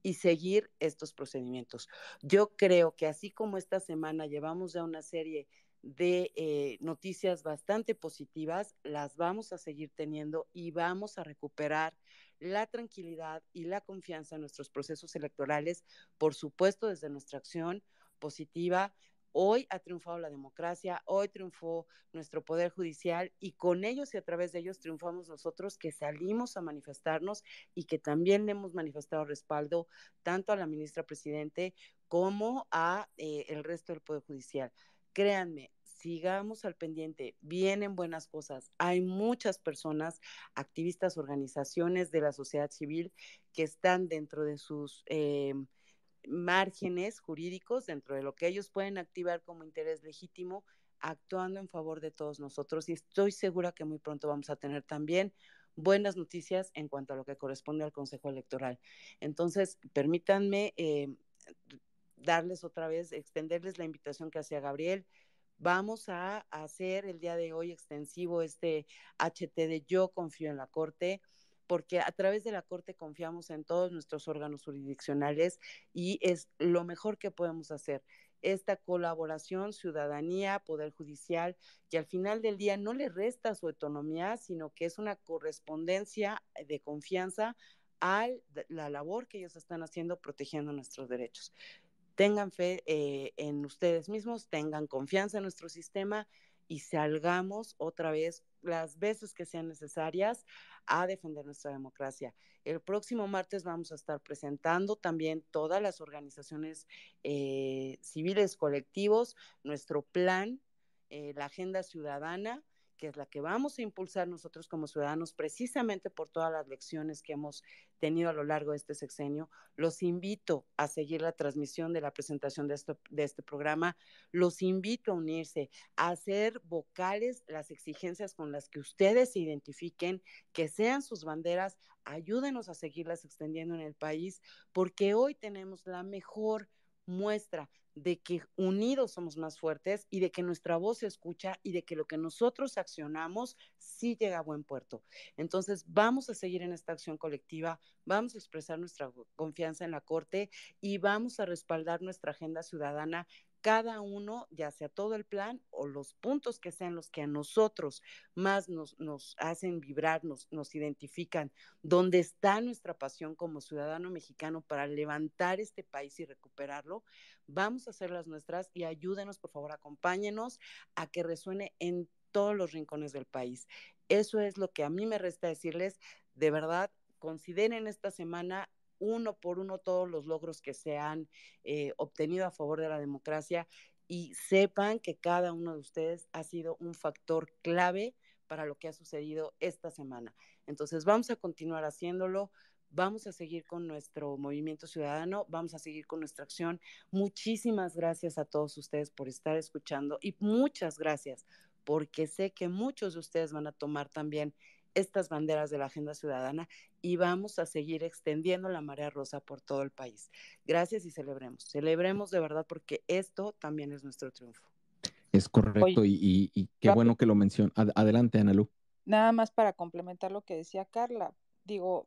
y seguir estos procedimientos. Yo creo que así como esta semana llevamos ya una serie de eh, noticias bastante positivas, las vamos a seguir teniendo y vamos a recuperar la tranquilidad y la confianza en nuestros procesos electorales, por supuesto desde nuestra acción positiva. Hoy ha triunfado la democracia, hoy triunfó nuestro poder judicial y con ellos y a través de ellos triunfamos nosotros que salimos a manifestarnos y que también hemos manifestado respaldo tanto a la ministra presidente como a eh, el resto del poder judicial créanme, sigamos al pendiente, vienen buenas cosas. Hay muchas personas, activistas, organizaciones de la sociedad civil que están dentro de sus eh, márgenes jurídicos, dentro de lo que ellos pueden activar como interés legítimo, actuando en favor de todos nosotros. Y estoy segura que muy pronto vamos a tener también buenas noticias en cuanto a lo que corresponde al Consejo Electoral. Entonces, permítanme... Eh, darles otra vez, extenderles la invitación que hacía Gabriel, Vamos a hacer el día de hoy extensivo este HT de Yo confío en la Corte, porque a través de la Corte confiamos en todos nuestros órganos jurisdiccionales y es lo mejor que podemos hacer esta colaboración ciudadanía, poder judicial, que al final del día no le resta su autonomía, sino que es una correspondencia de confianza a la labor que ellos están haciendo protegiendo nuestros derechos tengan fe eh, en ustedes mismos, tengan confianza en nuestro sistema y salgamos otra vez las veces que sean necesarias a defender nuestra democracia. El próximo martes vamos a estar presentando también todas las organizaciones eh, civiles colectivos, nuestro plan, eh, la agenda ciudadana que es la que vamos a impulsar nosotros como ciudadanos, precisamente por todas las lecciones que hemos tenido a lo largo de este sexenio. Los invito a seguir la transmisión de la presentación de, de este programa. Los invito a unirse, a hacer vocales las exigencias con las que ustedes se identifiquen, que sean sus banderas, ayúdenos a seguirlas extendiendo en el país, porque hoy tenemos la mejor muestra de que unidos somos más fuertes y de que nuestra voz se escucha y de que lo que nosotros accionamos sí llega a buen puerto. Entonces, vamos a seguir en esta acción colectiva, vamos a expresar nuestra confianza en la Corte y vamos a respaldar nuestra agenda ciudadana cada uno, ya sea todo el plan o los puntos que sean los que a nosotros más nos, hacen vibrar, nos, identifican, donde está nuestra pasión como ciudadano mexicano para levantar este país y recuperarlo, vamos a hacer las nuestras y ayúdenos, por favor, acompáñenos a que resuene en todos los rincones del país. Eso es lo que a mí me resta decirles. De verdad, consideren esta semana uno por uno todos los logros que se han eh, obtenido a favor de la democracia y sepan que cada uno de ustedes ha sido un factor clave para lo que ha sucedido esta semana. Entonces vamos a continuar haciéndolo, vamos a seguir con nuestro movimiento ciudadano, vamos a seguir con nuestra acción. Muchísimas gracias a todos ustedes por estar escuchando y muchas gracias porque sé que muchos de ustedes van a tomar también estas banderas de la agenda ciudadana y vamos a seguir extendiendo la marea rosa por todo el país. Gracias y celebremos. Celebremos de verdad porque esto también es nuestro triunfo. Es correcto y, qué bueno que lo menciona. adelante, Analu. Nada más para complementar lo que decía Carla. Digo,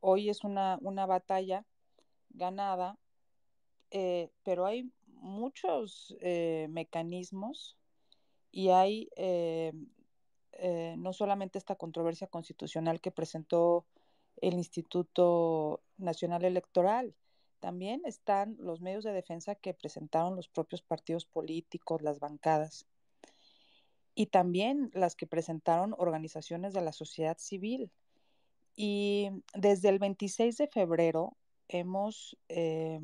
hoy es una, una batalla ganada, eh, pero hay muchos eh, mecanismos y hay eh, no solamente esta controversia constitucional que presentó el Instituto Nacional Electoral. También están los medios de defensa que presentaron los propios partidos políticos, las bancadas, y también las que presentaron organizaciones de la sociedad civil. Y desde el 26 de febrero hemos, eh,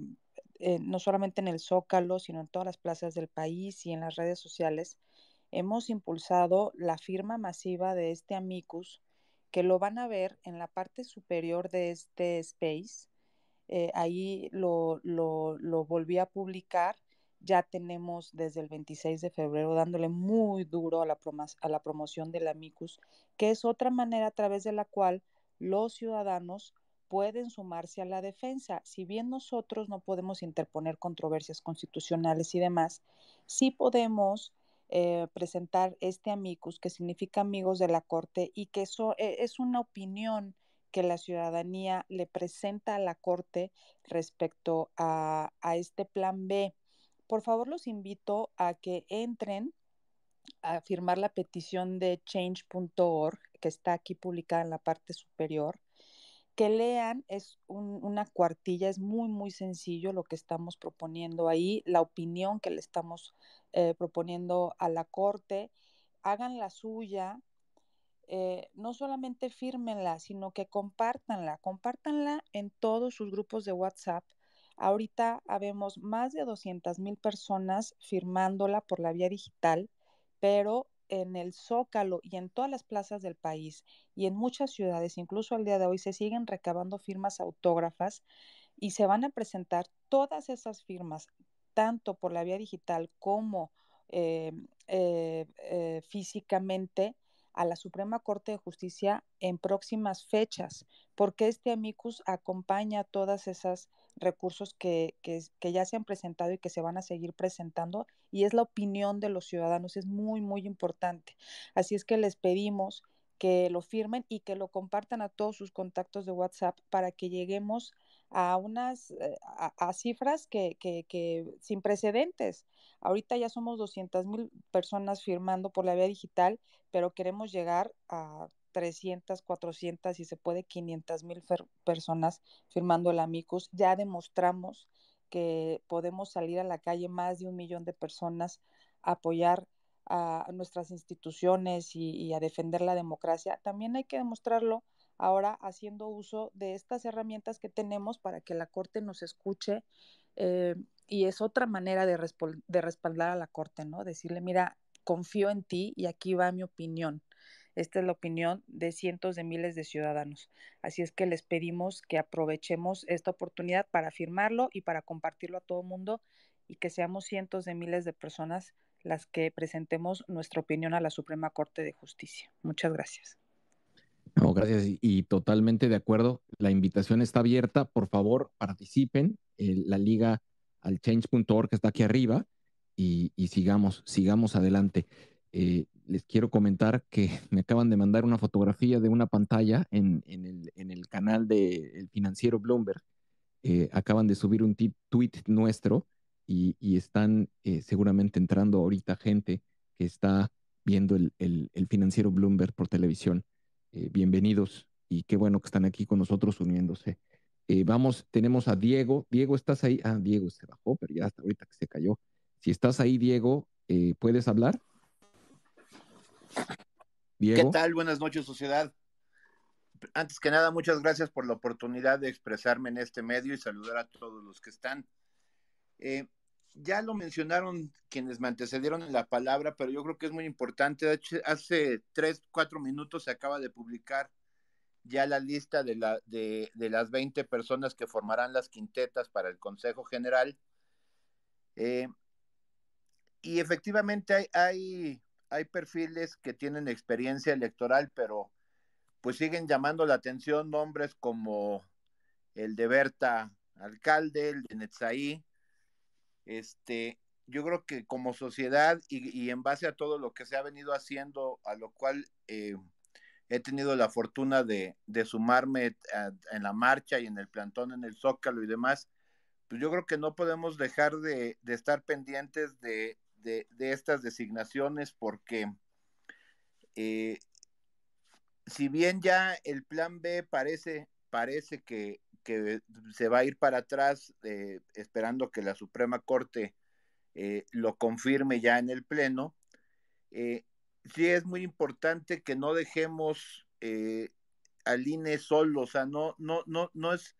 eh, no solamente en el Zócalo, sino en todas las plazas del país y en las redes sociales, hemos impulsado la firma masiva de este amicus que lo van a ver en la parte superior de este space. Eh, ahí lo, volví a publicar. Ya tenemos desde el 26 de febrero dándole muy duro a la, a la promoción de la MICUS, que es otra manera a través de la cual los ciudadanos pueden sumarse a la defensa. Si bien nosotros no podemos interponer controversias constitucionales y demás, sí podemos eh, presentar este amicus, que significa amigos de la Corte, y que eso e, es una opinión que la ciudadanía le presenta a la Corte respecto a, a este plan B. Por favor, los invito a que entren a firmar la petición de change.org que está aquí publicada en la parte superior que lean es una cuartilla, es muy, muy sencillo lo que estamos proponiendo ahí, la opinión que le estamos eh, proponiendo a la Corte, hagan la suya, eh, no solamente fírmenla, sino que compártanla, compártanla en todos sus grupos de WhatsApp. Ahorita habemos más de 200 mil personas firmándola por la vía digital, pero en el Zócalo y en todas las plazas del país y en muchas ciudades, incluso al día de hoy, se siguen recabando firmas autógrafas y se van a presentar todas esas firmas, tanto por la vía digital como eh, eh, eh, físicamente, a la Suprema Corte de Justicia en próximas fechas, porque este amicus acompaña todas esas recursos que, ya se han presentado y que se van a seguir presentando y es la opinión de los ciudadanos, es muy, muy importante. Así es que les pedimos que lo firmen y que lo compartan a todos sus contactos de WhatsApp para que lleguemos a unas eh, a, cifras que, que, sin precedentes. Ahorita ya somos 200 mil personas firmando por la vía digital, pero queremos llegar a 300, 400 y se puede 500 mil personas firmando el amicus. Ya demostramos que podemos salir a la calle más de un millón de personas a apoyar a nuestras instituciones y, a defender la democracia. También hay que demostrarlo ahora haciendo uso de estas herramientas que tenemos para que la Corte nos escuche. Eh, y es otra manera de, de respaldar a la Corte, ¿no? Decirle, mira, confío en ti y aquí va mi opinión. Esta es la opinión de cientos de miles de ciudadanos. Así es que les pedimos que aprovechemos esta oportunidad para firmarlo y para compartirlo a todo el mundo y que seamos cientos de miles de personas las que presentemos nuestra opinión a la Suprema Corte de Justicia. Muchas gracias. gracias y, totalmente de acuerdo. La invitación está abierta. Por favor, participen. en la liga al change.org está aquí arriba y, y sigamos, sigamos adelante. Eh, les quiero comentar que me acaban de mandar una fotografía de una pantalla en, el, canal del financiero Bloomberg. Eh, acaban de subir un tweet nuestro y, están eh, seguramente entrando ahorita gente que está viendo el, financiero Bloomberg por televisión. bienvenidos y qué bueno que están aquí con nosotros uniéndose. vamos, tenemos a Diego. Diego, ¿estás ahí? Ah, Diego se bajó, pero ya hasta ahorita que se cayó. Si estás ahí, Diego, ¿puedes hablar? ¿Qué tal? Buenas noches, sociedad. Antes que nada, muchas gracias por la oportunidad de expresarme en este medio y saludar a todos los que están. Eh, ya lo mencionaron quienes me antecedieron en la palabra, pero yo creo que es muy importante. Hace tres, cuatro minutos se acaba de publicar ya la lista de, las 20 personas que formarán las quintetas para el Consejo General. Eh, y efectivamente hay, hay hay perfiles que tienen experiencia electoral, pero pues siguen llamando la atención nombres como el de Berta Alcalde, el de Netzaí. Este, yo creo que como sociedad y, en base a todo lo que se ha venido haciendo, a lo cual eh, he tenido la fortuna de, sumarme en la marcha y en el plantón, en el Zócalo y demás, pues yo creo que no podemos dejar de estar pendientes de, de, estas designaciones porque eh, si bien ya el plan B parece, parece que, se va a ir para atrás eh, esperando que la Suprema Corte eh, lo confirme ya en el Pleno, sí es muy importante que no dejemos al INE solo, o sea, no, no, no, no es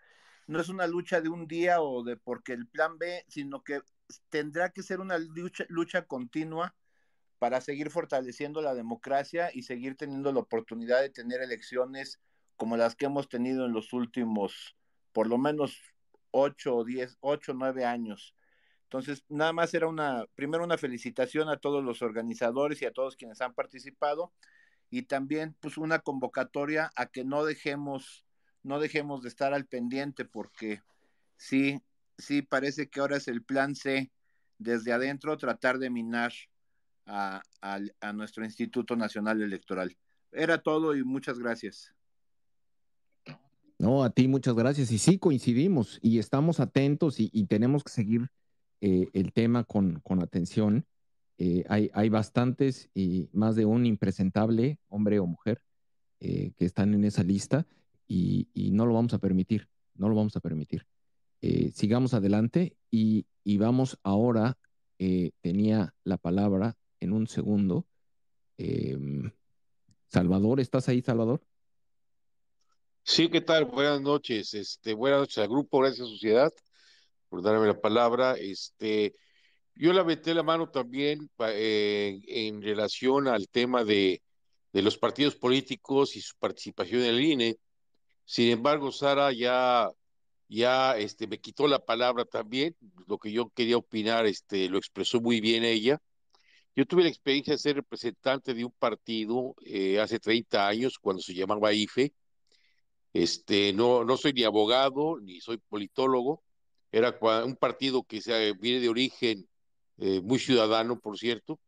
no es una lucha de un día o de porque el plan B, sino que tendrá que ser una lucha, lucha continua para seguir fortaleciendo la democracia y seguir teniendo la oportunidad de tener elecciones como las que hemos tenido en los últimos, por lo menos, ocho, o 10, 8 o años. Entonces, nada más era una, primero una felicitación a todos los organizadores y a todos quienes han participado y también pues una convocatoria a que no dejemos, no dejemos de estar al pendiente porque sí, sí parece que ahora es el plan C, desde adentro tratar de minar a, nuestro Instituto Nacional Electoral. Era todo y muchas gracias. No, a ti muchas gracias. Y sí, coincidimos y estamos atentos y, tenemos que seguir eh, el tema con, atención. Eh, hay, hay, bastantes y más de un impresentable, hombre o mujer, eh, que están en esa lista y, no lo vamos a permitir, no lo vamos a permitir. Eh, sigamos adelante y, vamos ahora, eh, tenía la palabra en un segundo. Em, Salvador, ¿estás ahí, Salvador? Sí, ¿qué tal? Buenas noches. Este, buenas noches al grupo, gracias Sociedad por darme la palabra. Este, yo la metí la mano también eh, en relación al tema de, de, los partidos políticos y su participación en el INE. Sin embargo, Sara ya ya este, me quitó la palabra también, lo que yo quería opinar este, lo expresó muy bien ella. Yo tuve la experiencia de ser representante de un partido eh, hace 30 años, cuando se llamaba IFE. Este, no, no soy ni abogado, ni soy politólogo. Era un partido que se, viene de origen eh, muy ciudadano, por cierto.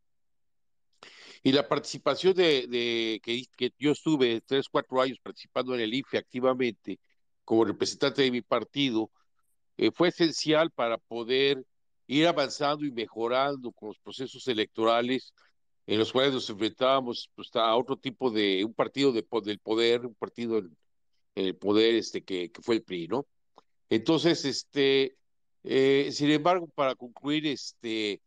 Y la participación de, de que, que, yo estuve tres, cuatro años participando en el IFE activamente, como representante de mi partido, eh, fue esencial para poder ir avanzando y mejorando con los procesos electorales en los cuales nos enfrentábamos pues, a otro tipo de, un partido del poder, un partido en, el poder este, que, fue el PRI, ¿no? Entonces, este, eh, sin embargo, para concluir, este,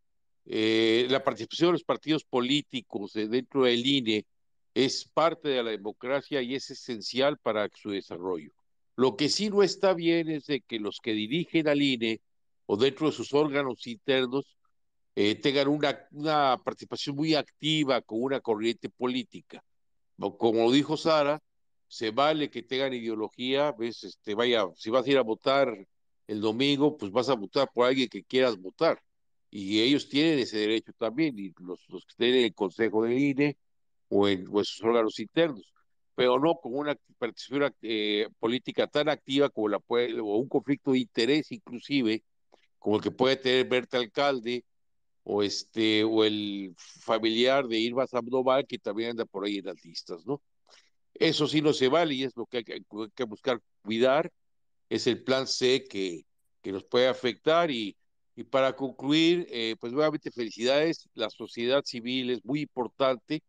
eh, la participación de los partidos políticos dentro del INE es parte de la democracia y es esencial para su desarrollo. Lo que sí no está bien es de que los que dirigen al INE o dentro de sus órganos internos eh, tengan una, participación muy activa con una corriente política. Como dijo Sara, se vale que tengan ideología, ves, este, vaya, si vas a ir a votar el domingo, pues vas a votar por alguien que quieras votar. Y ellos tienen ese derecho también, y los, que tienen el Consejo del INE o en, o en sus órganos internos pero no con una participación eh, política tan activa como la puede, o un conflicto de interés inclusive, como el que puede tener Berta Alcalde o este o el familiar de Irma Sandoval que también anda por ahí en las listas, ¿no? Eso sí no se vale y es lo que hay que, buscar cuidar, es el plan C que, que nos puede afectar y, y para concluir, eh, pues nuevamente felicidades, la sociedad civil es muy importante,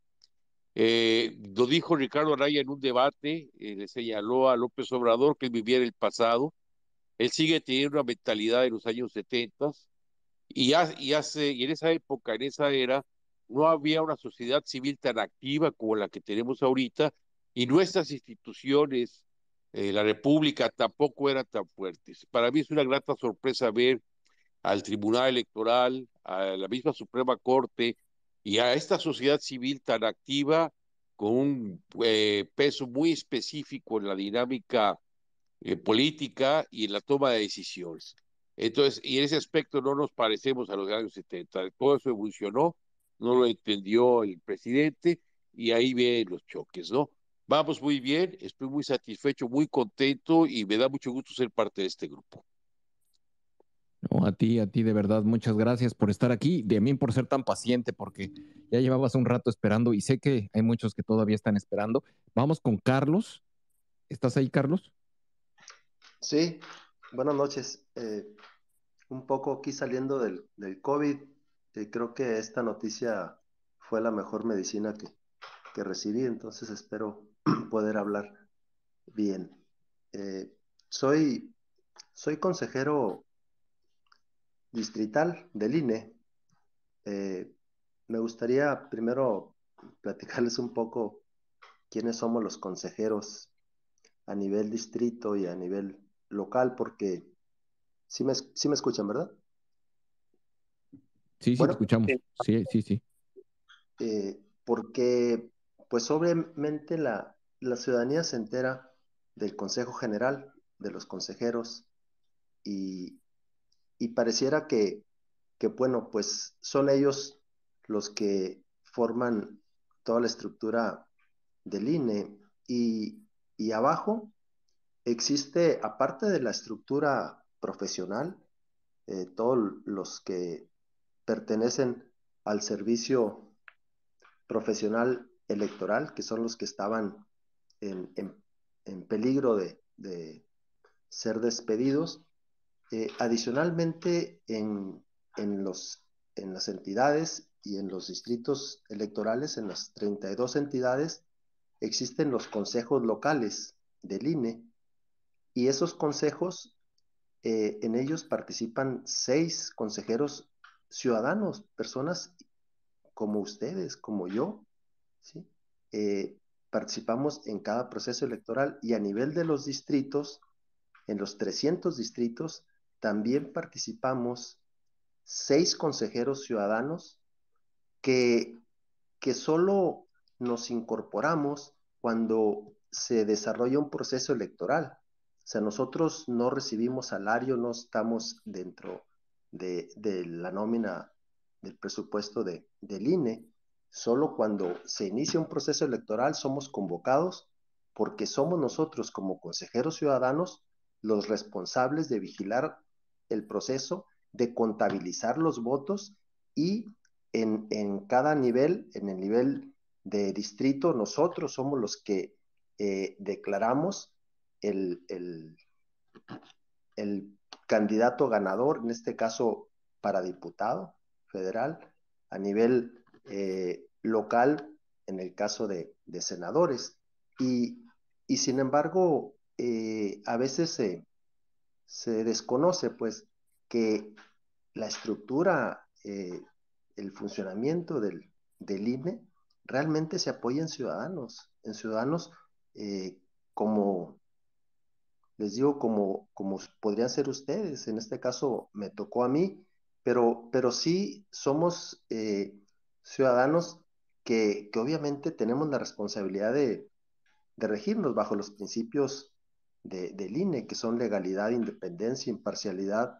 eh, lo dijo Ricardo Araya en un debate, eh, le señaló a López Obrador que viviera el pasado. Él sigue teniendo una mentalidad de los años 70 y, y, hace, y en esa época, en esa era, no había una sociedad civil tan activa como la que tenemos ahorita y nuestras instituciones, eh, la República, tampoco eran tan fuertes. Para mí es una grata sorpresa ver al Tribunal Electoral, a la misma Suprema Corte, y a esta sociedad civil tan activa, con un eh, peso muy específico en la dinámica eh, política y en la toma de decisiones. Entonces, y en ese aspecto no nos parecemos a los años 70. Todo eso evolucionó, no lo entendió el presidente y ahí ven los choques, ¿no? Vamos muy bien, estoy muy satisfecho, muy contento y me da mucho gusto ser parte de este grupo a ti, a ti de verdad, muchas gracias por estar aquí, de mí por ser tan paciente, porque ya llevabas un rato esperando y sé que hay muchos que todavía están esperando. Vamos con Carlos. ¿Estás ahí, Carlos? Sí, buenas noches. Eh, un poco aquí saliendo del, COVID, eh, creo que esta noticia fue la mejor medicina que, recibí, entonces espero poder hablar bien. Eh, soy, soy consejero distrital del INE. Eh, me gustaría primero platicarles un poco quiénes somos los consejeros a nivel distrito y a nivel local, porque sí me, me escuchan, ¿verdad? Sí, sí, escuchamos. Eh, sí, sí, sí. Eh, porque, pues obviamente la, la ciudadanía se entera del Consejo General, de los consejeros, y, y pareciera que, bueno, pues son ellos los que forman toda la estructura del INE y, abajo existe, aparte de la estructura profesional, eh, todos los que pertenecen al servicio profesional electoral, que son los que estaban en, peligro de, de ser despedidos, eh, adicionalmente, en, en, los, en las entidades y en los distritos electorales, en las 32 entidades, existen los consejos locales del INE y esos consejos, eh, en ellos participan seis consejeros ciudadanos, personas como ustedes, como yo, ¿sí? Eh, participamos en cada proceso electoral y a nivel de los distritos, en los 300 distritos, también participamos seis consejeros ciudadanos que, que solo nos incorporamos cuando se desarrolla un proceso electoral. O sea, nosotros no recibimos salario, no estamos dentro de, la nómina del presupuesto de, del INE. Solo cuando se inicia un proceso electoral somos convocados porque somos nosotros como consejeros ciudadanos los responsables de vigilar el proceso de contabilizar los votos y en, cada nivel, en el nivel de distrito, nosotros somos los que eh, declaramos el, candidato ganador, en este caso para diputado federal, a nivel eh, local, en el caso de, senadores. Y, sin embargo, eh, a veces se, se desconoce pues que la estructura, eh, el funcionamiento del, del, INE realmente se apoya en ciudadanos, en ciudadanos eh, como, les digo, como, como podrían ser ustedes, en este caso me tocó a mí, pero, pero sí somos eh, ciudadanos que, obviamente tenemos la responsabilidad de, de regirnos bajo los principios de, del INE, que son legalidad, independencia, imparcialidad,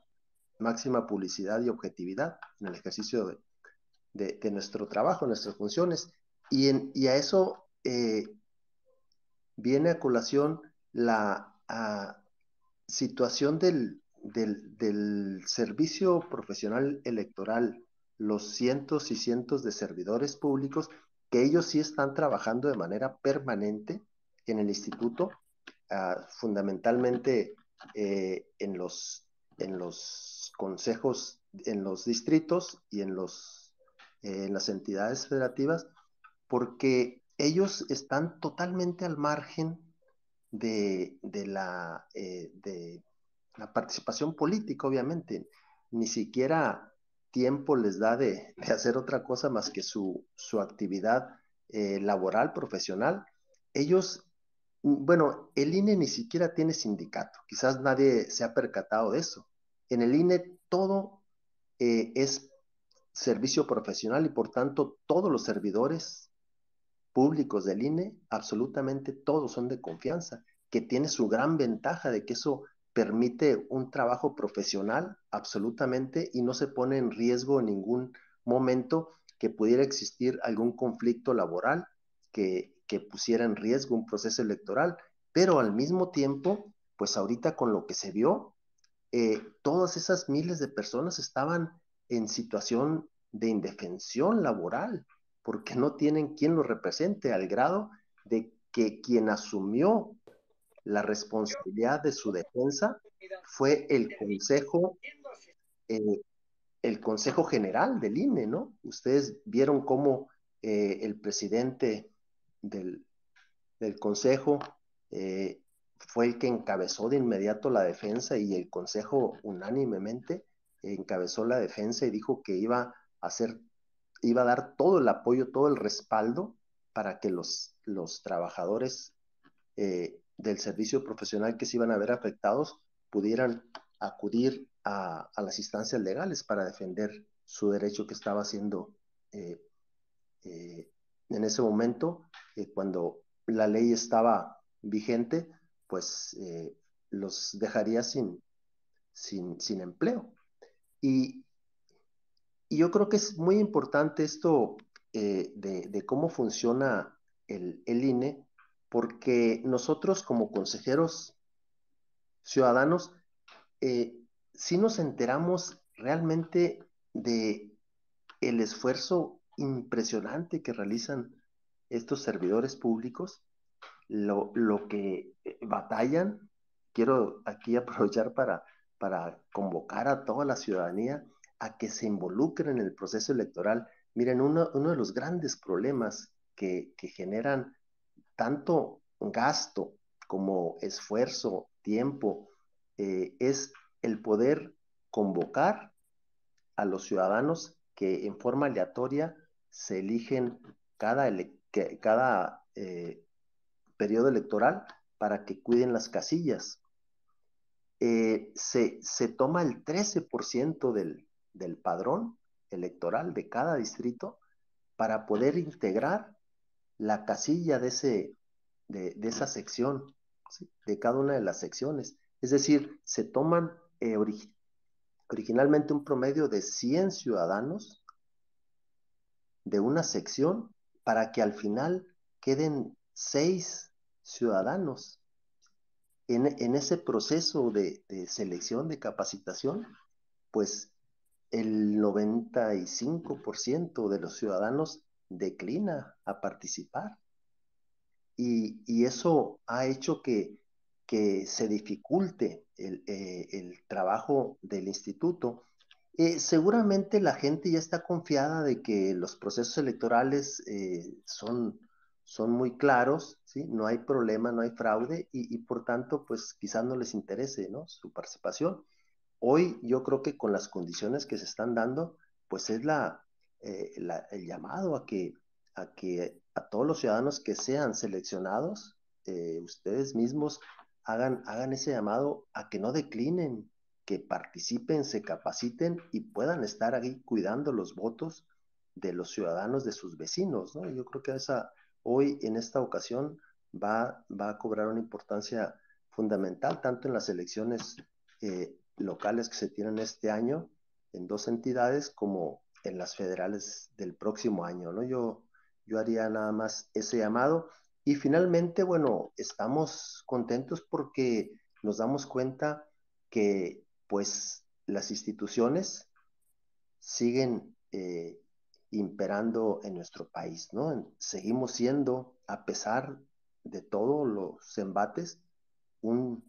máxima publicidad y objetividad en el ejercicio de, de, nuestro trabajo, nuestras funciones. Y, en, y a eso eh, viene a colación la situación del, del, del servicio profesional electoral, los cientos y cientos de servidores públicos que ellos sí están trabajando de manera permanente en el instituto Ah, fundamentalmente eh, en, los, en los consejos, en los distritos y en, los, eh, en las entidades federativas, porque ellos están totalmente al margen de, la, eh, de la participación política, obviamente. Ni siquiera tiempo les da de, hacer otra cosa más que su, actividad laboral, profesional. Ellos Mm, bueno, el INE ni siquiera tiene sindicato, quizás nadie se ha percatado de eso. En el INE todo eh, es servicio profesional y por tanto todos los servidores públicos del INE, absolutamente todos son de confianza, que tiene su gran ventaja de que eso permite un trabajo profesional absolutamente y no se pone en riesgo en ningún momento que pudiera existir algún conflicto laboral que que pusiera en riesgo un proceso electoral, pero al mismo tiempo, pues ahorita con lo que se vio, eh, todas esas miles de personas estaban en situación de indefensión laboral, porque no tienen quien los represente al grado de que quien asumió la responsabilidad de su defensa fue el Consejo, eh, el Consejo General del INE, ¿no? Ustedes vieron cómo eh, el presidente del, del Consejo, eh, fue el que encabezó de inmediato la defensa y el Consejo unánimemente encabezó la defensa y dijo que iba a hacer, iba a dar todo el apoyo, todo el respaldo para que los, los trabajadores eh, del servicio profesional que se iban a ver afectados pudieran acudir a, a las instancias legales para defender su derecho que estaba siendo eh, en ese momento que cuando la ley estaba vigente, pues eh, los dejaría sin, sin, empleo. Y, y, yo creo que es muy importante esto eh, de, cómo funciona el, el INE, porque nosotros como consejeros ciudadanos, eh, si nos enteramos realmente de el esfuerzo impresionante que realizan estos servidores públicos lo, que eh, batallan, quiero aquí aprovechar para, para convocar a toda la ciudadanía a que se involucren en el proceso electoral. Miren, uno, de los grandes problemas que, generan tanto gasto como esfuerzo, tiempo, eh, es el poder convocar a los ciudadanos que en forma aleatoria se eligen cada, cada eh, periodo electoral para que cuiden las casillas. Eh, se, toma el 13% del, padrón electoral de cada distrito para poder integrar la casilla de, ese, de, esa sección, de cada una de las secciones. Es decir, se toman eh, originalmente un promedio de 100 ciudadanos de una sección para que al final queden seis ciudadanos en, ese proceso de, selección, de capacitación, pues el 95% de los ciudadanos declina a participar. Y, eso ha hecho que, se dificulte eh, el trabajo del instituto eh, seguramente la gente ya está confiada de que los procesos electorales eh, son, son muy claros, ¿sí? no hay problema, no hay fraude y, por tanto, pues quizás no les interese ¿no? su participación. Hoy yo creo que con las condiciones que se están dando, pues es la, eh, el llamado a que, a que a todos los ciudadanos que sean seleccionados, ustedes mismos hagan, hagan ese llamado a que no declinen, que participen, se capaciten y puedan estar ahí cuidando los votos de los ciudadanos de sus vecinos. ¿no? Yo creo que esa hoy en esta ocasión va, va a cobrar una importancia fundamental, tanto en las elecciones eh, locales que se tienen este año en dos entidades como en las federales del próximo año. ¿no? Yo, yo haría nada más ese llamado. Y finalmente, bueno, estamos contentos porque nos damos cuenta que pues las instituciones siguen eh, imperando en nuestro país, ¿no? Seguimos siendo, a pesar de todos los embates, un,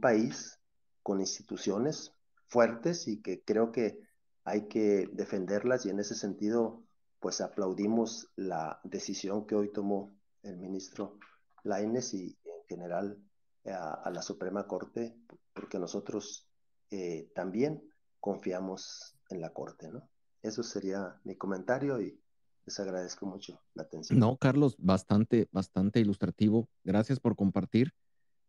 país con instituciones fuertes y que creo que hay que defenderlas y en ese sentido, pues aplaudimos la decisión que hoy tomó el ministro Laines y en general a la Suprema Corte, porque nosotros eh, también confiamos en la Corte, ¿no? Eso sería mi comentario y les agradezco mucho la atención. No, Carlos, bastante, bastante ilustrativo. Gracias por compartir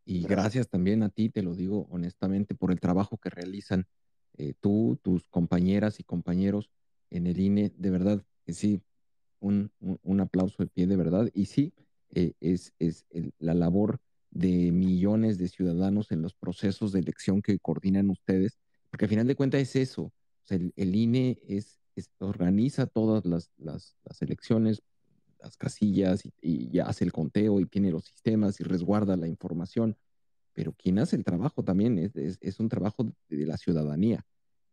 y gracias, también a ti, te lo digo honestamente, por el trabajo que realizan eh, tú, tus compañeras y compañeros en el INE. De verdad, eh, sí, un, aplauso de pie de verdad. Y sí, es, es la labor de millones de ciudadanos en los procesos de elección que coordinan ustedes, porque al final de cuentas es eso. el, INE es, organiza todas las, elecciones, las casillas y, ya hace el conteo y tiene los sistemas y resguarda la información, pero quien hace el trabajo también es, un trabajo de, la ciudadanía.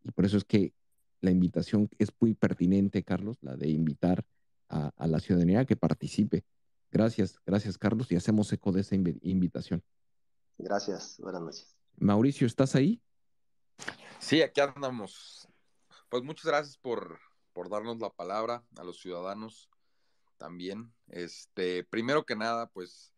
Y por eso es que la invitación es muy pertinente, Carlos, la de invitar a, a la ciudadanía a que participe Gracias, gracias Carlos y hacemos eco de esa invitación. Gracias, buenas noches. Mauricio, ¿estás ahí? Sí, aquí andamos. Pues muchas gracias por, por darnos la palabra a los ciudadanos también. Este, primero que nada, pues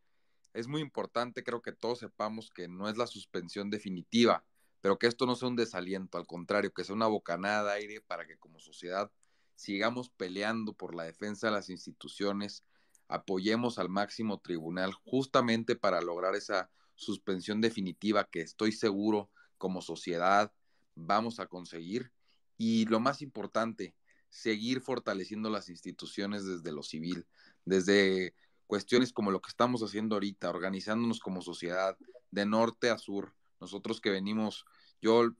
es muy importante, creo que todos sepamos que no es la suspensión definitiva, pero que esto no sea un desaliento, al contrario, que sea una bocanada de aire para que como sociedad sigamos peleando por la defensa de las instituciones apoyemos al máximo tribunal justamente para lograr esa suspensión definitiva que estoy seguro como sociedad vamos a conseguir. Y lo más importante, seguir fortaleciendo las instituciones desde lo civil, desde cuestiones como lo que estamos haciendo ahorita, organizándonos como sociedad de norte a sur. Nosotros que venimos, yo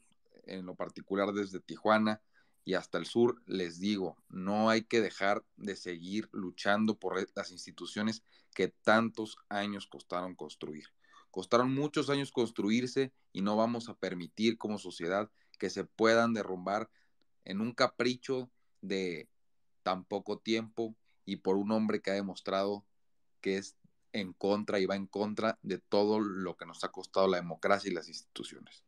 en lo particular desde Tijuana, y hasta el sur, les digo, no hay que dejar de seguir luchando por e, las instituciones que tantos años costaron construir. Costaron muchos años construirse y no vamos a permitir como sociedad que se puedan derrumbar en un capricho de tan poco tiempo y por un hombre que ha demostrado que es en contra y va en contra de todo lo que nos ha costado la democracia y las instituciones.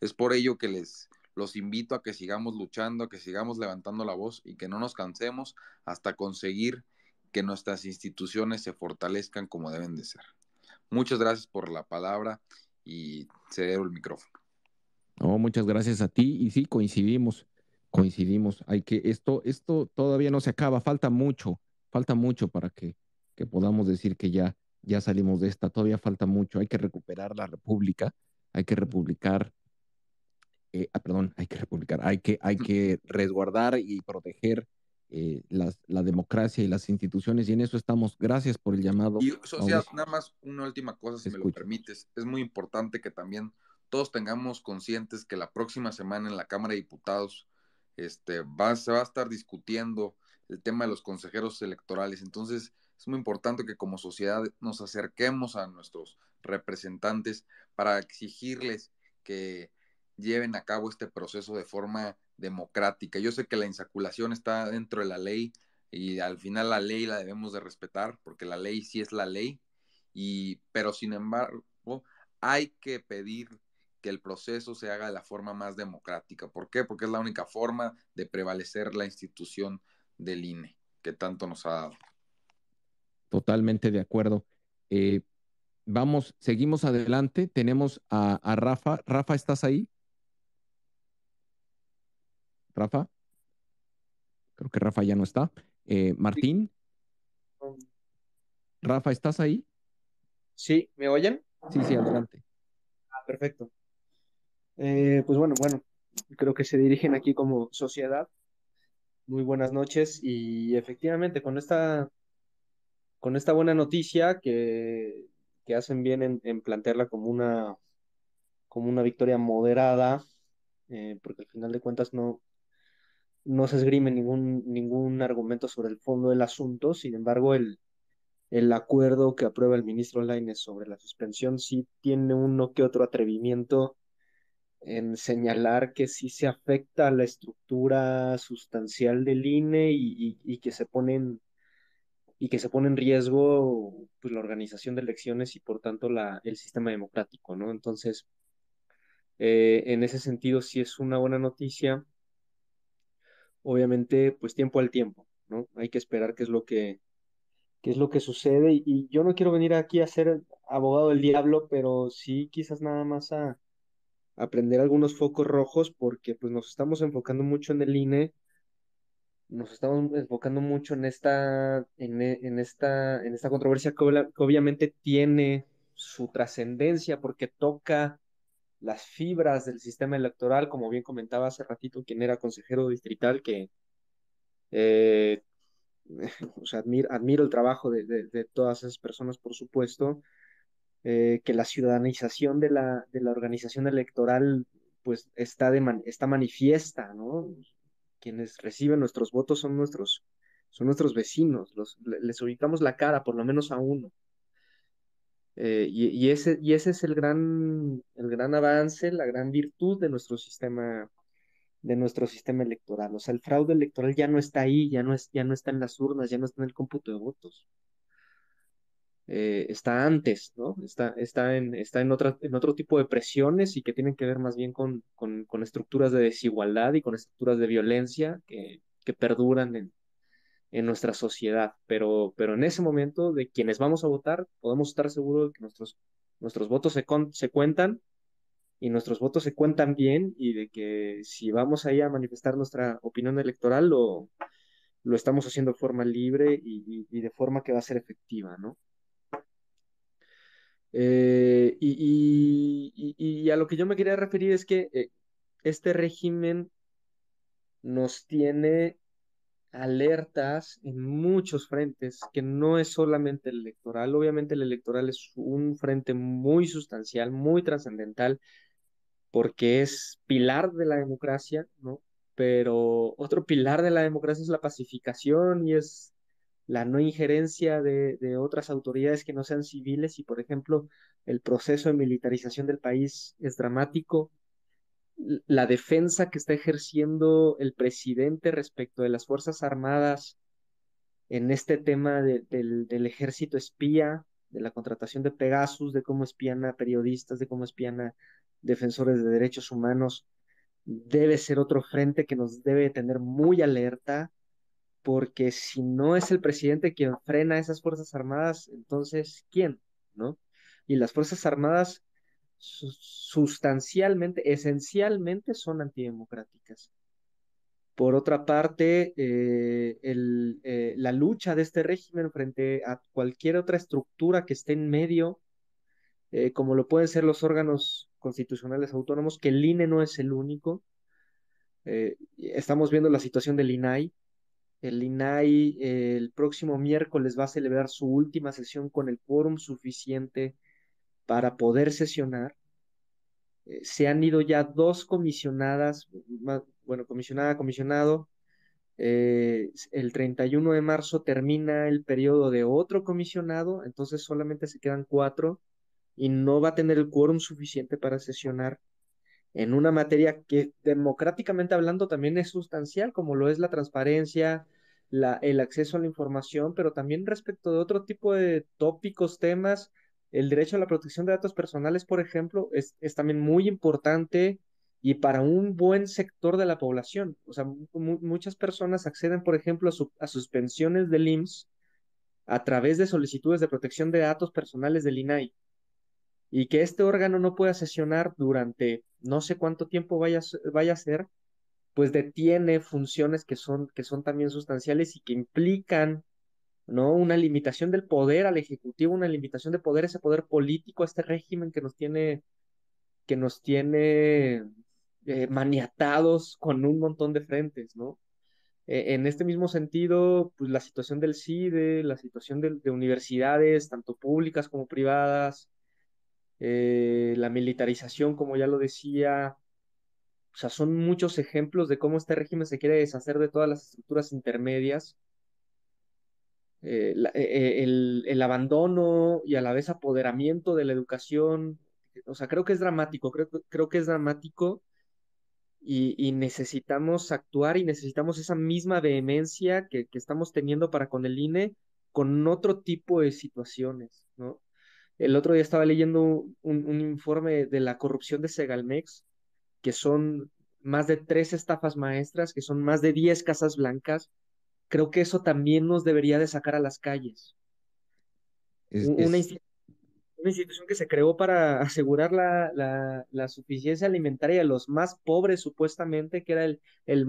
Es por ello que les los invito a que sigamos luchando, a que sigamos levantando la voz y que no nos cansemos hasta conseguir que nuestras instituciones se fortalezcan como deben de ser. Muchas gracias por la palabra y cedo el micrófono. muchas gracias a ti y sí coincidimos, coincidimos. Hay que esto, esto todavía no se acaba, falta mucho, falta mucho para que, que podamos decir que ya, ya salimos de esta. Todavía falta mucho. Hay que recuperar la república, hay que republicar eh, ah, perdón, hay que republicar, hay que, hay que resguardar y proteger eh, la democracia y las instituciones, y en eso estamos. Gracias por el llamado. Y, Sociedad, nada más una última cosa, si me lo permites. Es muy importante que también todos tengamos conscientes que la próxima semana en la Cámara de Diputados este, va, se va a estar discutiendo el tema de los consejeros electorales. Entonces, es muy importante que como sociedad nos acerquemos a nuestros representantes para exigirles que lleven a cabo este proceso de forma democrática. Yo sé que la insaculación está dentro de la ley y al final la ley la debemos de respetar porque la ley sí es la ley, y, pero sin embargo hay que pedir que el proceso se haga de la forma más democrática. ¿Por qué? Porque es la única forma de prevalecer la institución del INE que tanto nos ha dado. Totalmente de acuerdo. Eh, vamos, seguimos adelante. Tenemos a Rafa. Rafa, ¿estás ahí? Rafa. Creo que Rafa ya no está. Eh, Martín. Rafa, ¿estás ahí? Sí, ¿me oyen? Sí, sí, adelante. Ah, perfecto. Eh, pues bueno, bueno, creo que se dirigen aquí como sociedad. Muy buenas noches y efectivamente con esta, con esta buena noticia que, que hacen bien en, plantearla como una, como una victoria moderada, eh, porque al final de cuentas no, no se esgrime ningún, ningún argumento sobre el fondo del asunto, sin embargo, el, el acuerdo que aprueba el ministro Laines sobre la suspensión sí tiene uno que otro atrevimiento en señalar que sí se afecta a la estructura sustancial del INE y, que se ponen y que se pone en riesgo pues, la organización de elecciones y por tanto la, el sistema democrático, ¿no? Entonces, eh, en ese sentido sí es una buena noticia obviamente, pues tiempo al tiempo, ¿no? Hay que esperar qué es lo que, qué es lo que sucede. Y, yo no quiero venir aquí a ser abogado del diablo, pero sí quizás nada más a aprender algunos focos rojos porque pues nos estamos enfocando mucho en el INE, nos estamos enfocando mucho en esta, en, e, esta, en esta controversia que obviamente tiene su trascendencia porque toca las fibras del sistema electoral, como bien comentaba hace ratito quien era consejero distrital, que eh, admiro, el trabajo de, de, todas esas personas, por supuesto, eh, que la ciudadanización de la, de la organización electoral pues está, de está manifiesta, ¿no? Quienes reciben nuestros votos son nuestros, son nuestros vecinos, los, les ubicamos la cara, por lo menos a uno. Eh, y, ese, y ese es el gran, el gran avance, la gran virtud de nuestro sistema de nuestro sistema electoral. O sea, el fraude electoral ya no está ahí, ya no, es, ya no está en las urnas, ya no está en el cómputo de votos. Eh, está antes, ¿no? Está, está, en, está en, otra, en otro tipo de presiones y que tienen que ver más bien con, con, estructuras de desigualdad y con estructuras de violencia que, que perduran en, en nuestra sociedad, pero, pero en ese momento de quienes vamos a votar, podemos estar seguros de que nuestros, nuestros votos se, cuentan y nuestros votos se cuentan bien y de que si vamos ahí a manifestar nuestra opinión electoral, lo, lo estamos haciendo de forma libre y, de forma que va a ser efectiva, ¿no? Eh, y, a lo que yo me quería referir es que eh, este régimen nos tiene alertas en muchos frentes, que no es solamente el electoral. Obviamente el electoral es un frente muy sustancial, muy trascendental, porque es pilar de la democracia, ¿no? Pero otro pilar de la democracia es la pacificación y es la no injerencia de, de otras autoridades que no sean civiles y, por ejemplo, el proceso de militarización del país es dramático, la defensa que está ejerciendo el presidente respecto de las Fuerzas Armadas en este tema del, ejército espía, de la contratación de Pegasus, de cómo espían a periodistas, de cómo espían a defensores de derechos humanos, debe ser otro frente que nos debe tener muy alerta, porque si no es el presidente quien frena esas Fuerzas Armadas, entonces, ¿quién? ¿No? Y las Fuerzas Armadas sustancialmente, esencialmente son antidemocráticas. Por otra parte, eh, eh, la lucha de este régimen frente a cualquier otra estructura que esté en medio, eh, como lo pueden ser los órganos constitucionales autónomos, que el INE no es el único. estamos viendo la situación del INAI. El INAI el próximo miércoles va a celebrar su última sesión con el quórum suficiente para poder sesionar. Eh, se han ido ya dos comisionadas, bueno, comisionada, comisionado. Eh, el 31 de marzo termina el periodo de otro comisionado, entonces solamente se quedan cuatro y no va a tener el quórum suficiente para sesionar en una materia que democráticamente hablando también es sustancial, como lo es la transparencia, la, el acceso a la información, pero también respecto de otro tipo de tópicos, temas el derecho a la protección de datos personales, por ejemplo, es, también muy importante y para un buen sector de la población. O sea, muchas personas acceden, por ejemplo, a, suspensiones a sus del IMSS a través de solicitudes de protección de datos personales del INAI y que este órgano no pueda sesionar durante no sé cuánto tiempo vaya, vaya a ser, pues detiene funciones que son, que son también sustanciales y que implican ¿no? Una limitación del poder al Ejecutivo, una limitación de poder, ese poder político, este régimen que nos tiene, que nos tiene eh, maniatados con un montón de frentes, ¿no? E, en este mismo sentido, pues la situación del CIDE, la situación de, universidades, tanto públicas como privadas, eh, la militarización, como ya lo decía, o sea, son muchos ejemplos de cómo este régimen se quiere deshacer de todas las estructuras intermedias eh, eh, el, abandono y a la vez apoderamiento de la educación. O sea, creo que es dramático, creo, creo que es dramático y, necesitamos actuar y necesitamos esa misma vehemencia que, estamos teniendo para con el INE con otro tipo de situaciones, ¿no? El otro día estaba leyendo un, un informe de la corrupción de Segalmex, que son más de tres estafas maestras, que son más de diez casas blancas, creo que eso también nos debería de sacar a las calles. Una, institución que se creó para asegurar la, la, suficiencia alimentaria de los más pobres, supuestamente, que era el, el,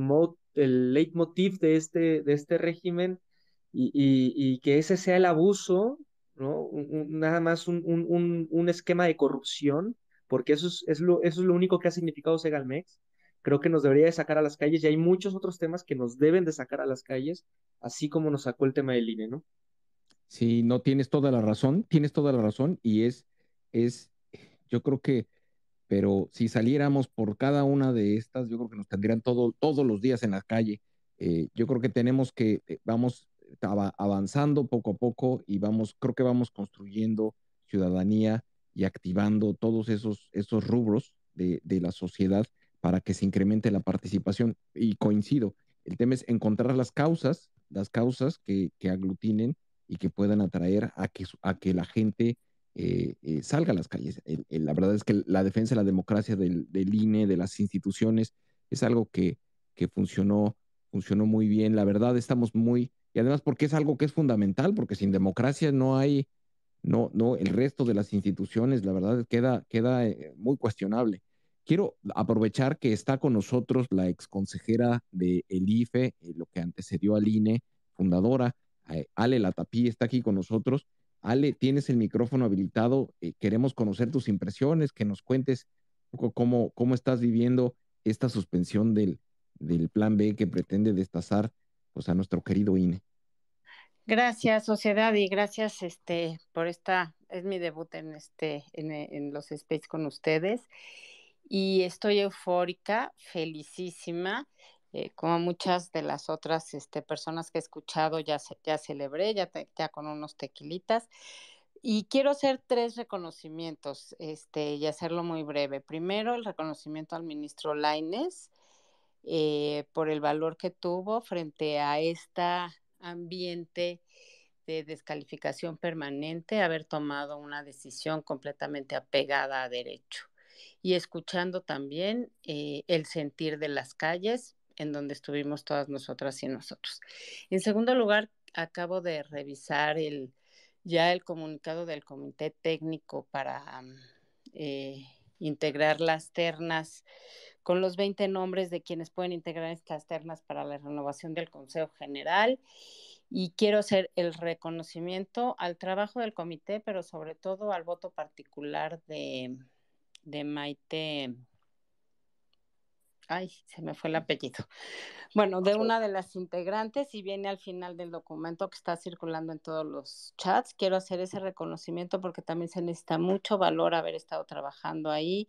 el leitmotiv de este, de este régimen, y, y, que ese sea el abuso, ¿no? nada más un, un, esquema de corrupción, porque eso es, es lo, eso es lo único que ha significado Segalmex creo que nos debería de sacar a las calles y hay muchos otros temas que nos deben de sacar a las calles, así como nos sacó el tema del INE, ¿no? Sí, no tienes toda la razón, tienes toda la razón y es, es, yo creo que, pero si saliéramos por cada una de estas, yo creo que nos tendrían todo, todos los días en la calle. Eh, yo creo que tenemos que, eh, vamos avanzando poco a poco y vamos, creo que vamos construyendo ciudadanía y activando todos esos, esos rubros de, de la sociedad para que se incremente la participación. Y coincido, el tema es encontrar las causas, las causas que, aglutinen y que puedan atraer a que, a que la gente eh, eh, salga a las calles. la verdad es que la defensa de la democracia del, INE, de las instituciones, es algo que, que funcionó, funcionó muy bien. La verdad, estamos muy, y además porque es algo que es fundamental, porque sin democracia no hay, no, no, el resto de las instituciones, la verdad, queda, queda eh, muy cuestionable. Quiero aprovechar que está con nosotros la ex consejera de el IFE, eh, lo que antecedió al INE, fundadora, eh, Ale Latapí, está aquí con nosotros. Ale, tienes el micrófono habilitado. Eh, queremos conocer tus impresiones, que nos cuentes un poco cómo, cómo estás viviendo esta suspensión del, del plan B que pretende destazar pues, a nuestro querido INE. Gracias, sociedad, y gracias este, por esta, es mi debut en, este, en los Space con ustedes y estoy eufórica, felicísima. Eh, como muchas de las otras este, personas que he escuchado, ya, ya celebré, ya, ya con unos tequilitas. Y quiero hacer tres reconocimientos este, y hacerlo muy breve. Primero, el reconocimiento al ministro Laines eh, por el valor que tuvo frente a este ambiente de descalificación permanente, haber tomado una decisión completamente apegada a derecho y escuchando también eh, el sentir de las calles en donde estuvimos todas nosotras y nosotros. En segundo lugar, acabo de revisar el, ya el comunicado del Comité Técnico para mm, eh, integrar las ternas con los 20 nombres de quienes pueden integrar estas ternas para la renovación del Consejo General. Y quiero hacer el reconocimiento al trabajo del comité, pero sobre todo al voto particular de de Maite. Ay, se me fue el apellido. Bueno, de una de las integrantes y viene al final del documento que está circulando en todos los chats. Quiero hacer ese reconocimiento porque también se necesita mucho valor haber estado trabajando ahí,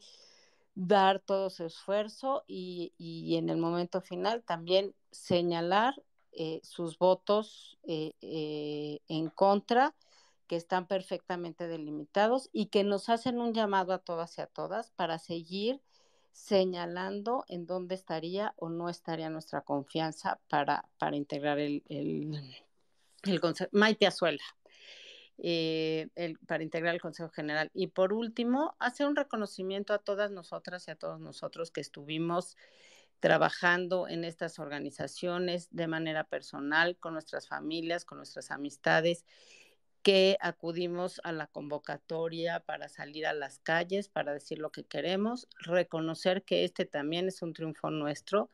dar todo su esfuerzo y, en el momento final también señalar eh, sus votos eh, eh, en contra que están perfectamente delimitados y que nos hacen un llamado a todas y a todas para seguir señalando en dónde estaría o no estaría nuestra confianza para, para integrar el, Consejo. Maite Azuela, eh, el, para integrar el Consejo General. Y por último, hacer un reconocimiento a todas nosotras y a todos nosotros que estuvimos trabajando en estas organizaciones de manera personal, con nuestras familias, con nuestras amistades que acudimos a la convocatoria para salir a las calles, para decir lo que queremos, reconocer que este también es un triunfo nuestro,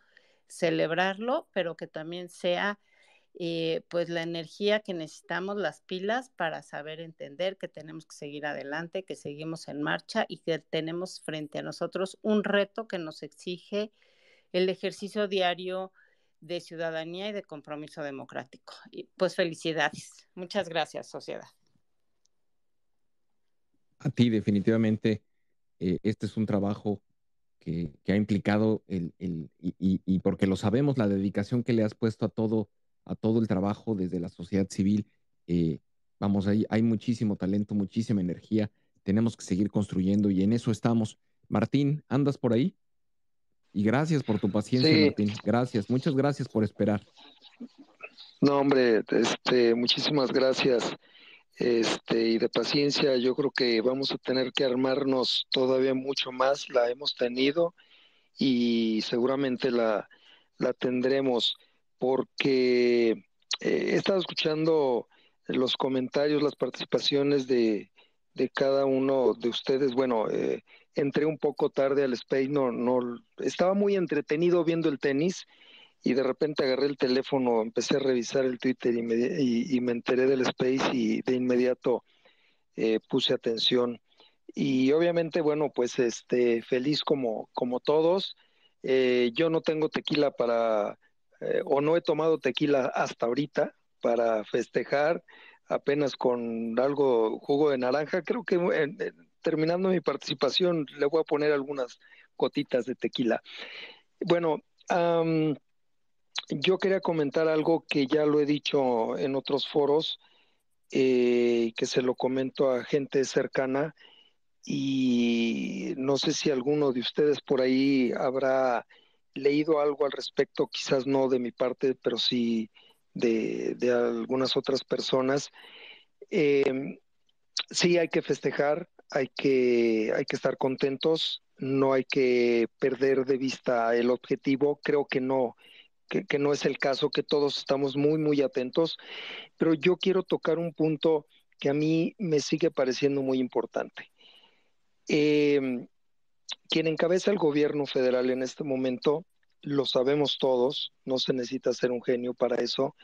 celebrarlo, pero que también sea eh, pues la energía que necesitamos, las pilas para saber entender que tenemos que seguir adelante, que seguimos en marcha y que tenemos frente a nosotros un reto que nos exige el ejercicio diario de ciudadanía y de compromiso democrático. Y pues felicidades. Muchas gracias, sociedad. A ti, definitivamente, eh, este es un trabajo que, ha implicado el, y, porque lo sabemos, la dedicación que le has puesto a todo, a todo el trabajo desde la sociedad civil. Eh, vamos, ahí hay muchísimo talento, muchísima energía. Tenemos que seguir construyendo y en eso estamos. Martín, ¿andas por ahí? Y gracias por tu paciencia, Martín. Gracias, muchas gracias por esperar. No, hombre, este, muchísimas gracias. Este, y de paciencia, yo creo que vamos a tener que armarnos todavía mucho más. La hemos tenido y seguramente la, tendremos, porque eh, he estado escuchando los comentarios, las participaciones de, de cada uno de ustedes. Bueno, eh, entré un poco tarde al Space, no, no, estaba muy entretenido viendo el tenis y de repente agarré el teléfono, empecé a revisar el Twitter y me, enteré del Space y de inmediato eh, puse atención. Y obviamente, bueno, pues este, feliz como, como todos. Eh, yo no tengo tequila para, eh, o no he tomado tequila hasta ahorita para festejar, apenas con algo jugo de naranja. Creo que terminando mi participación, le voy a poner algunas gotitas de tequila. Bueno, yo quería comentar algo que ya lo he dicho en otros foros, eh, que se lo comento a gente cercana y no sé si alguno de ustedes por ahí habrá leído algo al respecto, quizás no de mi parte, pero sí de, algunas otras personas. Em, sí hay que festejar, hay que, hay que estar contentos, no hay que perder de vista el objetivo, creo que no, que, no es el caso, que todos estamos muy, muy atentos, pero yo quiero tocar un punto que a mí me sigue pareciendo muy importante. Em, quien encabeza el gobierno federal en este momento, lo sabemos todos, no se necesita ser un genio para eso,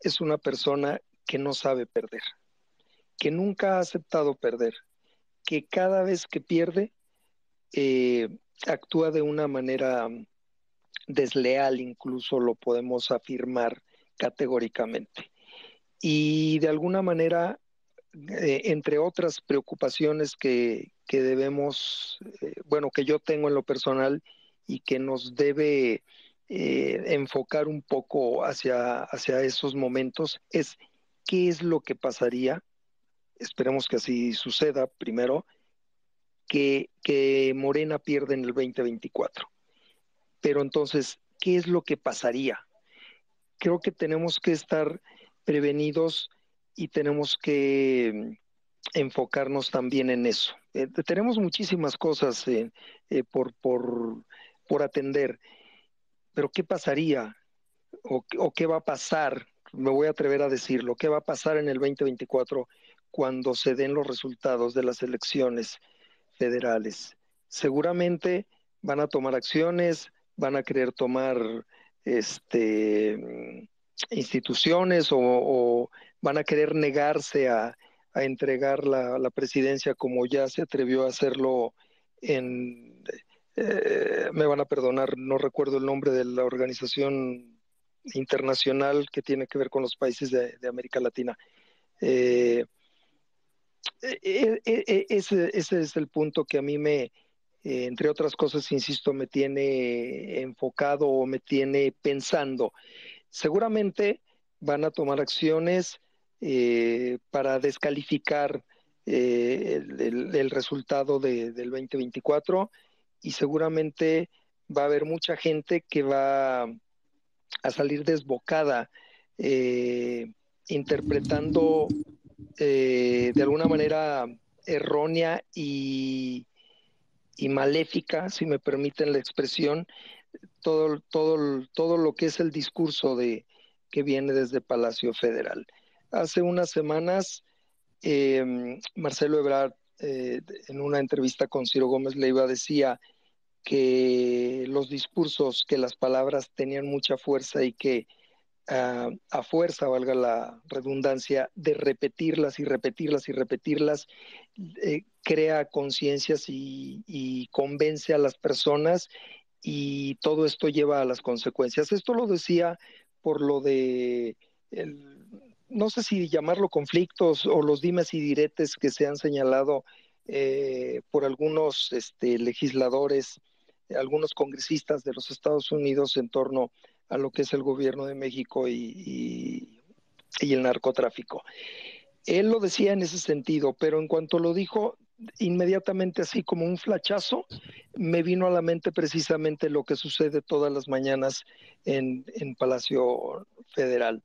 es una persona que no sabe perder, que nunca ha aceptado perder, que cada vez que pierde eh, actúa de una manera mm, desleal, incluso lo podemos afirmar categóricamente. Y de alguna manera, eh, entre otras preocupaciones que, debemos, eh, bueno, que yo tengo en lo personal y que nos debe enfocar un poco hacia, hacia esos momentos, es qué es lo que pasaría esperemos que así suceda primero, que, Morena pierde en el 2024. Pero entonces, ¿qué es lo que pasaría? Creo que tenemos que estar prevenidos y tenemos que mm, enfocarnos también en eso. Eh, tenemos muchísimas cosas eh, eh, por, atender, pero ¿qué pasaría? O, ¿O qué va a pasar? Me voy a atrever a decirlo, ¿qué va a pasar en el 2024 cuando se den los resultados de las elecciones federales. Seguramente van a tomar acciones, van a querer tomar este, mm, instituciones o, van a querer negarse a, entregar la, presidencia como ya se atrevió a hacerlo en, eh, me van a perdonar, no recuerdo el nombre de la organización internacional que tiene que ver con los países de, América Latina. Eh, eh, eh, eh, ese, es el punto que a mí me, entre otras cosas, insisto, me tiene enfocado o me tiene pensando. Seguramente van a tomar acciones para descalificar el, resultado del 2024 y seguramente va a haber mucha gente que va a salir desbocada interpretando eh, de alguna manera errónea y, maléfica, si me permiten la expresión, todo, todo, lo que es el discurso de, que viene desde Palacio Federal. Hace unas semanas, eh, Marcelo Ebrard, eh, en una entrevista con Ciro Gómez Leiva, decía que los discursos, que las palabras tenían mucha fuerza y que a fuerza, valga la redundancia, de repetirlas y repetirlas y repetirlas, eh, crea conciencias y, convence a las personas y todo esto lleva a las consecuencias. Esto lo decía por lo de, no sé si llamarlo conflictos o los dimes y diretes que se han señalado eh, por algunos este, legisladores, algunos congresistas de los Estados Unidos en torno a lo que es el gobierno de México y, el narcotráfico. Él lo decía en ese sentido, pero en cuanto lo dijo, inmediatamente así como un flachazo, me vino a la mente precisamente lo que sucede todas las mañanas en, en Palacio Federal,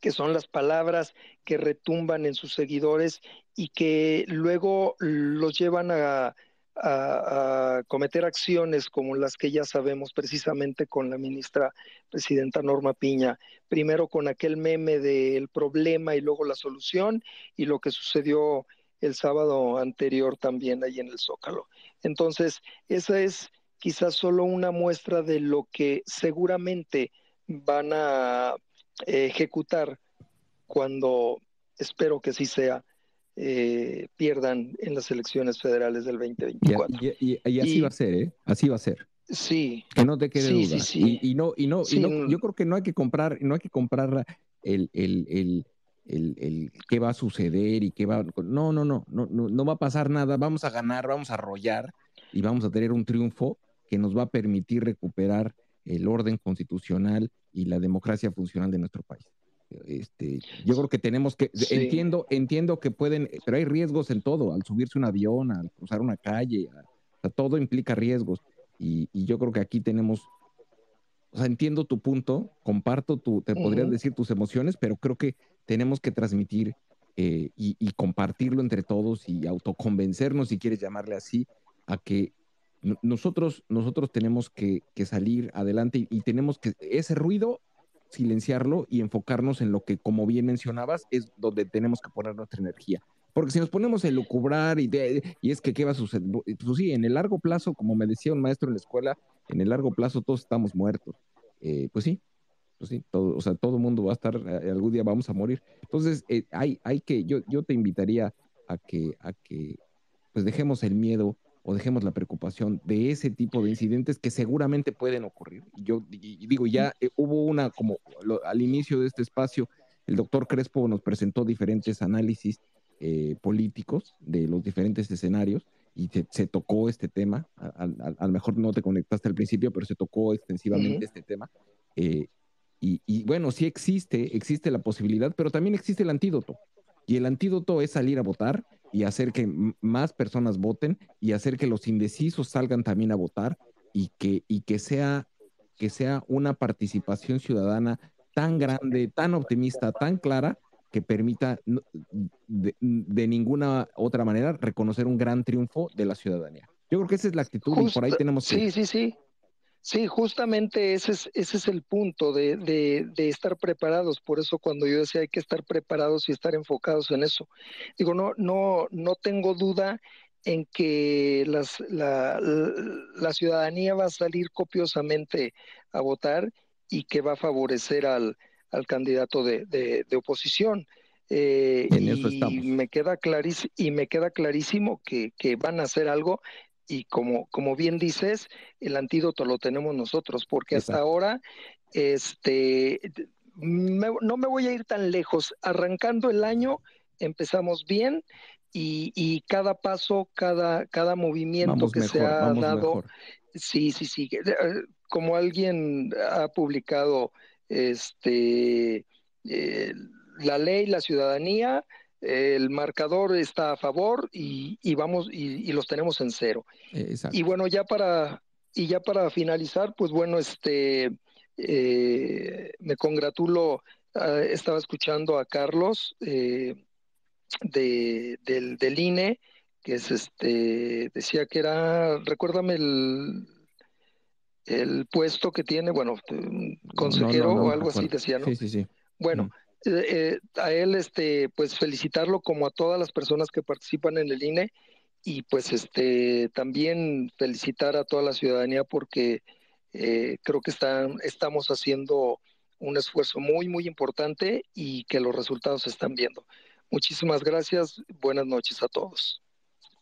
que son las palabras que retumban en sus seguidores y que luego los llevan a a, cometer acciones como las que ya sabemos precisamente con la ministra presidenta Norma Piña. Primero con aquel meme del problema y luego la solución y lo que sucedió el sábado anterior también ahí en el Zócalo. Entonces, esa es quizás solo una muestra de lo que seguramente van a eh, ejecutar cuando espero que sí sea eh, pierdan en las elecciones federales del 2024. Y, y, así va a ser, ¿eh? Así va a ser. Sí. Que no te quede duda. Sí, sí. Y, no, y no, yo creo que no hay que comprar, no hay que comprar el, el, el el, qué va a suceder y qué va. No, no, no, no, no va a pasar nada. Vamos a ganar, vamos a arrollar y vamos a tener un triunfo que nos va a permitir recuperar el orden constitucional y la democracia funcional de nuestro país. Este, yo creo que tenemos que, entiendo, entiendo que pueden, eh, pero hay riesgos en todo, al subirse un avión, al cruzar una calle, todo implica riesgos. Y, yo creo que aquí tenemos, o sea, entiendo tu punto, comparto tu, te podrías decir tus emociones, pero creo que tenemos que transmitir eh, y, compartirlo entre todos y autoconvencernos, si quieres llamarle así, a que nosotros, nosotros tenemos que, salir adelante y, y tenemos que, ese ruido silenciarlo y enfocarnos en lo que, como bien mencionabas, es donde tenemos que poner nuestra energía. Porque si nos ponemos a lucubrar y, y es que qué va a suceder, pues sí, en el largo plazo, como me decía un maestro en la escuela, en el largo plazo todos estamos muertos. Eh, pues sí, pues sí, todo, o sea, todo el mundo va a estar, eh, algún día vamos a morir. Entonces, eh, hay, hay que, yo, yo te invitaría a que, a que, pues dejemos el miedo, o dejemos la preocupación de ese tipo de incidentes que seguramente pueden ocurrir. Yo digo, ya eh, hubo una, como al inicio de este espacio, el doctor Crespo nos presentó diferentes análisis eh, políticos de los diferentes escenarios y se, tocó este tema. A, lo mejor no te conectaste al principio, pero se tocó extensivamente este tema. Eh, y, y bueno, sí existe, existe la posibilidad, pero también existe el antídoto. Y el antídoto es salir a votar, y hacer que más personas voten y hacer que los indecisos salgan también a votar y que, y que, sea, que sea una participación ciudadana tan grande, tan optimista, tan clara, que permita de, ninguna otra manera reconocer un gran triunfo de la ciudadanía. Yo creo que esa es la actitud y por ahí tenemos que... Sí, sí, sí. Sí, justamente ese es, ese es el punto de, de, estar preparados. Por eso cuando yo decía hay que estar preparados y estar enfocados en eso. Digo, no, no, no tengo duda en que las, la, ciudadanía va a salir copiosamente a votar y que va a favorecer al, al candidato de, oposición. Eh, y, me queda clarísimo, y me queda clarísimo que, que, van a hacer algo y como, como bien dices, el antídoto lo tenemos nosotros, porque hasta ahora, este, no me voy a ir tan lejos. Arrancando el año, empezamos bien y, cada paso, cada, cada movimiento que se ha dado, sí, sí, sí. Eh, como alguien ha publicado, este, eh, la ley, la ciudadanía, el marcador está a favor y, y vamos y, los tenemos en cero. Eh, y bueno, ya para y ya para finalizar, pues bueno, este eh, me congratulo. Eh, estaba escuchando a Carlos de, del, INE que este decía que era recuérdame el el puesto que tiene, bueno, consejero o algo así decía, ¿no? Bueno, mm. Eh, a él este pues felicitarlo como a todas las personas que participan en el INE y pues este también felicitar a toda la ciudadanía porque eh, creo que están estamos haciendo un esfuerzo muy muy importante y que los resultados se están viendo. Muchísimas gracias, buenas noches a todos.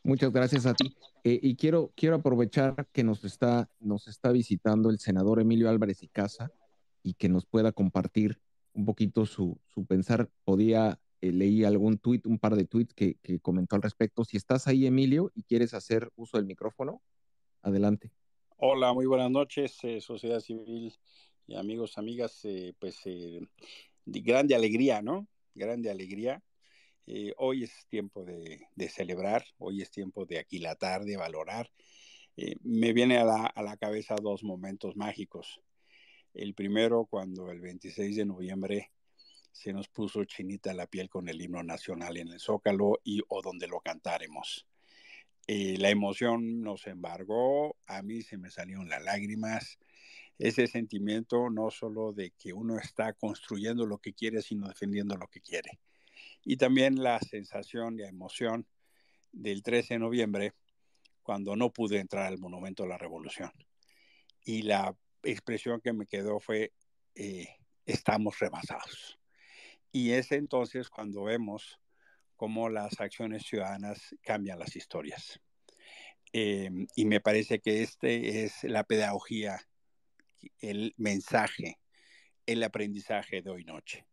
Muchas gracias a ti. Eh, y quiero, quiero aprovechar que nos está, nos está visitando el senador Emilio Álvarez y Casa y que nos pueda compartir un poquito su, pensar. Podía, eh, leí algún tuit un par de tweets que, comentó al respecto. Si estás ahí, Emilio, y quieres hacer uso del micrófono, adelante. Hola, muy buenas noches, eh, sociedad civil y amigos, amigas. Eh, pues de grande alegría, ¿no? Grande alegría. hoy es tiempo de, celebrar, hoy es tiempo de aquilatar, de valorar. me viene a la, a la cabeza dos momentos mágicos. El primero cuando el 26 de noviembre se nos puso chinita la piel con el himno nacional en el Zócalo y o donde lo cantáremos. Eh, la emoción nos embargó, a mí se me salieron las lágrimas. Ese sentimiento no solo de que uno está construyendo lo que quiere, sino defendiendo lo que quiere. Y también la sensación y la emoción del 13 de noviembre, cuando no pude entrar al Monumento de la Revolución. Y la expresión que me quedó fue, eh, estamos rebasados. Y es entonces cuando vemos cómo las acciones ciudadanas cambian las historias. Eh, y me parece que este es la pedagogía, el mensaje, el aprendizaje de hoy noche.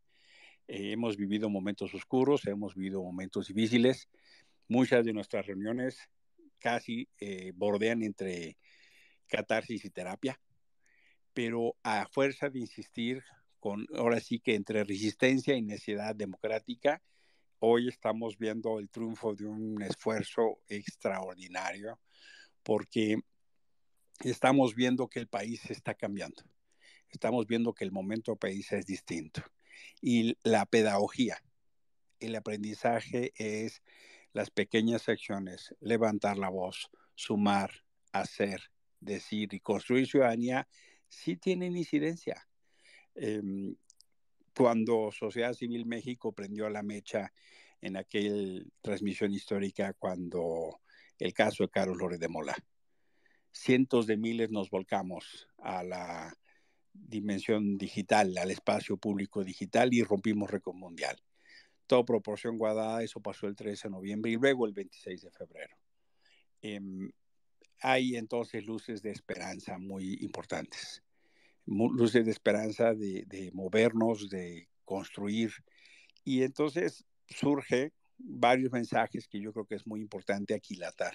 Eh, hemos vivido momentos oscuros, hemos vivido momentos difíciles. Muchas de nuestras reuniones casi bordean entre catarsis y terapia pero a fuerza de insistir, con ahora sí que entre resistencia y necesidad democrática, hoy estamos viendo el triunfo de un esfuerzo extraordinario, porque estamos viendo que el país está cambiando, estamos viendo que el momento del país es distinto y la pedagogía, el aprendizaje es las pequeñas acciones, levantar la voz, sumar, hacer, decir y construir ciudadanía sí tienen incidencia. Em, cuando Sociedad Civil México prendió la mecha en aquella transmisión histórica cuando el caso de Carlos López de Mola. Cientos de miles nos volcamos a la dimensión digital, al espacio público digital y rompimos récord mundial. Todo proporción guardada, eso pasó el 13 de noviembre y luego el 26 de febrero. Em, hay entonces luces de esperanza muy importantes, luces de esperanza de, movernos, de construir. Y entonces surge varios mensajes que yo creo que es muy importante aquilatar.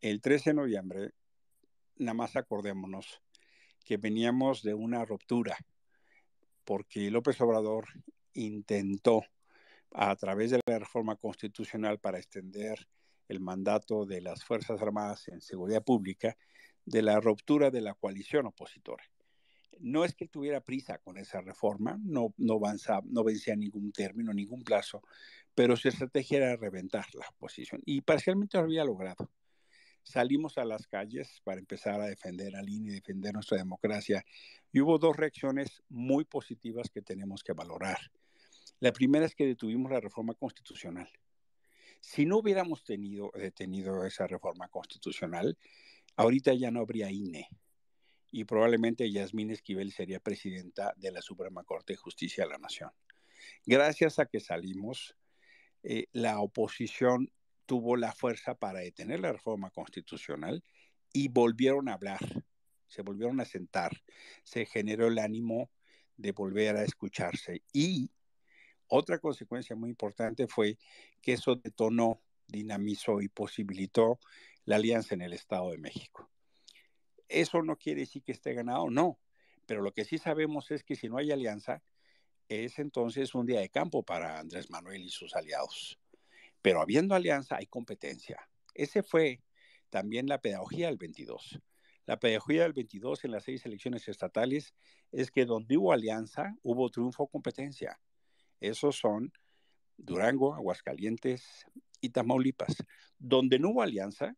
El 13 de noviembre, nada más acordémonos que veníamos de una ruptura, porque López Obrador intentó a través de la reforma constitucional para extender el mandato de las Fuerzas Armadas en Seguridad Pública de la ruptura de la coalición opositora. No es que tuviera prisa con esa reforma, no, no, avanza no vencía ningún término, ningún plazo, pero su estrategia era reventar la oposición y parcialmente lo había logrado. Salimos a las calles para empezar a defender a línea y defender nuestra democracia y hubo dos reacciones muy positivas que tenemos que valorar. La primera es que detuvimos la reforma constitucional si no hubiéramos tenido, detenido eh, esa reforma constitucional, ahorita ya no habría INE y probablemente Yasmín Esquivel sería presidenta de la Suprema Corte de Justicia de la Nación. Gracias a que salimos, eh, la oposición tuvo la fuerza para detener la reforma constitucional y volvieron a hablar, se volvieron a sentar, se generó el ánimo de volver a escucharse y otra consecuencia muy importante fue que eso detonó, dinamizó y posibilitó la alianza en el Estado de México. Eso no quiere decir que esté ganado, no, pero lo que sí sabemos es que si no hay alianza, es entonces un día de campo para Andrés Manuel y sus aliados. Pero habiendo alianza hay competencia. Ese fue también la pedagogía del 22. La pedagogía del 22 en las seis elecciones estatales es que donde hubo alianza, hubo triunfo competencia. Esos son Durango, Aguascalientes y Tamaulipas. Donde no hubo alianza,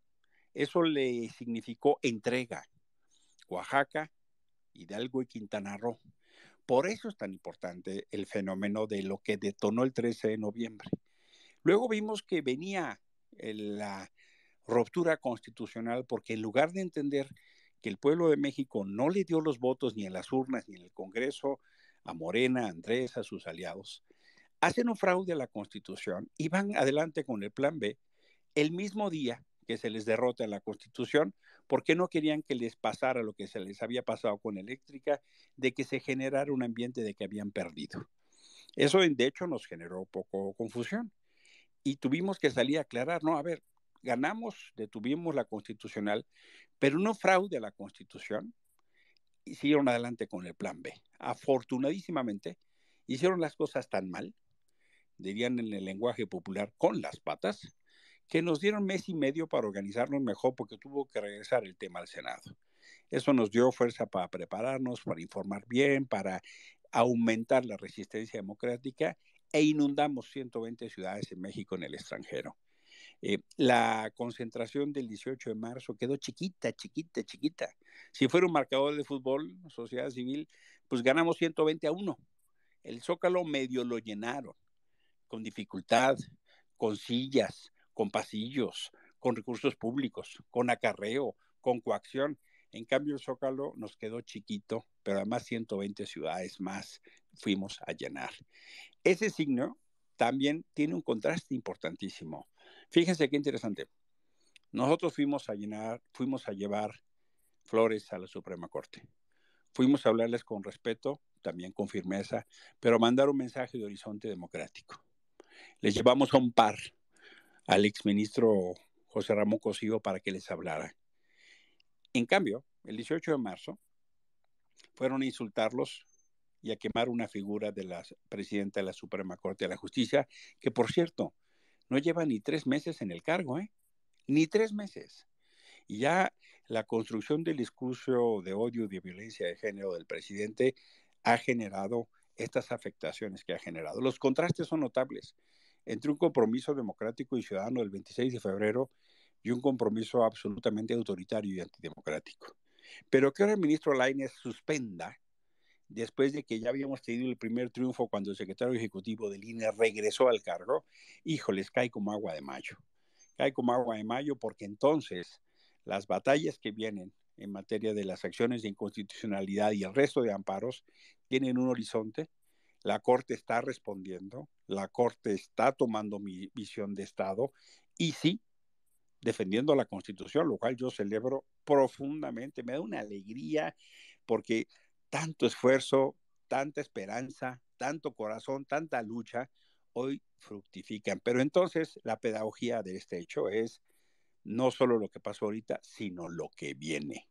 eso le significó entrega. Oaxaca, Hidalgo y Quintana Roo. Por eso es tan importante el fenómeno de lo que detonó el 13 de noviembre. Luego vimos que venía la ruptura constitucional porque en lugar de entender que el pueblo de México no le dio los votos ni en las urnas ni en el Congreso a Morena, a Andrés, a sus aliados, hacen un fraude a la Constitución y van adelante con el plan B el mismo día que se les derrota la Constitución, porque no querían que les pasara lo que se les había pasado con eléctrica, de que se generara un ambiente de que habían perdido. Eso, de hecho, nos generó poco confusión y tuvimos que salir a aclarar, no, a ver, ganamos, detuvimos la constitucional, pero no fraude a la constitución, y siguieron adelante con el plan B. Afortunadísimamente, hicieron las cosas tan mal dirían en el lenguaje popular, con las patas, que nos dieron mes y medio para organizarnos mejor porque tuvo que regresar el tema al Senado. Eso nos dio fuerza para prepararnos, para informar bien, para aumentar la resistencia democrática e inundamos 120 ciudades en México en el extranjero. Eh, la concentración del 18 de marzo quedó chiquita, chiquita, chiquita. Si fuera un marcador de fútbol, sociedad civil, pues ganamos 120 a 1. El Zócalo medio lo llenaron con dificultad, con sillas, con pasillos, con recursos públicos, con acarreo, con coacción. En cambio, el Zócalo nos quedó chiquito, pero además 120 ciudades más fuimos a llenar. Ese signo también tiene un contraste importantísimo. Fíjense qué interesante. Nosotros fuimos a llenar, fuimos a llevar flores a la Suprema Corte. Fuimos a hablarles con respeto, también con firmeza, pero mandar un mensaje de horizonte democrático. Les llevamos a un par al exministro José Ramón Cosío para que les hablara. En cambio, el 18 de marzo fueron a insultarlos y a quemar una figura de la presidenta de la Suprema Corte de la Justicia, que por cierto, no lleva ni tres meses en el cargo, ¿eh? Ni tres meses. Y ya la construcción del discurso de odio y de violencia de género del presidente ha generado estas afectaciones que ha generado. Los contrastes son notables entre un compromiso democrático y ciudadano del 26 de febrero y un compromiso absolutamente autoritario y antidemocrático. Pero que ahora el ministro Lainez suspenda, después de que ya habíamos tenido el primer triunfo cuando el secretario ejecutivo del INE regresó al cargo, híjoles, cae como agua de mayo. Cae como agua de mayo porque entonces las batallas que vienen en materia de las acciones de inconstitucionalidad y el resto de amparos tienen un horizonte, la Corte está respondiendo, la Corte está tomando mi visión de Estado y sí, defendiendo la Constitución, lo cual yo celebro profundamente, me da una alegría porque tanto esfuerzo, tanta esperanza, tanto corazón, tanta lucha, hoy fructifican. Pero entonces la pedagogía de este hecho es no solo lo que pasó ahorita, sino lo que viene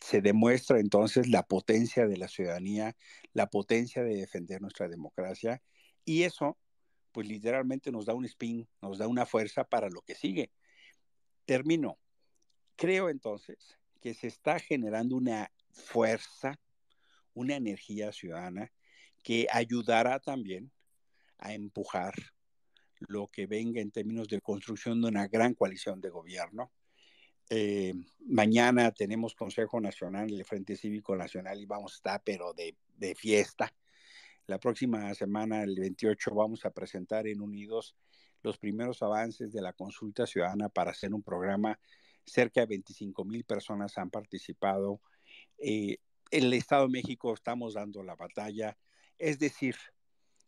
se demuestra entonces la potencia de la ciudadanía, la potencia de defender nuestra democracia y eso pues literalmente nos da un spin, nos da una fuerza para lo que sigue. Termino. Creo entonces que se está generando una fuerza, una energía ciudadana que ayudará también a empujar lo que venga en términos de construcción de una gran coalición de gobierno eh, mañana tenemos Consejo Nacional, el Frente Cívico Nacional, y vamos a estar, pero de, fiesta. La próxima semana, el 28, vamos a presentar en Unidos los primeros avances de la consulta ciudadana para hacer un programa. Cerca de 25 mil personas han participado. en eh, el Estado de México estamos dando la batalla. Es decir,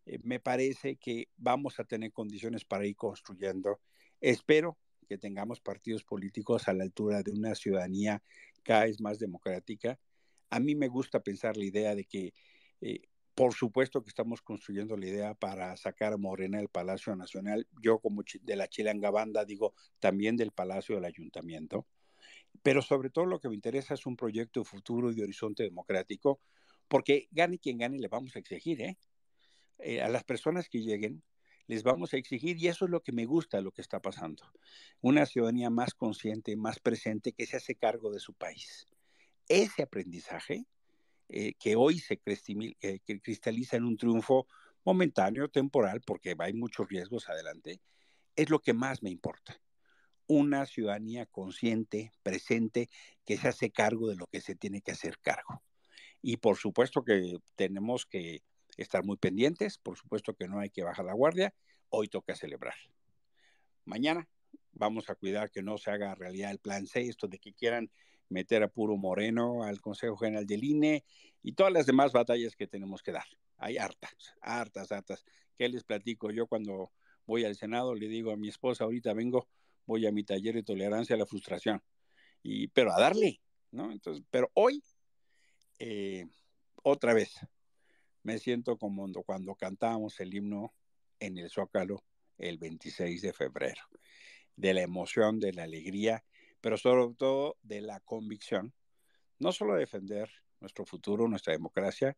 eh, me parece que vamos a tener condiciones para ir construyendo. Espero que tengamos partidos políticos a la altura de una ciudadanía cada vez más democrática. A mí me gusta pensar la idea de que, eh, por supuesto que estamos construyendo la idea para sacar a Morena del Palacio Nacional. Yo como de la Chilanga Banda digo también del Palacio del Ayuntamiento. Pero sobre todo lo que me interesa es un proyecto futuro y de horizonte democrático, porque gane quien gane le vamos a exigir, ¿eh? Eh, a las personas que lleguen les vamos a exigir y eso es lo que me gusta lo que está pasando. Una ciudadanía más consciente, más presente, que se hace cargo de su país. Ese aprendizaje eh, que hoy se eh, cristaliza en un triunfo momentáneo, temporal, porque hay muchos riesgos adelante, es lo que más me importa. Una ciudadanía consciente, presente, que se hace cargo de lo que se tiene que hacer cargo. Y por supuesto que tenemos que estar muy pendientes, por supuesto que no hay que bajar la guardia, hoy toca celebrar. Mañana vamos a cuidar que no se haga realidad el plan C, esto de que quieran meter a puro Moreno al Consejo General del INE y todas las demás batallas que tenemos que dar. Hay hartas, hartas, hartas. ¿Qué les platico? Yo cuando voy al Senado le digo a mi esposa, ahorita vengo, voy a mi taller de tolerancia a la frustración, y, pero a darle, ¿no? Entonces, pero hoy, eh, otra vez, me siento como cuando cantábamos el himno en el Zócalo el 26 de febrero, de la emoción, de la alegría, pero sobre todo de la convicción, no solo de defender nuestro futuro, nuestra democracia,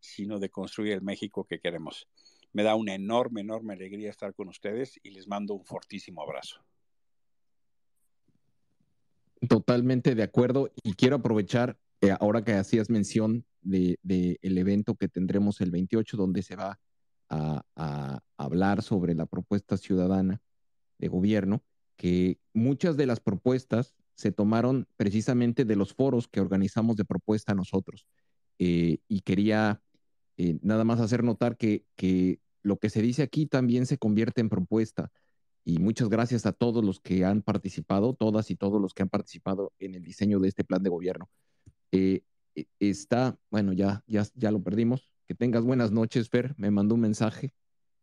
sino de construir el México que queremos. Me da una enorme, enorme alegría estar con ustedes y les mando un fortísimo abrazo. Totalmente de acuerdo y quiero aprovechar eh, ahora que hacías mención del de, el evento que tendremos el 28, donde se va a, hablar sobre la propuesta ciudadana de gobierno, que muchas de las propuestas se tomaron precisamente de los foros que organizamos de propuesta nosotros. Eh, y quería eh, nada más hacer notar que, lo que se dice aquí también se convierte en propuesta. Y muchas gracias a todos los que han participado, todas y todos los que han participado en el diseño de este plan de gobierno. Eh, e, está, bueno, ya, ya, ya lo perdimos. Que tengas buenas noches, Fer. Me mandó un mensaje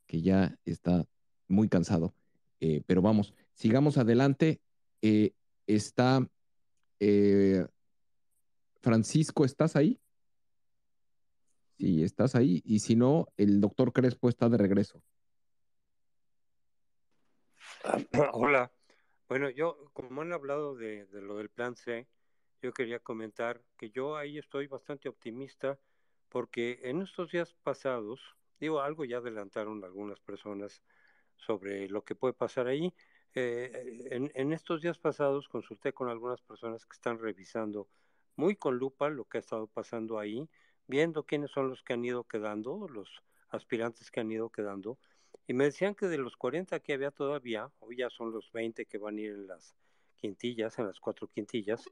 que ya está muy cansado. Eh, pero vamos, sigamos adelante. Eh, está Francisco, ¿estás ahí? Sí, estás ahí. Y si no, el doctor Crespo está de regreso. Ah, hola. Bueno, yo, como han hablado de lo del plan C, yo quería comentar que yo ahí estoy bastante optimista porque en estos días pasados, digo, algo ya adelantaron algunas personas sobre lo que puede pasar ahí. Eh, eh, en, en, estos días pasados consulté con algunas personas que están revisando muy con lupa lo que ha estado pasando ahí, viendo quiénes son los que han ido quedando, los aspirantes que han ido quedando, y me decían que de los 40 que había todavía, hoy ya son los 20 que van a ir en las quintillas, en las cuatro quintillas,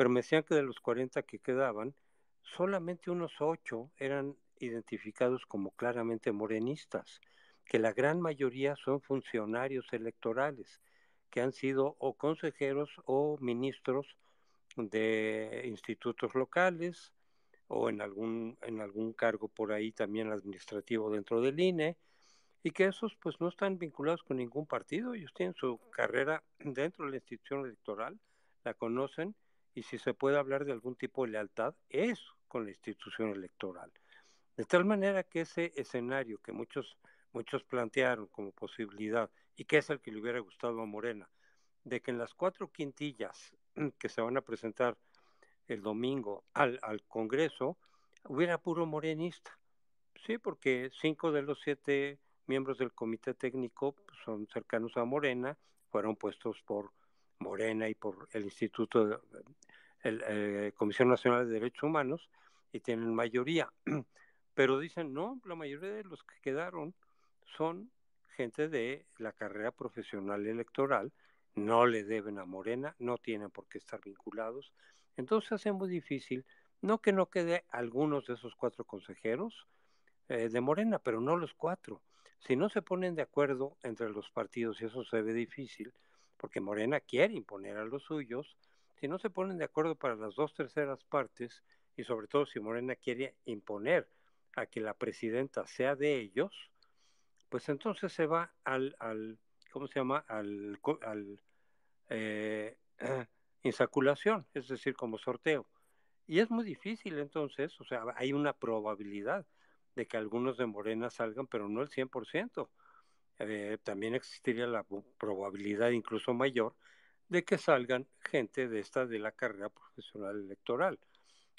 pero me decían que de los 40 que quedaban, solamente unos 8 eran identificados como claramente morenistas, que la gran mayoría son funcionarios electorales, que han sido o consejeros o ministros de institutos locales o en algún, en algún cargo por ahí también administrativo dentro del INE, y que esos pues no están vinculados con ningún partido, ellos tienen su carrera dentro de la institución electoral, la conocen y si se puede hablar de algún tipo de lealtad, es con la institución electoral. De tal manera que ese escenario que muchos, muchos plantearon como posibilidad, y que es el que le hubiera gustado a Morena, de que en las cuatro quintillas que se van a presentar el domingo al Congreso, hubiera puro morenista. Sí, porque cinco de los siete miembros del comité técnico pues, son cercanos a Morena, fueron puestos por Morena y por el Instituto, el, eh, Comisión Nacional de Derechos Humanos, y tienen mayoría. Pero dicen, no, la mayoría de los que quedaron son gente de la carrera profesional electoral, no le deben a Morena, no tienen por qué estar vinculados. Entonces hace muy difícil, no que no quede algunos de esos cuatro consejeros eh, de Morena, pero no los cuatro. Si no se ponen de acuerdo entre los partidos, y eso se ve difícil, porque Morena quiere imponer a los suyos, si no se ponen de acuerdo para las dos terceras partes, y sobre todo si Morena quiere imponer a que la presidenta sea de ellos, pues entonces se va al, ¿cómo se llama? Al, eh, insaculación, es decir, como sorteo. Y es muy difícil entonces, o sea, hay una probabilidad de que algunos de Morena salgan, pero no el 100%. Eh, también existiría la probabilidad incluso mayor de que salgan gente de esta de la carrera profesional electoral.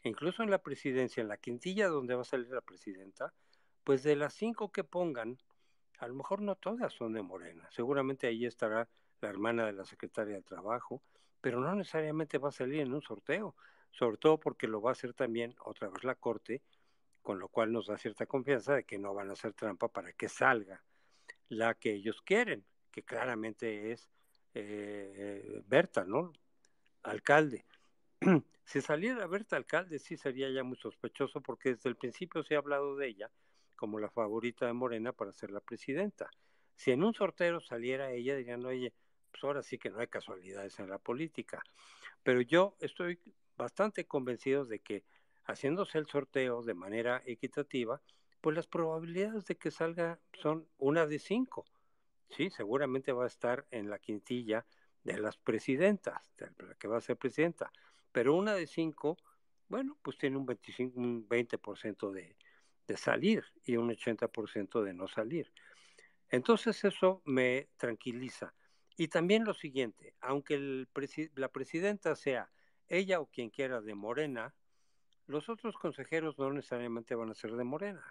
Incluso en la presidencia, en la quintilla donde va a salir la presidenta, pues de las cinco que pongan, a lo mejor no todas son de Morena. Seguramente ahí estará la hermana de la secretaria de Trabajo, pero no necesariamente va a salir en un sorteo, sobre todo porque lo va a hacer también otra vez la Corte, con lo cual nos da cierta confianza de que no van a hacer trampa para que salga la que ellos quieren, que claramente es eh, Berta, ¿no? Alcalde. si saliera Berta Alcalde, sí sería ya muy sospechoso porque desde el principio se ha hablado de ella como la favorita de Morena para ser la presidenta. Si en un sorteo saliera ella, dirían, oye, pues ahora sí que no hay casualidades en la política. Pero yo estoy bastante convencido de que haciéndose el sorteo de manera equitativa, pues las probabilidades de que salga son una de cinco. Sí, seguramente va a estar en la quintilla de las presidentas, de la que va a ser presidenta. Pero una de cinco, bueno, pues tiene un, 25, un 20% de, salir y un 80% de no salir. Entonces eso me tranquiliza. Y también lo siguiente, aunque la presidenta sea ella o quien quiera de Morena, los otros consejeros no necesariamente van a ser de Morena.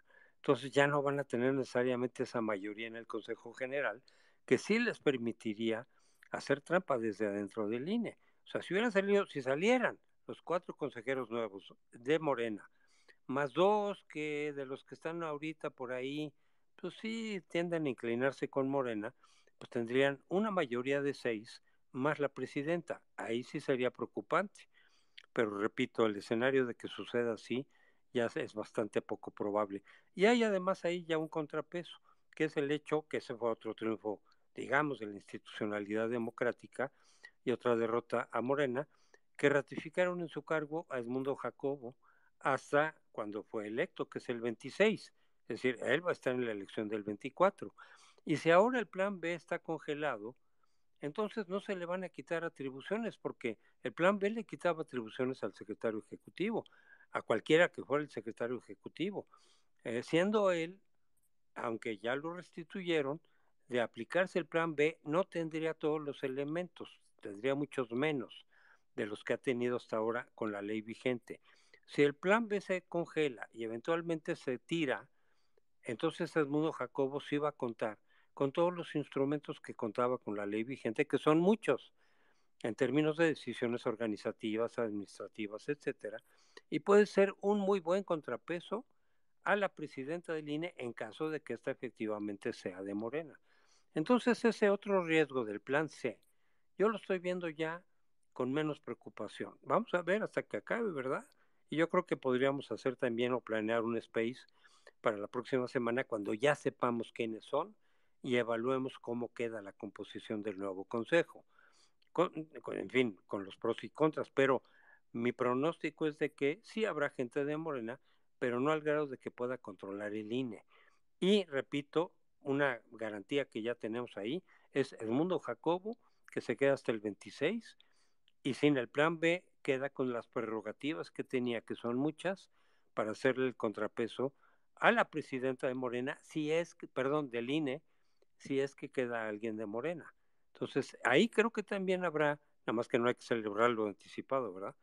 Entonces ya no van a tener necesariamente esa mayoría en el Consejo General que sí les permitiría hacer trampa desde adentro del INE. O sea, si hubieran salido, si salieran los cuatro consejeros nuevos de Morena, más dos que de los que están ahorita por ahí, pues sí tienden a inclinarse con Morena, pues tendrían una mayoría de seis más la presidenta. Ahí sí sería preocupante. Pero repito, el escenario de que suceda así ya es bastante poco probable. Y hay además ahí ya un contrapeso, que es el hecho que ese fue otro triunfo, digamos, de la institucionalidad democrática y otra derrota a Morena, que ratificaron en su cargo a Edmundo Jacobo hasta cuando fue electo, que es el 26. Es decir, él va a estar en la elección del 24. Y si ahora el plan B está congelado, entonces no se le van a quitar atribuciones, porque el plan B le quitaba atribuciones al secretario ejecutivo, a cualquiera que fuera el secretario ejecutivo, eh, siendo él, aunque ya lo restituyeron, de aplicarse el plan B no tendría todos los elementos, tendría muchos menos de los que ha tenido hasta ahora con la ley vigente. Si el plan B se congela y eventualmente se tira, entonces Edmundo Jacobo sí iba a contar con todos los instrumentos que contaba con la ley vigente, que son muchos en términos de decisiones organizativas, administrativas, etcétera, y puede ser un muy buen contrapeso a la presidenta del INE en caso de que esta efectivamente sea de Morena. Entonces ese otro riesgo del plan C, yo lo estoy viendo ya con menos preocupación. Vamos a ver hasta que acabe, ¿verdad? Y yo creo que podríamos hacer también o planear un space para la próxima semana cuando ya sepamos quiénes son y evaluemos cómo queda la composición del nuevo consejo. en fin, con los pros y contras, pero mi pronóstico es de que sí habrá gente de Morena, pero no al grado de que pueda controlar el INE. Y repito, una garantía que ya tenemos ahí es el Mundo Jacobo, que se queda hasta el 26, y sin el plan B queda con las prerrogativas que tenía, que son muchas, para hacerle el contrapeso a la presidenta de Morena, si es perdón, del INE, si es que queda alguien de Morena. Entonces, ahí creo que también habrá, nada más que no hay que celebrarlo anticipado, ¿verdad?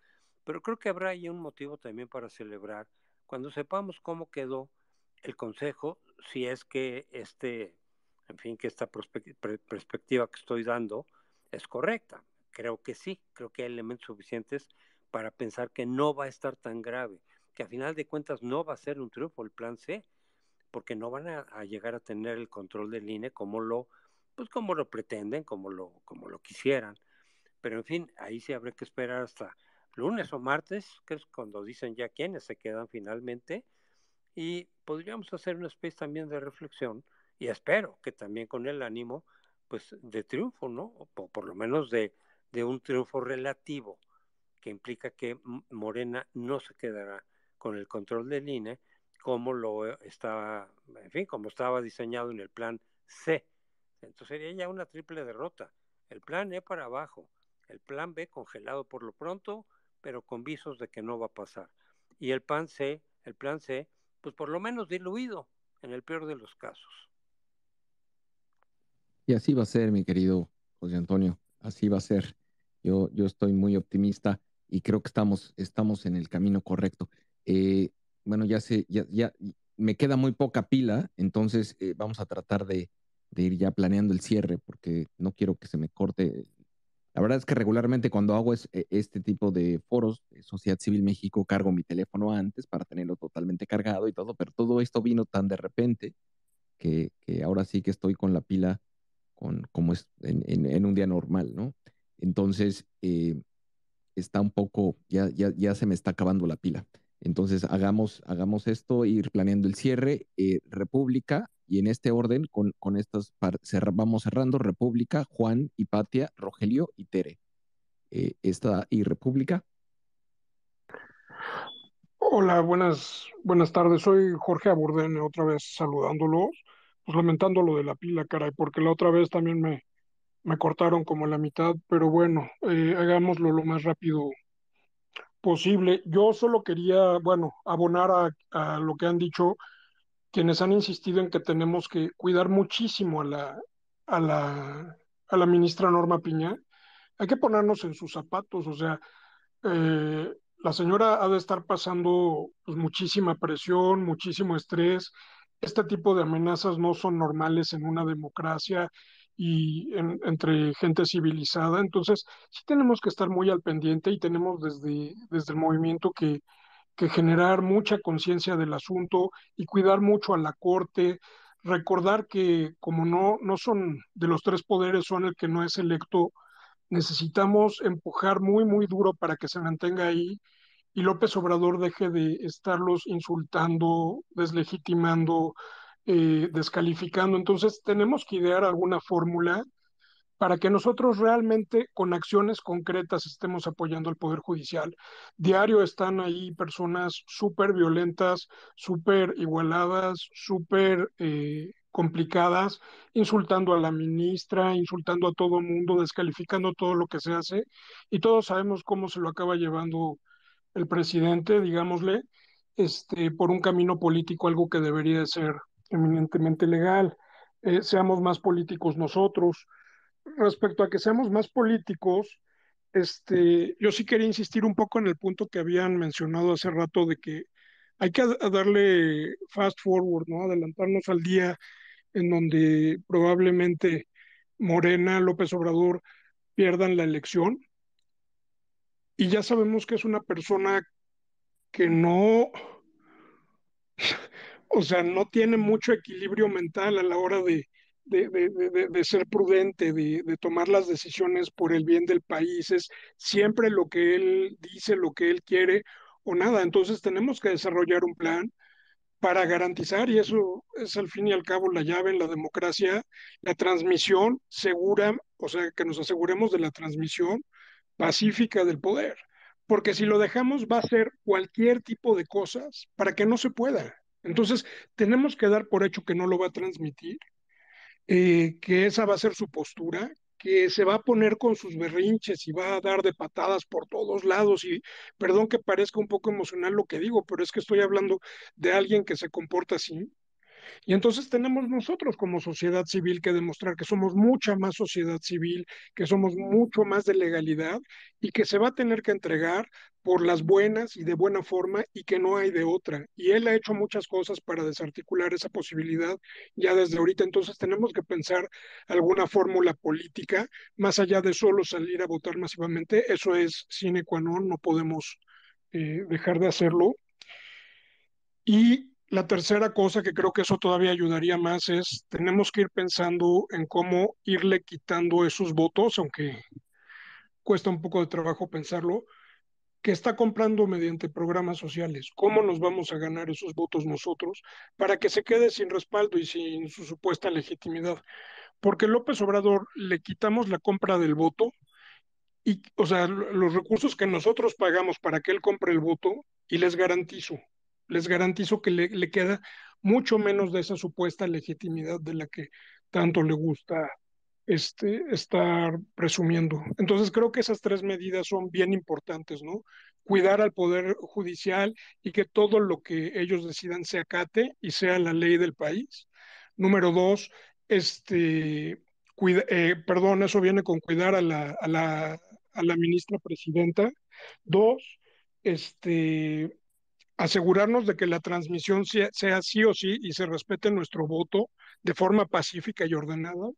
Pero creo que habrá ahí un motivo también para celebrar cuando sepamos cómo quedó el Consejo, si es que este, en fin, que esta perspectiva que estoy dando es correcta. Creo que sí, creo que hay elementos suficientes para pensar que no va a estar tan grave, que a final de cuentas no va a ser un triunfo el plan C, porque no van a, llegar a tener el control del INE como lo, pues como lo pretenden, como lo, como lo quisieran. Pero en fin, ahí sí habrá que esperar hasta lunes o martes, que es cuando dicen ya quiénes se quedan finalmente, y podríamos hacer una especie también de reflexión, y espero que también con el ánimo, pues, de triunfo, ¿no? O por, lo menos de, un triunfo relativo, que implica que Morena no se quedará con el control del INE, como lo eh, estaba, en fin, como estaba diseñado en el plan C. Entonces sería ya una triple derrota. El plan E para abajo, el plan B congelado por lo pronto, pero con visos de que no va a pasar. Y el plan C, el plan C, pues por lo menos diluido, en el peor de los casos. Y así va a ser, mi querido José Antonio, así va a ser. Yo, yo estoy muy optimista y creo que estamos, estamos en el camino correcto. Eh, bueno, ya sé, ya, ya, me queda muy poca pila, entonces eh, vamos a tratar de, de ir ya planeando el cierre porque no quiero que se me corte la verdad es que regularmente cuando hago e, este tipo de foros Sociedad Civil México cargo mi teléfono antes para tenerlo totalmente cargado y todo, pero todo esto vino tan de repente que, ahora sí que estoy con la pila con, como es en, un día normal, ¿no? Entonces, eh, está un poco, ya, ya, ya se me está acabando la pila. Entonces, hagamos, hagamos esto, ir planeando el cierre. Eh, República, y en este orden, con, con vamos cerrando, República, Juan, Hipatia, Rogelio y Tere. Eh, esta, y República. Hola, buenas, buenas tardes. Soy Jorge Aburdene, otra vez saludándolos, pues lamentando lo de la pila, caray, porque la otra vez también me, me cortaron como la mitad, pero bueno, eh, hagámoslo lo más rápido posible. Yo solo quería, bueno, abonar a, a lo que han dicho quienes han insistido en que tenemos que cuidar muchísimo a la, a la, a la ministra Norma Piña, hay que ponernos en sus zapatos, o sea, eh, la señora ha de estar pasando pues, muchísima presión, muchísimo estrés. Este tipo de amenazas no son normales en una democracia y en, entre gente civilizada. Entonces, sí tenemos que estar muy al pendiente y tenemos desde, desde el movimiento que, que generar mucha conciencia del asunto y cuidar mucho a la Corte, recordar que como no, no son de los tres poderes, son el que no es electo, necesitamos empujar muy, muy duro para que se mantenga ahí y López Obrador deje de estarlos insultando, deslegitimando, eh, descalificando. Entonces tenemos que idear alguna fórmula para que nosotros realmente con acciones concretas estemos apoyando al Poder Judicial. Diario están ahí personas súper violentas, súper igualadas, súper eh, complicadas, insultando a la ministra, insultando a todo el mundo, descalificando todo lo que se hace, y todos sabemos cómo se lo acaba llevando el presidente, digámosle, este, por un camino político, algo que debería de ser eminentemente legal. Eh, seamos más políticos nosotros, respecto a que seamos más políticos, este, yo sí quería insistir un poco en el punto que habían mencionado hace rato de que hay que darle fast forward, ¿no? Adelantarnos al día en donde probablemente Morena, López Obrador pierdan la elección. Y ya sabemos que es una persona que no, o sea, no tiene mucho equilibrio mental a la hora de, de, ser prudente, de, tomar las decisiones por el bien del país, es siempre lo que él dice, lo que él quiere o nada. Entonces tenemos que desarrollar un plan para garantizar, y eso es al fin y al cabo la llave en la democracia, la transmisión segura, o sea, que nos aseguremos de la transmisión pacífica del poder. Porque si lo dejamos va a ser cualquier tipo de cosas para que no se pueda. Entonces, tenemos que dar por hecho que no lo va a transmitir eh, que esa va a ser su postura, que se va a poner con sus berrinches y va a dar de patadas por todos lados. Y perdón que parezca un poco emocional lo que digo, pero es que estoy hablando de alguien que se comporta así, y entonces tenemos nosotros como sociedad civil que demostrar que somos mucha más sociedad civil, que somos mucho más de legalidad y que se va a tener que entregar por las buenas y de buena forma y que no hay de otra. Y él ha hecho muchas cosas para desarticular esa posibilidad ya desde ahorita. Entonces tenemos que pensar alguna fórmula política más allá de solo salir a votar masivamente. Eso es sine qua non, no podemos eh, dejar de hacerlo. Y la tercera cosa que creo que eso todavía ayudaría más es, tenemos que ir pensando en cómo irle quitando esos votos, aunque cuesta un poco de trabajo pensarlo, que está comprando mediante programas sociales. ¿Cómo nos vamos a ganar esos votos nosotros para que se quede sin respaldo y sin su supuesta legitimidad? Porque López Obrador le quitamos la compra del voto y, o sea, los recursos que nosotros pagamos para que él compre el voto y les garantizo les garantizo que le, queda mucho menos de esa supuesta legitimidad de la que tanto le gusta este, estar presumiendo. Entonces creo que esas tres medidas son bien importantes, ¿no? Cuidar al Poder Judicial y que todo lo que ellos decidan se acate y sea la ley del país. Número dos, este, eh, perdón, eso viene con cuidar a la, a la, a la ministra presidenta. Dos, este, asegurarnos de que la transmisión sea, sí o sí y se respete nuestro voto de forma pacífica y ordenada.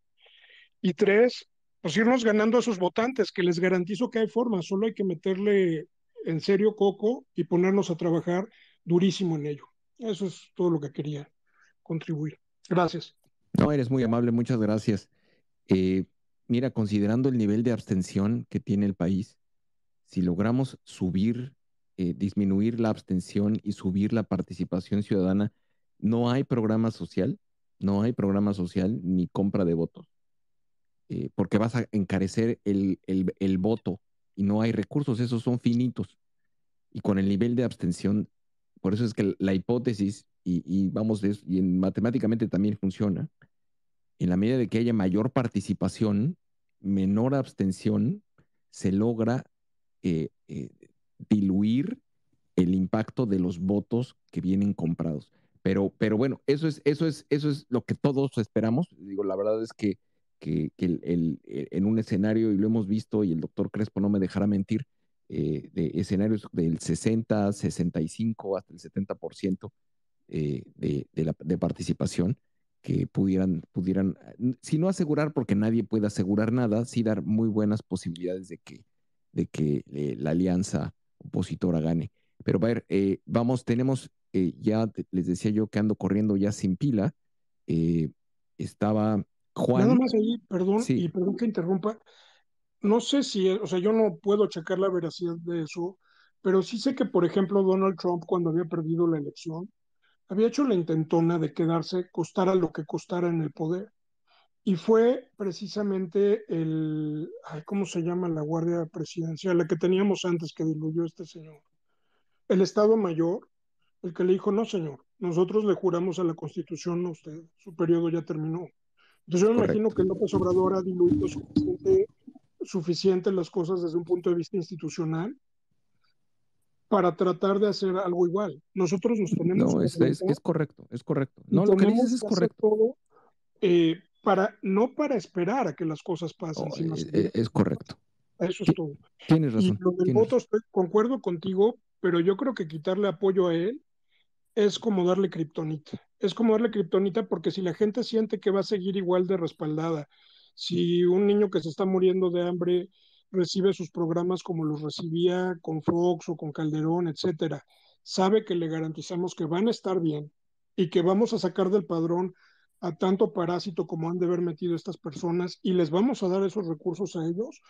Y tres, pues irnos ganando a sus votantes, que les garantizo que hay forma, solo hay que meterle en serio coco y ponernos a trabajar durísimo en ello. Eso es todo lo que quería contribuir. Gracias. No, eres muy amable, muchas gracias. Eh, mira, considerando el nivel de abstención que tiene el país, si logramos subir eh, disminuir la abstención y subir la participación ciudadana, no hay programa social, no hay programa social ni compra de votos, eh, porque vas a encarecer el, voto y no hay recursos, esos son finitos. Y con el nivel de abstención, por eso es que la hipótesis, y, vamos, de y matemáticamente también funciona, en la medida de que haya mayor participación, menor abstención, se logra eh, eh diluir el impacto de los votos que vienen comprados. Pero, pero bueno, eso es, eso, es, eso es lo que todos esperamos. Digo, la verdad es que, que, el, en un escenario, y lo hemos visto, y el doctor Crespo no me dejará mentir, eh, de escenarios del 60, 65 hasta el 70% eh, de, de, participación que pudieran, pudieran, si no asegurar, porque nadie puede asegurar nada, sí dar muy buenas posibilidades de que, de que eh, la alianza opositora gane. Pero a ver, eh, vamos, tenemos, eh, ya les decía yo que ando corriendo ya sin pila. Eh, estaba Juan. Nada más ahí, perdón, y perdón que interrumpa. No sé si, o sea, yo no puedo checar la veracidad de eso, pero sí sé que, por ejemplo, Donald Trump, cuando había perdido la elección, había hecho la intentona de quedarse, costara lo que costara en el poder. Y fue precisamente el, ¿cómo se llama la Guardia Presidencial? La que teníamos antes que diluyó este señor. El Estado Mayor, el que le dijo, no señor, nosotros le juramos a la Constitución a usted, su periodo ya terminó. Entonces yo me imagino que López Obrador ha diluido suficiente, suficiente las cosas desde un punto de vista institucional para tratar de hacer algo igual. Nosotros nos tenemos... No, es, es, correcto, es correcto. No, lo que dices es correcto. Eh, no para esperar a que las cosas pasen. es, e, es, correcto. Eso es todo. Tienes razón. concuerdo contigo, pero yo creo que quitarle apoyo a él es como darle kriptonita. Es como darle kriptonita porque si la gente siente que va a seguir igual de respaldada, si mm. un niño que se está muriendo de hambre recibe sus programas como los recibía con Fox o con Calderón, etcétera, sabe que le garantizamos que van a estar bien y que vamos a sacar del padrón a tanto parásito como han de haber metido estas personas y les vamos a dar esos recursos a ellos,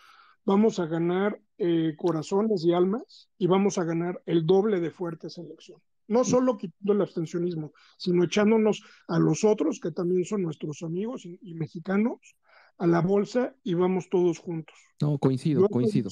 vamos a ganar eh, corazones y almas y vamos a ganar el doble de fuerte selección, No mm. solo quitando el abstencionismo, sino echándonos a los otros, que también son nuestros amigos y, mexicanos, a la bolsa y vamos todos juntos. No, coincido, coincido.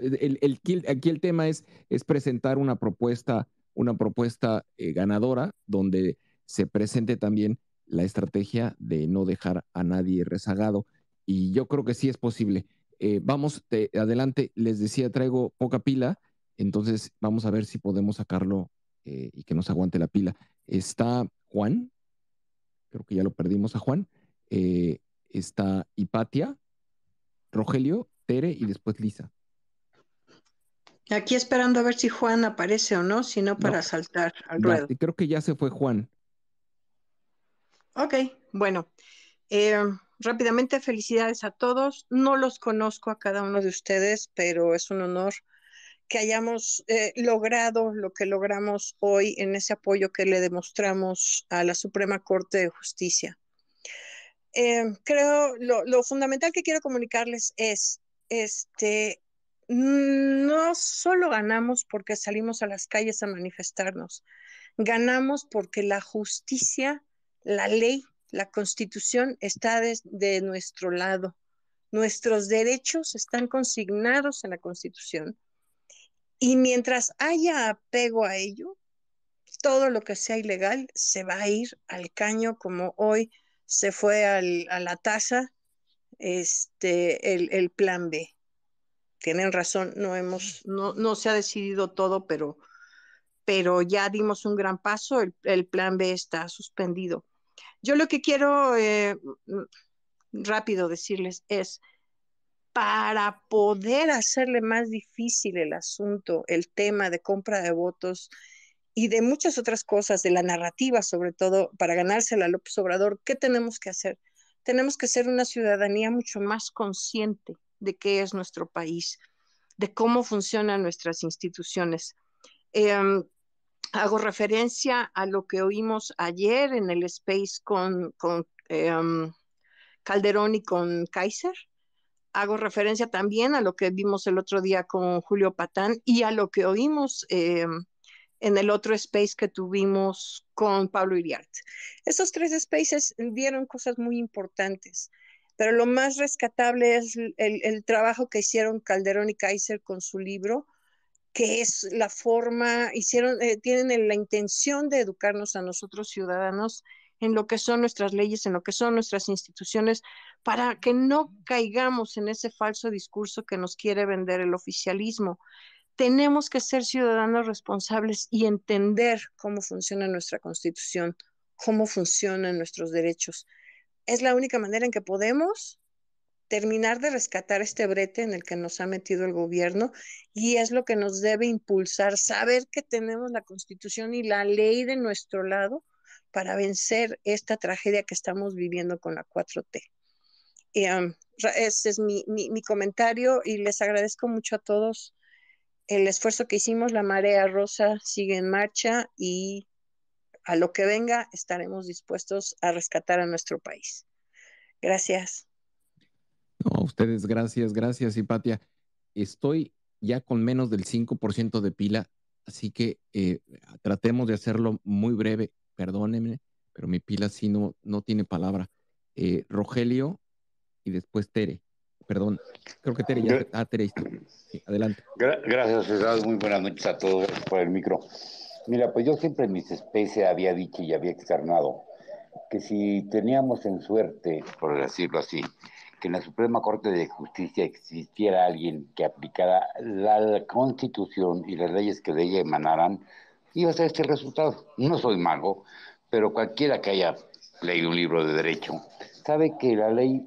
El, aquí el tema es, es presentar una propuesta, una propuesta eh, ganadora donde se presente también la estrategia de no dejar a nadie rezagado. Y yo creo que sí es posible. Eh, vamos, adelante, les decía, traigo poca pila, entonces vamos a ver si podemos sacarlo eh, y que nos aguante la pila. Está Juan, creo que ya lo perdimos a Juan. Eh, está Hipatia, Rogelio, Tere y después Lisa. Aquí esperando a ver si Juan aparece o no, sino para saltar al ruedo. Creo que ya se fue Juan. Ok, bueno. Eh, rápidamente, felicidades a todos. No los conozco a cada uno de ustedes, pero es un honor que hayamos eh, logrado lo que logramos hoy en ese apoyo que le demostramos a la Suprema Corte de Justicia. Eh, creo lo, lo fundamental que quiero comunicarles es, este, no solo ganamos porque salimos a las calles a manifestarnos, ganamos porque la justicia la ley, la constitución está de, nuestro lado. Nuestros derechos están consignados en la constitución. Y mientras haya apego a ello, todo lo que sea ilegal se va a ir al caño como hoy se fue a la tasa este, el, plan B. Tienen razón, no hemos, no, no se ha decidido todo, pero, pero ya dimos un gran paso, el plan B está suspendido. Yo lo que quiero eh, rápido decirles es, para poder hacerle más difícil el asunto, el tema de compra de votos y de muchas otras cosas, de la narrativa sobre todo, para ganársela a López Obrador, ¿qué tenemos que hacer? Tenemos que ser una ciudadanía mucho más consciente de qué es nuestro país, de cómo funcionan nuestras instituciones. Em, hago referencia a lo que oímos ayer en el space con, em, Calderón y con Kaiser. Hago referencia también a lo que vimos el otro día con Julio Patán y a lo que oímos em, en el otro space que tuvimos con Pablo Iriart. Esos tres spaces dieron cosas muy importantes, pero lo más rescatable es el trabajo que hicieron Calderón y Kaiser con su libro que es la forma, hicieron, eh, tienen la intención de educarnos a nosotros ciudadanos en lo que son nuestras leyes, en lo que son nuestras instituciones, para que no caigamos en ese falso discurso que nos quiere vender el oficialismo. Tenemos que ser ciudadanos responsables y entender cómo funciona nuestra constitución, cómo funcionan nuestros derechos. Es la única manera en que podemos terminar de rescatar este brete en el que nos ha metido el gobierno y es lo que nos debe impulsar, saber que tenemos la constitución y la ley de nuestro lado para vencer esta tragedia que estamos viviendo con la 4T. Y, ese es mi, mi, comentario y les agradezco mucho a todos el esfuerzo que hicimos. La marea rosa sigue en marcha y a lo que venga estaremos dispuestos a rescatar a nuestro país. Gracias ustedes, gracias, gracias, Hipatia. Estoy ya con menos del 5% de pila, así que eh, tratemos de hacerlo muy breve. Perdónenme, pero mi pila sí no, no tiene palabra. Eh, Rogelio y después Tere. Perdón, creo que Tere ya. Ah, Tere, adelante. gracias, César. Muy buenas noches a todos por el micro. Mira, pues yo siempre en mis especies había dicho y había externado que si teníamos en suerte, por decirlo así, que en la Suprema Corte de Justicia existiera alguien que aplicara la, Constitución y las leyes que de ella emanaran, iba a ser este resultado. No soy mago, pero cualquiera que haya leído un libro de derecho sabe que la ley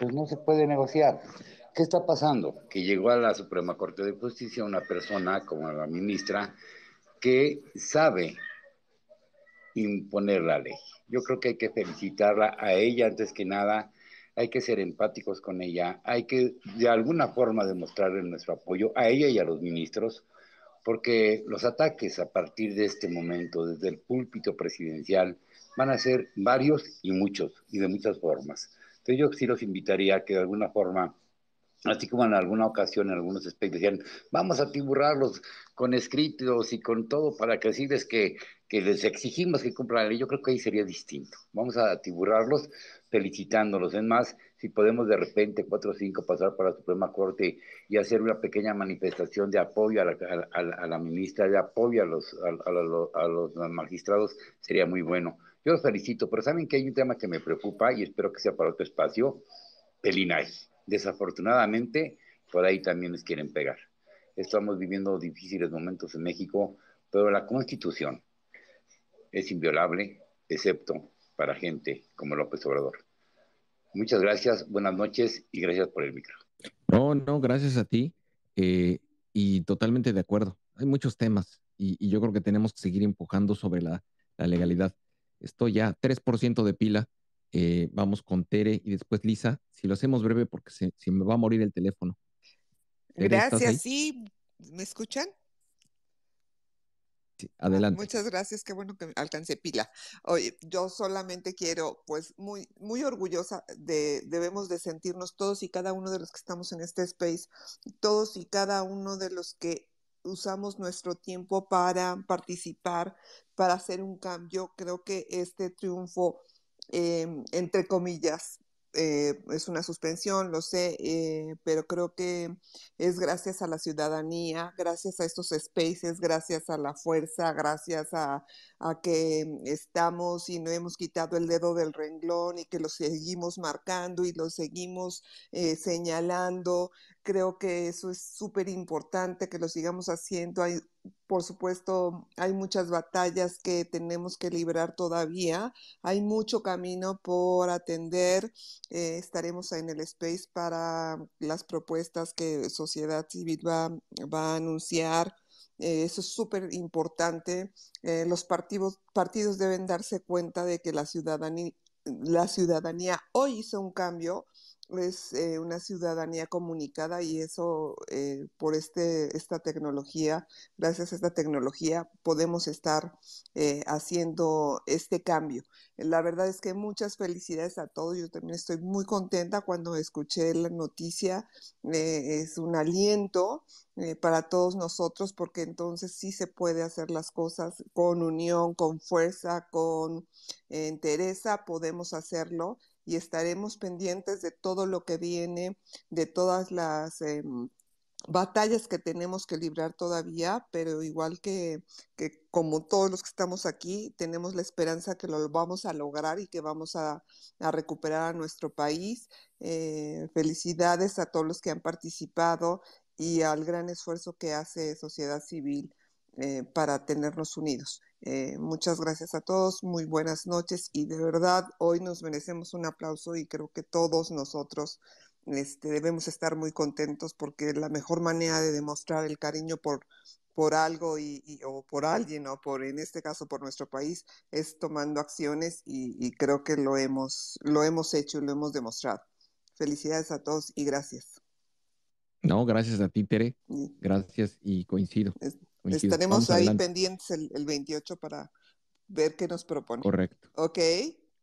pues, no se puede negociar. ¿Qué está pasando? Que llegó a la Suprema Corte de Justicia una persona como la ministra que sabe imponer la ley. Yo creo que hay que felicitarla a ella antes que nada hay que ser empáticos con ella, hay que de alguna forma demostrarle nuestro apoyo a ella y a los ministros, porque los ataques a partir de este momento, desde el púlpito presidencial, van a ser varios y muchos, y de muchas formas. Entonces yo sí los invitaría a que de alguna forma Así como en alguna ocasión, en algunos aspectos decían, vamos a tiburrarlos con escritos y con todo para que decirles que, les exigimos que cumplan la ley. Yo creo que ahí sería distinto. Vamos a tiburrarlos felicitándolos. Es más, si podemos de repente, cuatro o cinco, pasar para la Suprema Corte y hacer una pequeña manifestación de apoyo a la, ministra, de apoyo a los, a los magistrados, sería muy bueno. Yo los felicito, pero saben que hay un tema que me preocupa y espero que sea para otro espacio, el Desafortunadamente, por ahí también les quieren pegar. Estamos viviendo difíciles momentos en México, pero la Constitución es inviolable, excepto para gente como López Obrador. Muchas gracias, buenas noches y gracias por el micro. No, no, gracias a ti eh, y totalmente de acuerdo. Hay muchos temas y, yo creo que tenemos que seguir empujando sobre la, la legalidad. Estoy ya 3% de pila eh, vamos con Tere y después Lisa. Si lo hacemos breve, porque se, me va a morir el teléfono. Gracias, sí. ¿Me escuchan? Ah, adelante. Muchas gracias, qué bueno que alcancé pila. Oye, yo solamente quiero, pues, muy, muy orgullosa de, debemos de sentirnos todos y cada uno de los que estamos en este space, todos y cada uno de los que usamos nuestro tiempo para participar, para hacer un cambio. Creo que este triunfo Em, entre comillas, eh, es una suspensión, lo sé, eh, pero creo que es gracias a la ciudadanía, gracias a estos spaces, gracias a la fuerza, gracias a, que estamos y no hemos quitado el dedo del renglón y que lo seguimos marcando y lo seguimos eh, señalando. Creo que eso es súper importante que lo sigamos haciendo por supuesto, hay muchas batallas que tenemos que librar todavía, hay mucho camino por atender, eh, estaremos en el space para las propuestas que sociedad civil va, a anunciar. Eh, eso es súper importante. Eh, los partidos, partidos deben darse cuenta de que la ciudadanía hoy hizo un cambio es eh, una ciudadanía comunicada y eso eh, por este, esta tecnología, gracias a esta tecnología, podemos estar eh, haciendo este cambio. La verdad es que muchas felicidades a todos. Yo también estoy muy contenta cuando escuché la noticia. es un aliento para todos nosotros porque entonces sí se puede hacer las cosas con unión, con fuerza, con entereza, podemos hacerlo y estaremos pendientes de todo lo que viene, de todas las em, batallas que tenemos que librar todavía, pero igual que, como todos los que estamos aquí, tenemos la esperanza que lo vamos a lograr y que vamos a, recuperar a nuestro país. Eh, felicidades a todos los que han participado y al gran esfuerzo que hace sociedad civil eh, para tenernos unidos. Eh, muchas gracias a todos, muy buenas noches y de verdad hoy nos merecemos un aplauso y creo que todos nosotros este, debemos estar muy contentos porque la mejor manera de demostrar el cariño por, por algo y, o por alguien o por en este caso por nuestro país es tomando acciones y, creo que lo hemos lo hemos hecho y lo hemos demostrado. Felicidades a todos y gracias. No, gracias a ti, Tere. Gracias y coincido. Estaremos ahí pendientes el, 28 para ver qué nos propone. Correcto. Ok.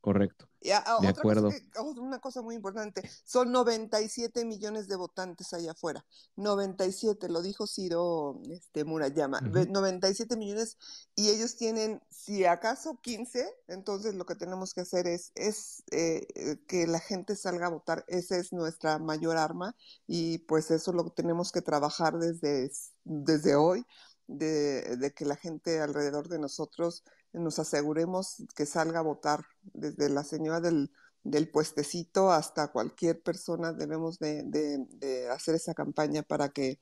Correcto. Ah, ah, de acuerdo. Ah, una cosa muy importante, son 97 millones de votantes allá afuera. 97, lo dijo Ciro este, Murayama. 97 millones y ellos tienen, si acaso, 15. Entonces lo que tenemos que hacer es, es eh, eh, que la gente salga a votar. Esa es nuestra mayor arma y pues eso lo tenemos que trabajar desde, desde hoy de, que la gente alrededor de nosotros nos aseguremos que salga a votar, desde la señora del, del puestecito hasta cualquier persona debemos de, hacer esa campaña para que,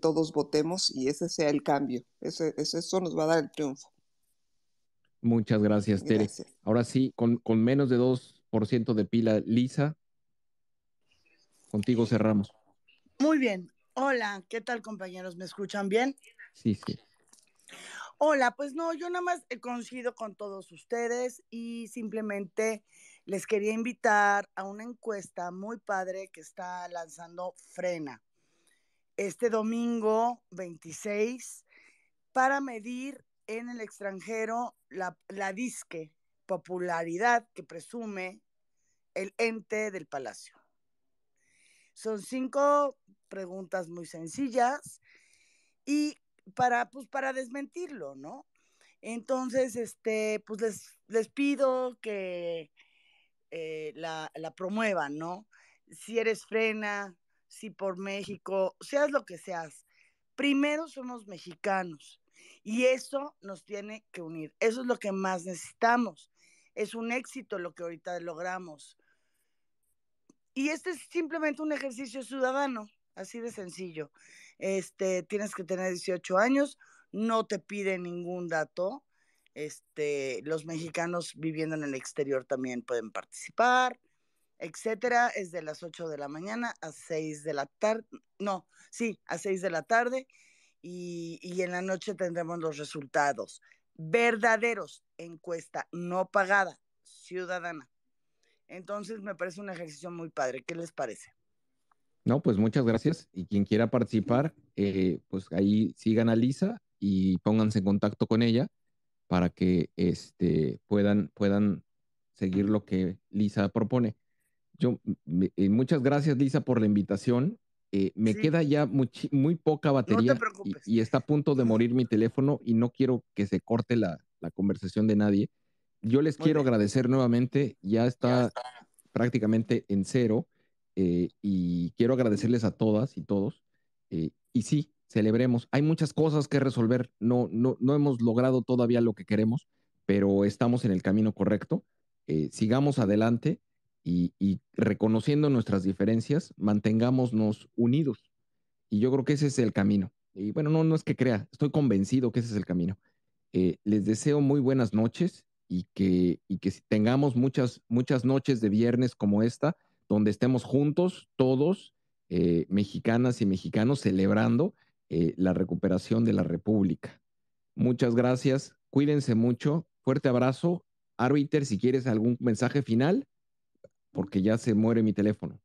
todos votemos y ese sea el cambio. Eso, eso, nos va a dar el triunfo. Muchas gracias, Tere. Ahora sí, con, con menos de 2% de pila lisa, contigo cerramos. Muy bien. Hola, ¿qué tal compañeros? ¿Me escuchan bien? Sí, sí. Hola, pues no, yo nada más he coincido con todos ustedes y simplemente les quería invitar a una encuesta muy padre que está lanzando Frena este domingo 26 para medir en el extranjero la, la disque popularidad que presume el ente del palacio. Son cinco preguntas muy sencillas y para, pues, para desmentirlo, ¿no? Entonces, este, pues les, les pido que eh, la, la, promuevan, ¿no? Si eres frena, si por México, seas lo que seas. Primero somos mexicanos y eso nos tiene que unir. Eso es lo que más necesitamos. Es un éxito lo que ahorita logramos. Y este es simplemente un ejercicio ciudadano, así de sencillo este, tienes que tener 18 años, no te piden ningún dato. Este, los mexicanos viviendo en el exterior también pueden participar, etcétera. Es de las 8 de la mañana a 6 de la tarde, no, sí, a 6 de la tarde y, y en la noche tendremos los resultados verdaderos, encuesta no pagada, ciudadana. Entonces me parece un ejercicio muy padre. ¿Qué les parece? No, pues muchas gracias. Y quien quiera participar, eh, pues ahí sigan a Lisa y pónganse en contacto con ella para que este, puedan, puedan seguir lo que Lisa propone. Yo, eh, muchas gracias, Lisa, por la invitación. Eh, me queda ya muy, poca batería y, está a punto de morir mi teléfono y no quiero que se corte la, conversación de nadie. Yo les quiero agradecer nuevamente, ya está, ya está prácticamente en cero. Eh, y quiero agradecerles a todas y todos. Eh, y sí, celebremos. Hay muchas cosas que resolver. No, no, no hemos logrado todavía lo que queremos, pero estamos en el camino correcto. Eh, sigamos adelante y, reconociendo nuestras diferencias, mantengámonos unidos. Y yo creo que ese es el camino. Y bueno, no, no es que crea, estoy convencido que ese es el camino. les deseo muy buenas noches y que, y que tengamos muchas, muchas noches de viernes como esta donde estemos juntos, todos, eh, mexicanas y mexicanos, celebrando eh, la recuperación de la República. Muchas gracias, cuídense mucho, fuerte abrazo. Arbiter, si quieres algún mensaje final, porque ya se muere mi teléfono.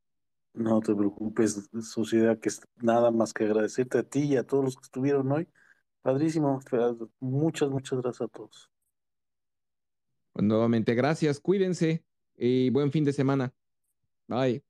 No te preocupes, sociedad, que es nada más que agradecerte a ti y a todos los que estuvieron hoy. Padrísimo, muchas, muchas gracias a todos. Pues nuevamente, gracias, cuídense y buen fin de semana. Bye.